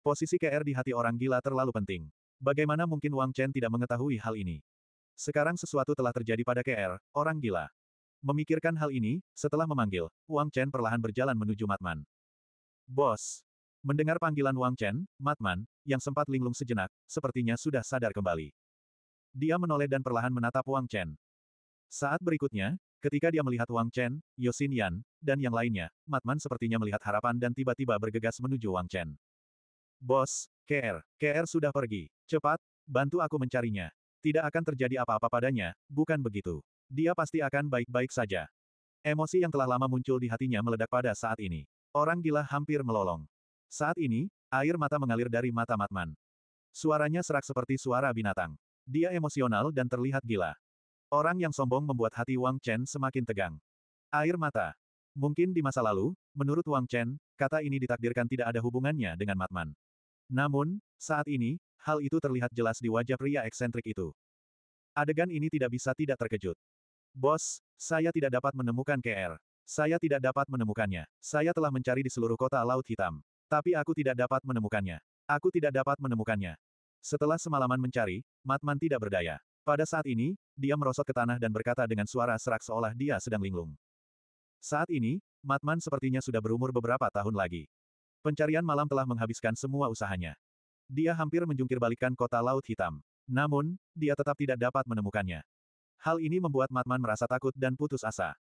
A: Posisi KR di hati orang gila terlalu penting. Bagaimana mungkin Wang Chen tidak mengetahui hal ini? Sekarang sesuatu telah terjadi pada KR, orang gila. Memikirkan hal ini, setelah memanggil, Wang Chen perlahan berjalan menuju Matman. Bos! Mendengar panggilan Wang Chen, Matman, yang sempat linglung sejenak, sepertinya sudah sadar kembali. Dia menoleh dan perlahan menatap Wang Chen. Saat berikutnya, ketika dia melihat Wang Chen, Yosin Yan, dan yang lainnya, Matman sepertinya melihat harapan dan tiba-tiba bergegas menuju Wang Chen. Bos, KR, KR sudah pergi. Cepat, bantu aku mencarinya. Tidak akan terjadi apa-apa padanya, bukan begitu. Dia pasti akan baik-baik saja. Emosi yang telah lama muncul di hatinya meledak pada saat ini. Orang gila hampir melolong. Saat ini, air mata mengalir dari mata Matman. Suaranya serak seperti suara binatang. Dia emosional dan terlihat gila. Orang yang sombong membuat hati Wang Chen semakin tegang. Air mata. Mungkin di masa lalu, menurut Wang Chen, kata ini ditakdirkan tidak ada hubungannya dengan Matman. Namun, saat ini, hal itu terlihat jelas di wajah pria eksentrik itu. Adegan ini tidak bisa tidak terkejut. Bos, saya tidak dapat menemukan KR. Saya tidak dapat menemukannya. Saya telah mencari di seluruh kota Laut Hitam. Tapi aku tidak dapat menemukannya. Aku tidak dapat menemukannya. Setelah semalaman mencari, Matman tidak berdaya. Pada saat ini, dia merosot ke tanah dan berkata dengan suara serak seolah dia sedang linglung. Saat ini, Matman sepertinya sudah berumur beberapa tahun lagi. Pencarian malam telah menghabiskan semua usahanya. Dia hampir menjungkirbalikan kota Laut Hitam. Namun, dia tetap tidak dapat menemukannya. Hal ini membuat Matman merasa takut dan putus asa.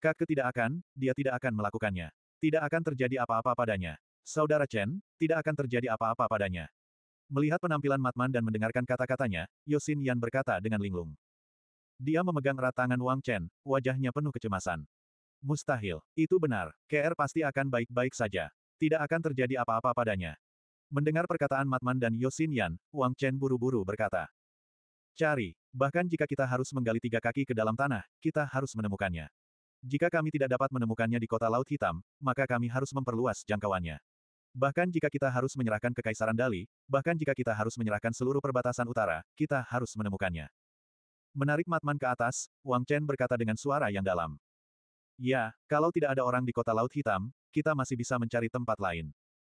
A: Kakek tidak akan, dia tidak akan melakukannya. Tidak akan terjadi apa-apa padanya. Saudara Chen, tidak akan terjadi apa-apa padanya. Melihat penampilan Matman dan mendengarkan kata-katanya, Yosin Yan berkata dengan linglung. Dia memegang erat tangan Wang Chen, wajahnya penuh kecemasan. Mustahil, itu benar, KR pasti akan baik-baik saja. Tidak akan terjadi apa-apa padanya. Mendengar perkataan Matman dan Yosin Yan, Wang Chen buru-buru berkata. Cari, bahkan jika kita harus menggali tiga kaki ke dalam tanah, kita harus menemukannya. Jika kami tidak dapat menemukannya di kota Laut Hitam, maka kami harus memperluas jangkauannya. Bahkan jika kita harus menyerahkan kekaisaran Dali, bahkan jika kita harus menyerahkan seluruh perbatasan utara, kita harus menemukannya. Menarik Matman ke atas, Wang Chen berkata dengan suara yang dalam. Ya, kalau tidak ada orang di kota Laut Hitam, kita masih bisa mencari tempat lain.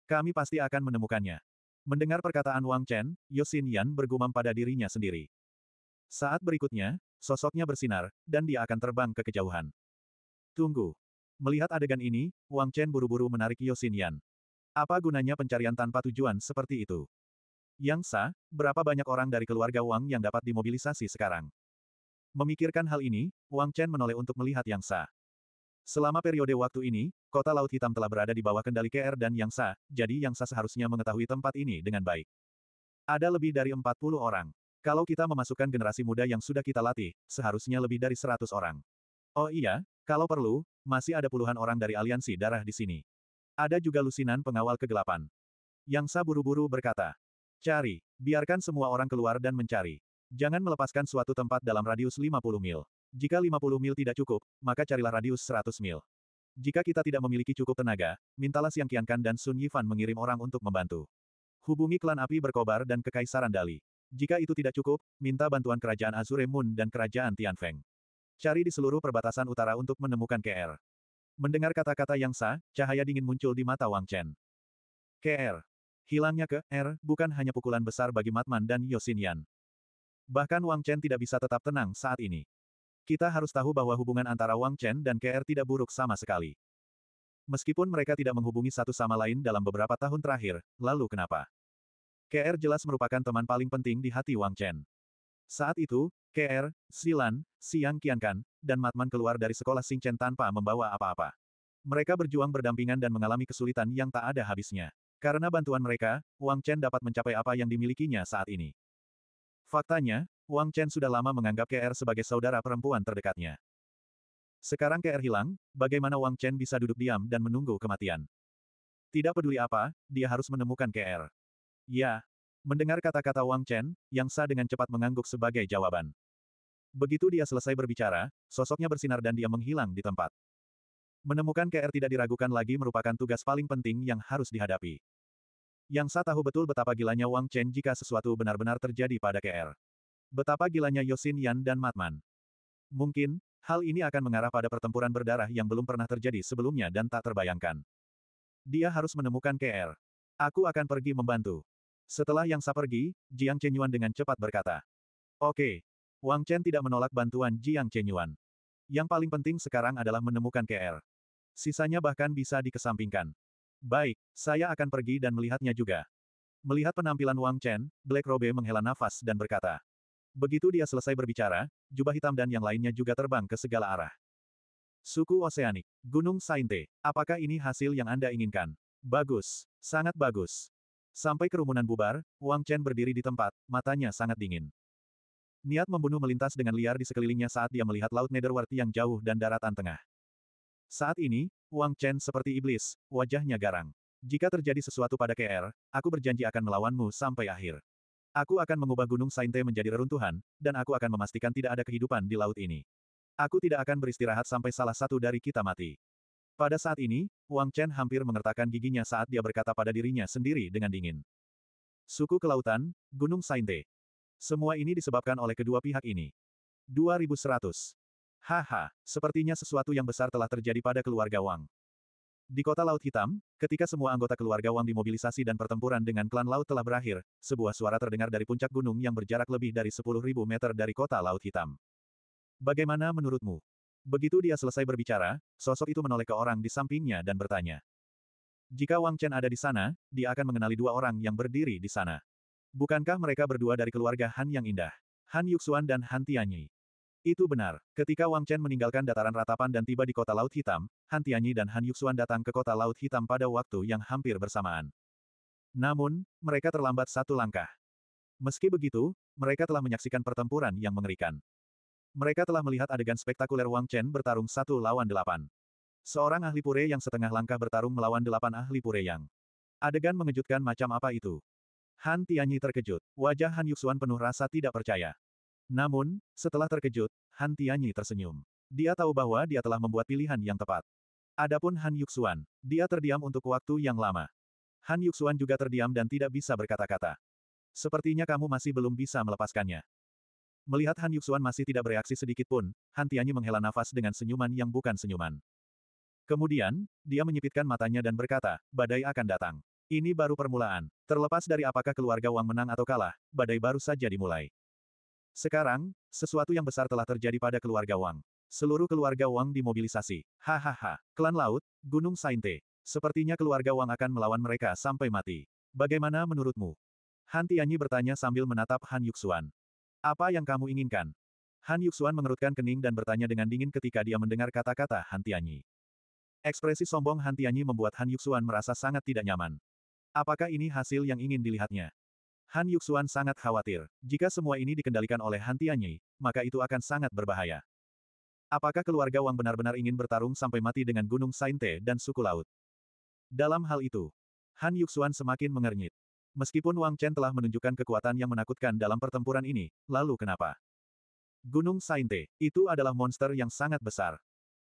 A: Kami pasti akan menemukannya. Mendengar perkataan Wang Chen, Yosin Yan bergumam pada dirinya sendiri. Saat berikutnya, sosoknya bersinar, dan dia akan terbang ke kejauhan. Tunggu. Melihat adegan ini, Wang Chen buru-buru menarik Yosin Yan. Apa gunanya pencarian tanpa tujuan seperti itu? Yang sah, berapa banyak orang dari keluarga Wang yang dapat dimobilisasi sekarang? Memikirkan hal ini, Wang Chen menoleh untuk melihat Yang Sa. Selama periode waktu ini, kota Laut Hitam telah berada di bawah kendali KR dan Yang Sa, jadi Yang Sa seharusnya mengetahui tempat ini dengan baik. Ada lebih dari 40 orang. Kalau kita memasukkan generasi muda yang sudah kita latih, seharusnya lebih dari 100 orang. Oh iya, kalau perlu, masih ada puluhan orang dari aliansi darah di sini. Ada juga lusinan pengawal kegelapan. Yang Sa buru-buru berkata, Cari, biarkan semua orang keluar dan mencari. Jangan melepaskan suatu tempat dalam radius 50 mil. Jika 50 mil tidak cukup, maka carilah radius 100 mil. Jika kita tidak memiliki cukup tenaga, mintalah Siang Kiankan dan Sun Yifan mengirim orang untuk membantu. Hubungi klan api berkobar dan kekaisaran Dali. Jika itu tidak cukup, minta bantuan kerajaan Azure Moon dan kerajaan Tianfeng. Cari di seluruh perbatasan utara untuk menemukan KR. Mendengar kata-kata yang sah, cahaya dingin muncul di mata Wang Chen. KR. Er. Hilangnya ke R er bukan hanya pukulan besar bagi Matman dan Yosinian. Bahkan Wang Chen tidak bisa tetap tenang saat ini. Kita harus tahu bahwa hubungan antara Wang Chen dan KR er tidak buruk sama sekali. Meskipun mereka tidak menghubungi satu sama lain dalam beberapa tahun terakhir, lalu kenapa? KR jelas merupakan teman paling penting di hati Wang Chen. Saat itu, KR, Silan, Siang Kiankan, dan Matman keluar dari sekolah Singchen tanpa membawa apa-apa. Mereka berjuang berdampingan dan mengalami kesulitan yang tak ada habisnya. Karena bantuan mereka, Wang Chen dapat mencapai apa yang dimilikinya saat ini. Faktanya, Wang Chen sudah lama menganggap KR sebagai saudara perempuan terdekatnya. Sekarang KR hilang, bagaimana Wang Chen bisa duduk diam dan menunggu kematian? Tidak peduli apa, dia harus menemukan KR. Ya, Mendengar kata-kata Wang Chen, Yang Sa dengan cepat mengangguk sebagai jawaban. Begitu dia selesai berbicara, sosoknya bersinar dan dia menghilang di tempat. Menemukan KR tidak diragukan lagi merupakan tugas paling penting yang harus dihadapi. Yang Sa tahu betul betapa gilanya Wang Chen jika sesuatu benar-benar terjadi pada KR. Betapa gilanya Yosin Yan dan Matman. Mungkin, hal ini akan mengarah pada pertempuran berdarah yang belum pernah terjadi sebelumnya dan tak terbayangkan. Dia harus menemukan KR. Aku akan pergi membantu. Setelah Yang Sa pergi, Jiang Chenyuan dengan cepat berkata. Oke. Wang Chen tidak menolak bantuan Jiang Chenyuan. Yang paling penting sekarang adalah menemukan KR. Sisanya bahkan bisa dikesampingkan. Baik, saya akan pergi dan melihatnya juga. Melihat penampilan Wang Chen, Black Robe menghela nafas dan berkata. Begitu dia selesai berbicara, jubah hitam dan yang lainnya juga terbang ke segala arah. Suku Oseanik, Gunung Sainte, apakah ini hasil yang Anda inginkan? Bagus, sangat bagus. Sampai kerumunan bubar, Wang Chen berdiri di tempat, matanya sangat dingin. Niat membunuh melintas dengan liar di sekelilingnya saat dia melihat Laut Netherwarti yang jauh dan daratan tengah. Saat ini, Wang Chen seperti iblis, wajahnya garang. Jika terjadi sesuatu pada KR, aku berjanji akan melawanmu sampai akhir. Aku akan mengubah Gunung Sainte menjadi reruntuhan, dan aku akan memastikan tidak ada kehidupan di laut ini. Aku tidak akan beristirahat sampai salah satu dari kita mati. Pada saat ini, Wang Chen hampir mengertakkan giginya saat dia berkata pada dirinya sendiri dengan dingin. Suku Kelautan, Gunung Sainte. Semua ini disebabkan oleh kedua pihak ini. 2100. Haha, sepertinya sesuatu yang besar telah terjadi pada keluarga Wang. Di kota Laut Hitam, ketika semua anggota keluarga Wang dimobilisasi dan pertempuran dengan klan laut telah berakhir, sebuah suara terdengar dari puncak gunung yang berjarak lebih dari 10.000 meter dari kota Laut Hitam. Bagaimana menurutmu? Begitu dia selesai berbicara, sosok itu menoleh ke orang di sampingnya dan bertanya. Jika Wang Chen ada di sana, dia akan mengenali dua orang yang berdiri di sana. Bukankah mereka berdua dari keluarga Han yang indah? Han Yuxuan dan Han Tianyi. Itu benar. Ketika Wang Chen meninggalkan dataran ratapan dan tiba di kota Laut Hitam, Han Tianyi dan Han Yuxuan datang ke kota Laut Hitam pada waktu yang hampir bersamaan. Namun, mereka terlambat satu langkah. Meski begitu, mereka telah menyaksikan pertempuran yang mengerikan. Mereka telah melihat adegan spektakuler Wang Chen bertarung satu lawan delapan. Seorang ahli pure yang setengah langkah bertarung melawan delapan ahli pure yang. Adegan mengejutkan macam apa itu? Han Tianyi terkejut. Wajah Han Yuxuan penuh rasa tidak percaya. Namun, setelah terkejut, Han Tianyi tersenyum. Dia tahu bahwa dia telah membuat pilihan yang tepat. Adapun Han Yuxuan, dia terdiam untuk waktu yang lama. Han Yuxuan juga terdiam dan tidak bisa berkata-kata. Sepertinya kamu masih belum bisa melepaskannya. Melihat Han Yuxuan masih tidak bereaksi sedikit pun, Han Tianyi menghela nafas dengan senyuman yang bukan senyuman. Kemudian, dia menyipitkan matanya dan berkata, badai akan datang. Ini baru permulaan. Terlepas dari apakah keluarga Wang menang atau kalah, badai baru saja dimulai. Sekarang, sesuatu yang besar telah terjadi pada keluarga Wang. Seluruh keluarga Wang dimobilisasi. Hahaha. Klan Laut, Gunung Sainte. Sepertinya keluarga Wang akan melawan mereka sampai mati. Bagaimana menurutmu? Han Tianyi bertanya sambil menatap Han Yuxuan. Apa yang kamu inginkan? Han Yuxuan mengerutkan kening dan bertanya dengan dingin ketika dia mendengar kata-kata Han Tianyi. Ekspresi sombong Han Tianyi membuat Han Yuxuan merasa sangat tidak nyaman. Apakah ini hasil yang ingin dilihatnya? Han Yuxuan sangat khawatir. Jika semua ini dikendalikan oleh Han Tianyi, maka itu akan sangat berbahaya. Apakah keluarga Wang benar-benar ingin bertarung sampai mati dengan Gunung Sainte dan suku laut? Dalam hal itu, Han Yuxuan semakin mengernyit. Meskipun Wang Chen telah menunjukkan kekuatan yang menakutkan dalam pertempuran ini, lalu kenapa? Gunung Sainte, itu adalah monster yang sangat besar.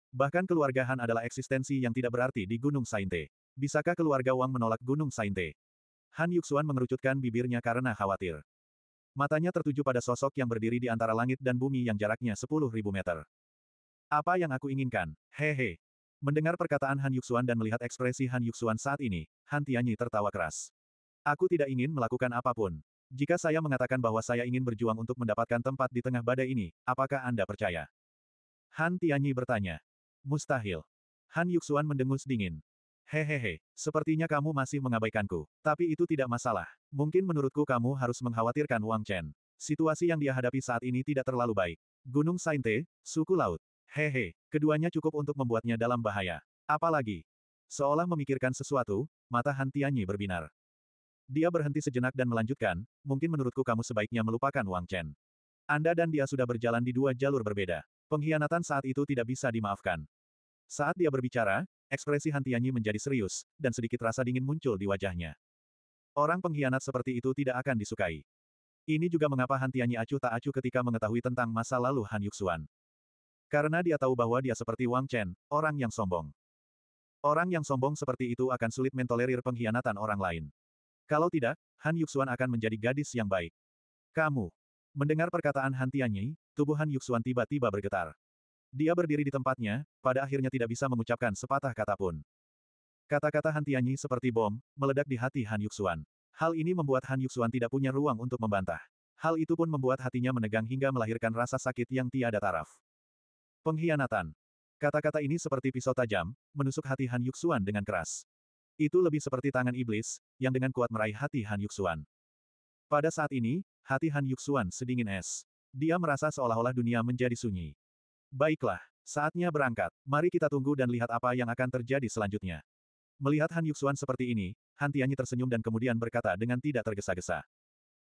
A: Bahkan keluarga Han adalah eksistensi yang tidak berarti di Gunung Sainte. Bisakah keluarga Wang menolak Gunung Sainte? Han Yuxuan mengerucutkan bibirnya karena khawatir. Matanya tertuju pada sosok yang berdiri di antara langit dan bumi yang jaraknya 10.000 meter. Apa yang aku inginkan? Hehe. Mendengar perkataan Han Yuxuan dan melihat ekspresi Han Yuxuan saat ini, Han Tianyi tertawa keras. Aku tidak ingin melakukan apapun. Jika saya mengatakan bahwa saya ingin berjuang untuk mendapatkan tempat di tengah badai ini, apakah Anda percaya? Han Tianyi bertanya. Mustahil. Han Yuxuan mendengus dingin. Hehehe, sepertinya kamu masih mengabaikanku. Tapi itu tidak masalah. Mungkin menurutku kamu harus mengkhawatirkan Wang Chen. Situasi yang dia hadapi saat ini tidak terlalu baik. Gunung Sainte, suku laut. Hehe, keduanya cukup untuk membuatnya dalam bahaya. Apalagi, seolah memikirkan sesuatu, mata Han Tianyi berbinar. Dia berhenti sejenak dan melanjutkan, mungkin menurutku kamu sebaiknya melupakan Wang Chen. Anda dan dia sudah berjalan di dua jalur berbeda. Pengkhianatan saat itu tidak bisa dimaafkan. Saat dia berbicara, ekspresi Han menjadi serius, dan sedikit rasa dingin muncul di wajahnya. Orang pengkhianat seperti itu tidak akan disukai. Ini juga mengapa Han acuh tak acuh ketika mengetahui tentang masa lalu Han Yuxuan. Karena dia tahu bahwa dia seperti Wang Chen, orang yang sombong. Orang yang sombong seperti itu akan sulit mentolerir pengkhianatan orang lain. Kalau tidak, Han Yuxuan akan menjadi gadis yang baik. Kamu. Mendengar perkataan Han Tianyi, tubuh Han Yuxuan tiba-tiba bergetar. Dia berdiri di tempatnya, pada akhirnya tidak bisa mengucapkan sepatah kata pun. Kata-kata Han Tianyi seperti bom, meledak di hati Han Yuxuan. Hal ini membuat Han Yuxuan tidak punya ruang untuk membantah. Hal itu pun membuat hatinya menegang hingga melahirkan rasa sakit yang tiada taraf. Pengkhianatan. Kata-kata ini seperti pisau tajam, menusuk hati Han Yuxuan dengan keras. Itu lebih seperti tangan iblis, yang dengan kuat meraih hati Han Yuxuan. Pada saat ini, hati Han Yuxuan sedingin es. Dia merasa seolah-olah dunia menjadi sunyi. Baiklah, saatnya berangkat. Mari kita tunggu dan lihat apa yang akan terjadi selanjutnya. Melihat Han Yuxuan seperti ini, Han Tianyi tersenyum dan kemudian berkata dengan tidak tergesa-gesa.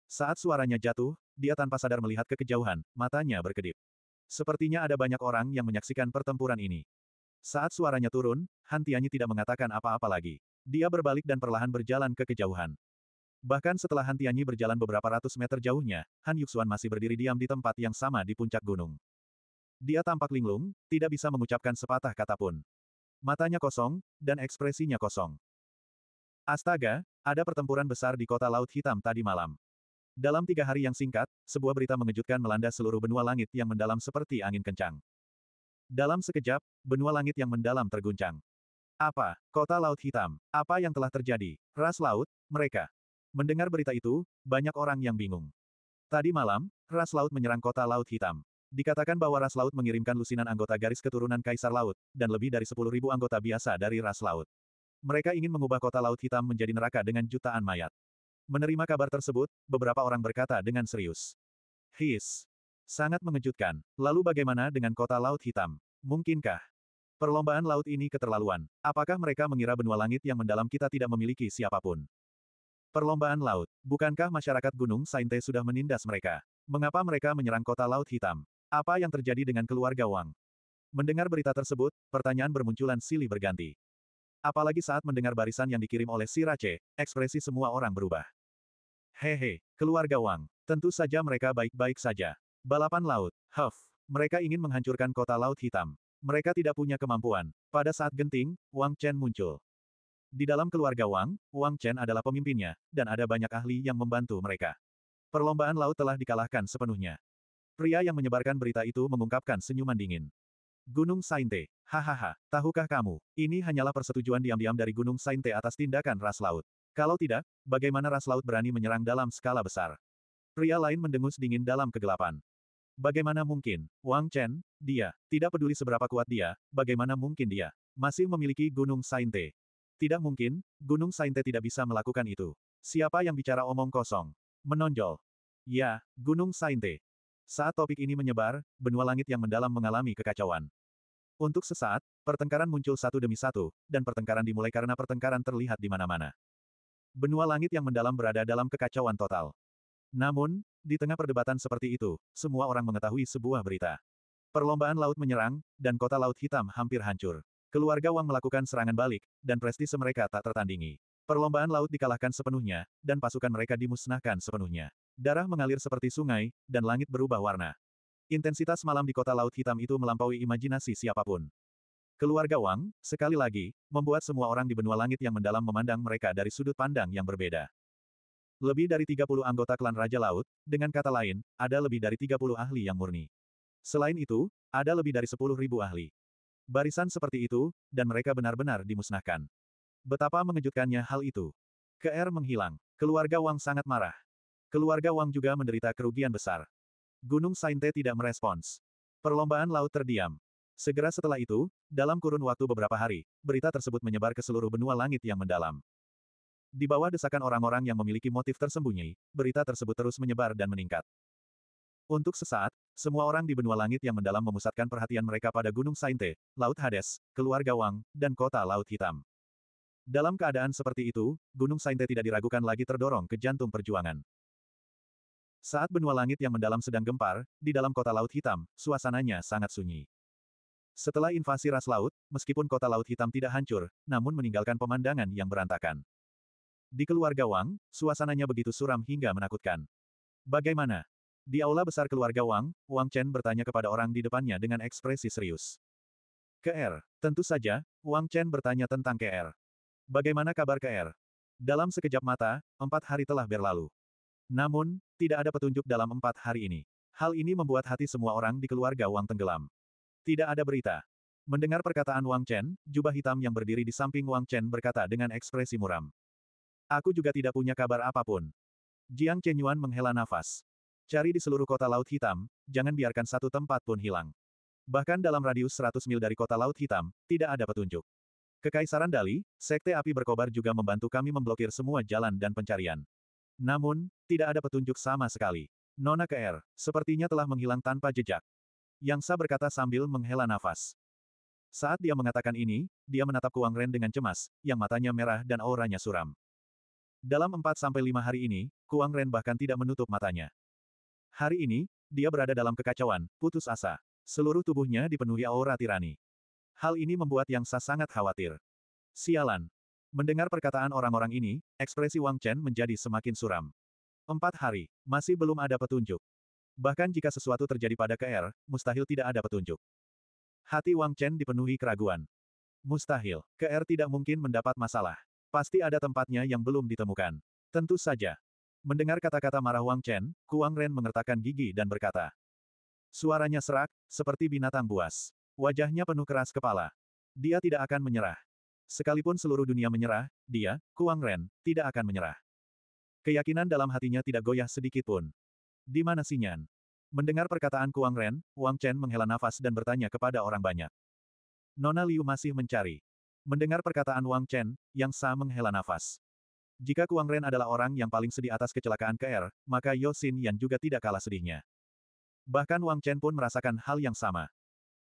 A: Saat suaranya jatuh, dia tanpa sadar melihat ke kejauhan, matanya berkedip. Sepertinya ada banyak orang yang menyaksikan pertempuran ini. Saat suaranya turun, Han Tianyi tidak mengatakan apa-apa lagi. Dia berbalik dan perlahan berjalan ke kejauhan. Bahkan setelah Han Tianyi berjalan beberapa ratus meter jauhnya, Han Yuxuan masih berdiri diam di tempat yang sama di puncak gunung. Dia tampak linglung, tidak bisa mengucapkan sepatah kata pun. Matanya kosong, dan ekspresinya kosong. Astaga, ada pertempuran besar di kota Laut Hitam tadi malam. Dalam tiga hari yang singkat, sebuah berita mengejutkan melanda seluruh benua langit yang mendalam seperti angin kencang. Dalam sekejap, benua langit yang mendalam terguncang. Apa? Kota Laut Hitam. Apa yang telah terjadi? Ras Laut, mereka. Mendengar berita itu, banyak orang yang bingung. Tadi malam, Ras Laut menyerang kota Laut Hitam. Dikatakan bahwa Ras Laut mengirimkan lusinan anggota garis keturunan Kaisar Laut, dan lebih dari 10.000 anggota biasa dari Ras Laut. Mereka ingin mengubah kota Laut Hitam menjadi neraka dengan jutaan mayat. Menerima kabar tersebut, beberapa orang berkata dengan serius. His. Sangat mengejutkan. Lalu bagaimana dengan kota Laut Hitam? Mungkinkah? Perlombaan laut ini keterlaluan. Apakah mereka mengira benua langit yang mendalam kita tidak memiliki siapapun? Perlombaan laut. Bukankah masyarakat Gunung Sainte sudah menindas mereka? Mengapa mereka menyerang kota Laut Hitam? Apa yang terjadi dengan keluarga Wang? Mendengar berita tersebut, pertanyaan bermunculan silih berganti. Apalagi saat mendengar barisan yang dikirim oleh si Rache, ekspresi semua orang berubah. Hehe, keluarga Wang. Tentu saja mereka baik-baik saja. Balapan laut, huff. Mereka ingin menghancurkan kota Laut Hitam. Mereka tidak punya kemampuan. Pada saat genting, Wang Chen muncul. Di dalam keluarga Wang, Wang Chen adalah pemimpinnya, dan ada banyak ahli yang membantu mereka. Perlombaan laut telah dikalahkan sepenuhnya. Pria yang menyebarkan berita itu mengungkapkan senyuman dingin. Gunung Sainte, hahaha, tahukah kamu, ini hanyalah persetujuan diam-diam dari Gunung Sainte atas tindakan ras laut. Kalau tidak, bagaimana ras laut berani menyerang dalam skala besar? Pria lain mendengus dingin dalam kegelapan. Bagaimana mungkin, Wang Chen, dia, tidak peduli seberapa kuat dia, bagaimana mungkin dia, masih memiliki Gunung Sainte. Tidak mungkin, Gunung Sainte tidak bisa melakukan itu. Siapa yang bicara omong kosong? Menonjol. Ya, Gunung Sainte. Saat topik ini menyebar, benua langit yang mendalam mengalami kekacauan. Untuk sesaat, pertengkaran muncul satu demi satu, dan pertengkaran dimulai karena pertengkaran terlihat di mana-mana. Benua langit yang mendalam berada dalam kekacauan total. Namun, di tengah perdebatan seperti itu, semua orang mengetahui sebuah berita. Perlombaan laut menyerang, dan kota laut hitam hampir hancur. Keluarga Wang melakukan serangan balik, dan prestise mereka tak tertandingi. Perlombaan laut dikalahkan sepenuhnya, dan pasukan mereka dimusnahkan sepenuhnya. Darah mengalir seperti sungai, dan langit berubah warna. Intensitas malam di kota laut hitam itu melampaui imajinasi siapapun. Keluarga Wang, sekali lagi, membuat semua orang di benua langit yang mendalam memandang mereka dari sudut pandang yang berbeda. Lebih dari 30 anggota klan Raja Laut, dengan kata lain, ada lebih dari 30 ahli yang murni. Selain itu, ada lebih dari 10.000 ahli. Barisan seperti itu, dan mereka benar-benar dimusnahkan. Betapa mengejutkannya hal itu. KR menghilang. Keluarga Wang sangat marah. Keluarga Wang juga menderita kerugian besar. Gunung Sainte tidak merespons. Perlombaan laut terdiam. Segera setelah itu, dalam kurun waktu beberapa hari, berita tersebut menyebar ke seluruh benua langit yang mendalam. Di bawah desakan orang-orang yang memiliki motif tersembunyi, berita tersebut terus menyebar dan meningkat. Untuk sesaat, semua orang di benua langit yang mendalam memusatkan perhatian mereka pada Gunung Sainte, Laut Hades, keluarga Wang, dan kota Laut Hitam. Dalam keadaan seperti itu, Gunung Sainte tidak diragukan lagi terdorong ke jantung perjuangan. Saat benua langit yang mendalam sedang gempar, di dalam kota Laut Hitam, suasananya sangat sunyi. Setelah invasi ras laut, meskipun kota Laut Hitam tidak hancur, namun meninggalkan pemandangan yang berantakan. Di keluarga Wang, suasananya begitu suram hingga menakutkan. Bagaimana? Di aula besar keluarga Wang, Wang Chen bertanya kepada orang di depannya dengan ekspresi serius. KR, er, tentu saja, Wang Chen bertanya tentang KR. Er. Bagaimana kabar KR? Er? Dalam sekejap mata, empat hari telah berlalu. Namun, tidak ada petunjuk dalam empat hari ini. Hal ini membuat hati semua orang di keluarga Wang tenggelam. Tidak ada berita. Mendengar perkataan Wang Chen, jubah hitam yang berdiri di samping Wang Chen berkata dengan ekspresi muram. Aku juga tidak punya kabar apapun. Jiang Chenyuan menghela nafas. Cari di seluruh kota Laut Hitam, jangan biarkan satu tempat pun hilang. Bahkan dalam radius 100 mil dari kota Laut Hitam, tidak ada petunjuk. Kekaisaran Dali, Sekte Api Berkobar juga membantu kami memblokir semua jalan dan pencarian. Namun, tidak ada petunjuk sama sekali. Nona KR, er, sepertinya telah menghilang tanpa jejak. Yang Sa berkata sambil menghela nafas. Saat dia mengatakan ini, dia menatap Kuang Ren dengan cemas, yang matanya merah dan auranya suram. Dalam 4-5 hari ini, Kuang Ren bahkan tidak menutup matanya. Hari ini, dia berada dalam kekacauan, putus asa. Seluruh tubuhnya dipenuhi aura tirani. Hal ini membuat Yang Sa sangat khawatir. Sialan. Mendengar perkataan orang-orang ini, ekspresi Wang Chen menjadi semakin suram. Empat hari, masih belum ada petunjuk. Bahkan jika sesuatu terjadi pada KR, mustahil tidak ada petunjuk. Hati Wang Chen dipenuhi keraguan. Mustahil, KR tidak mungkin mendapat masalah. Pasti ada tempatnya yang belum ditemukan. Tentu saja. Mendengar kata-kata marah Wang Chen, Kuang Ren mengertakkan gigi dan berkata. Suaranya serak, seperti binatang buas. Wajahnya penuh keras kepala. Dia tidak akan menyerah. Sekalipun seluruh dunia menyerah, dia, Kuang Ren, tidak akan menyerah. Keyakinan dalam hatinya tidak goyah sedikit pun. Di mana Sinyan? Mendengar perkataan Kuang Ren, Wang Chen menghela nafas dan bertanya kepada orang banyak. Nona Liu masih mencari. Mendengar perkataan Wang Chen, Yang Sa menghela nafas. Jika Kuang Ren adalah orang yang paling sedih atas kecelakaan KR, er, maka Yo Xin Yan juga tidak kalah sedihnya. Bahkan Wang Chen pun merasakan hal yang sama.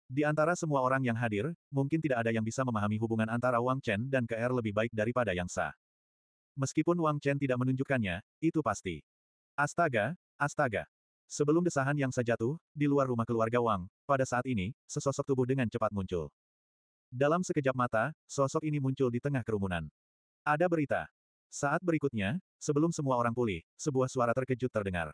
A: Di antara semua orang yang hadir, mungkin tidak ada yang bisa memahami hubungan antara Wang Chen dan KR er lebih baik daripada Yang Sa. Meskipun Wang Chen tidak menunjukkannya, itu pasti. Astaga, astaga. Sebelum desahan Yang Sa jatuh, di luar rumah keluarga Wang, pada saat ini, sesosok tubuh dengan cepat muncul. Dalam sekejap mata, sosok ini muncul di tengah kerumunan. Ada berita. Saat berikutnya, sebelum semua orang pulih, sebuah suara terkejut terdengar.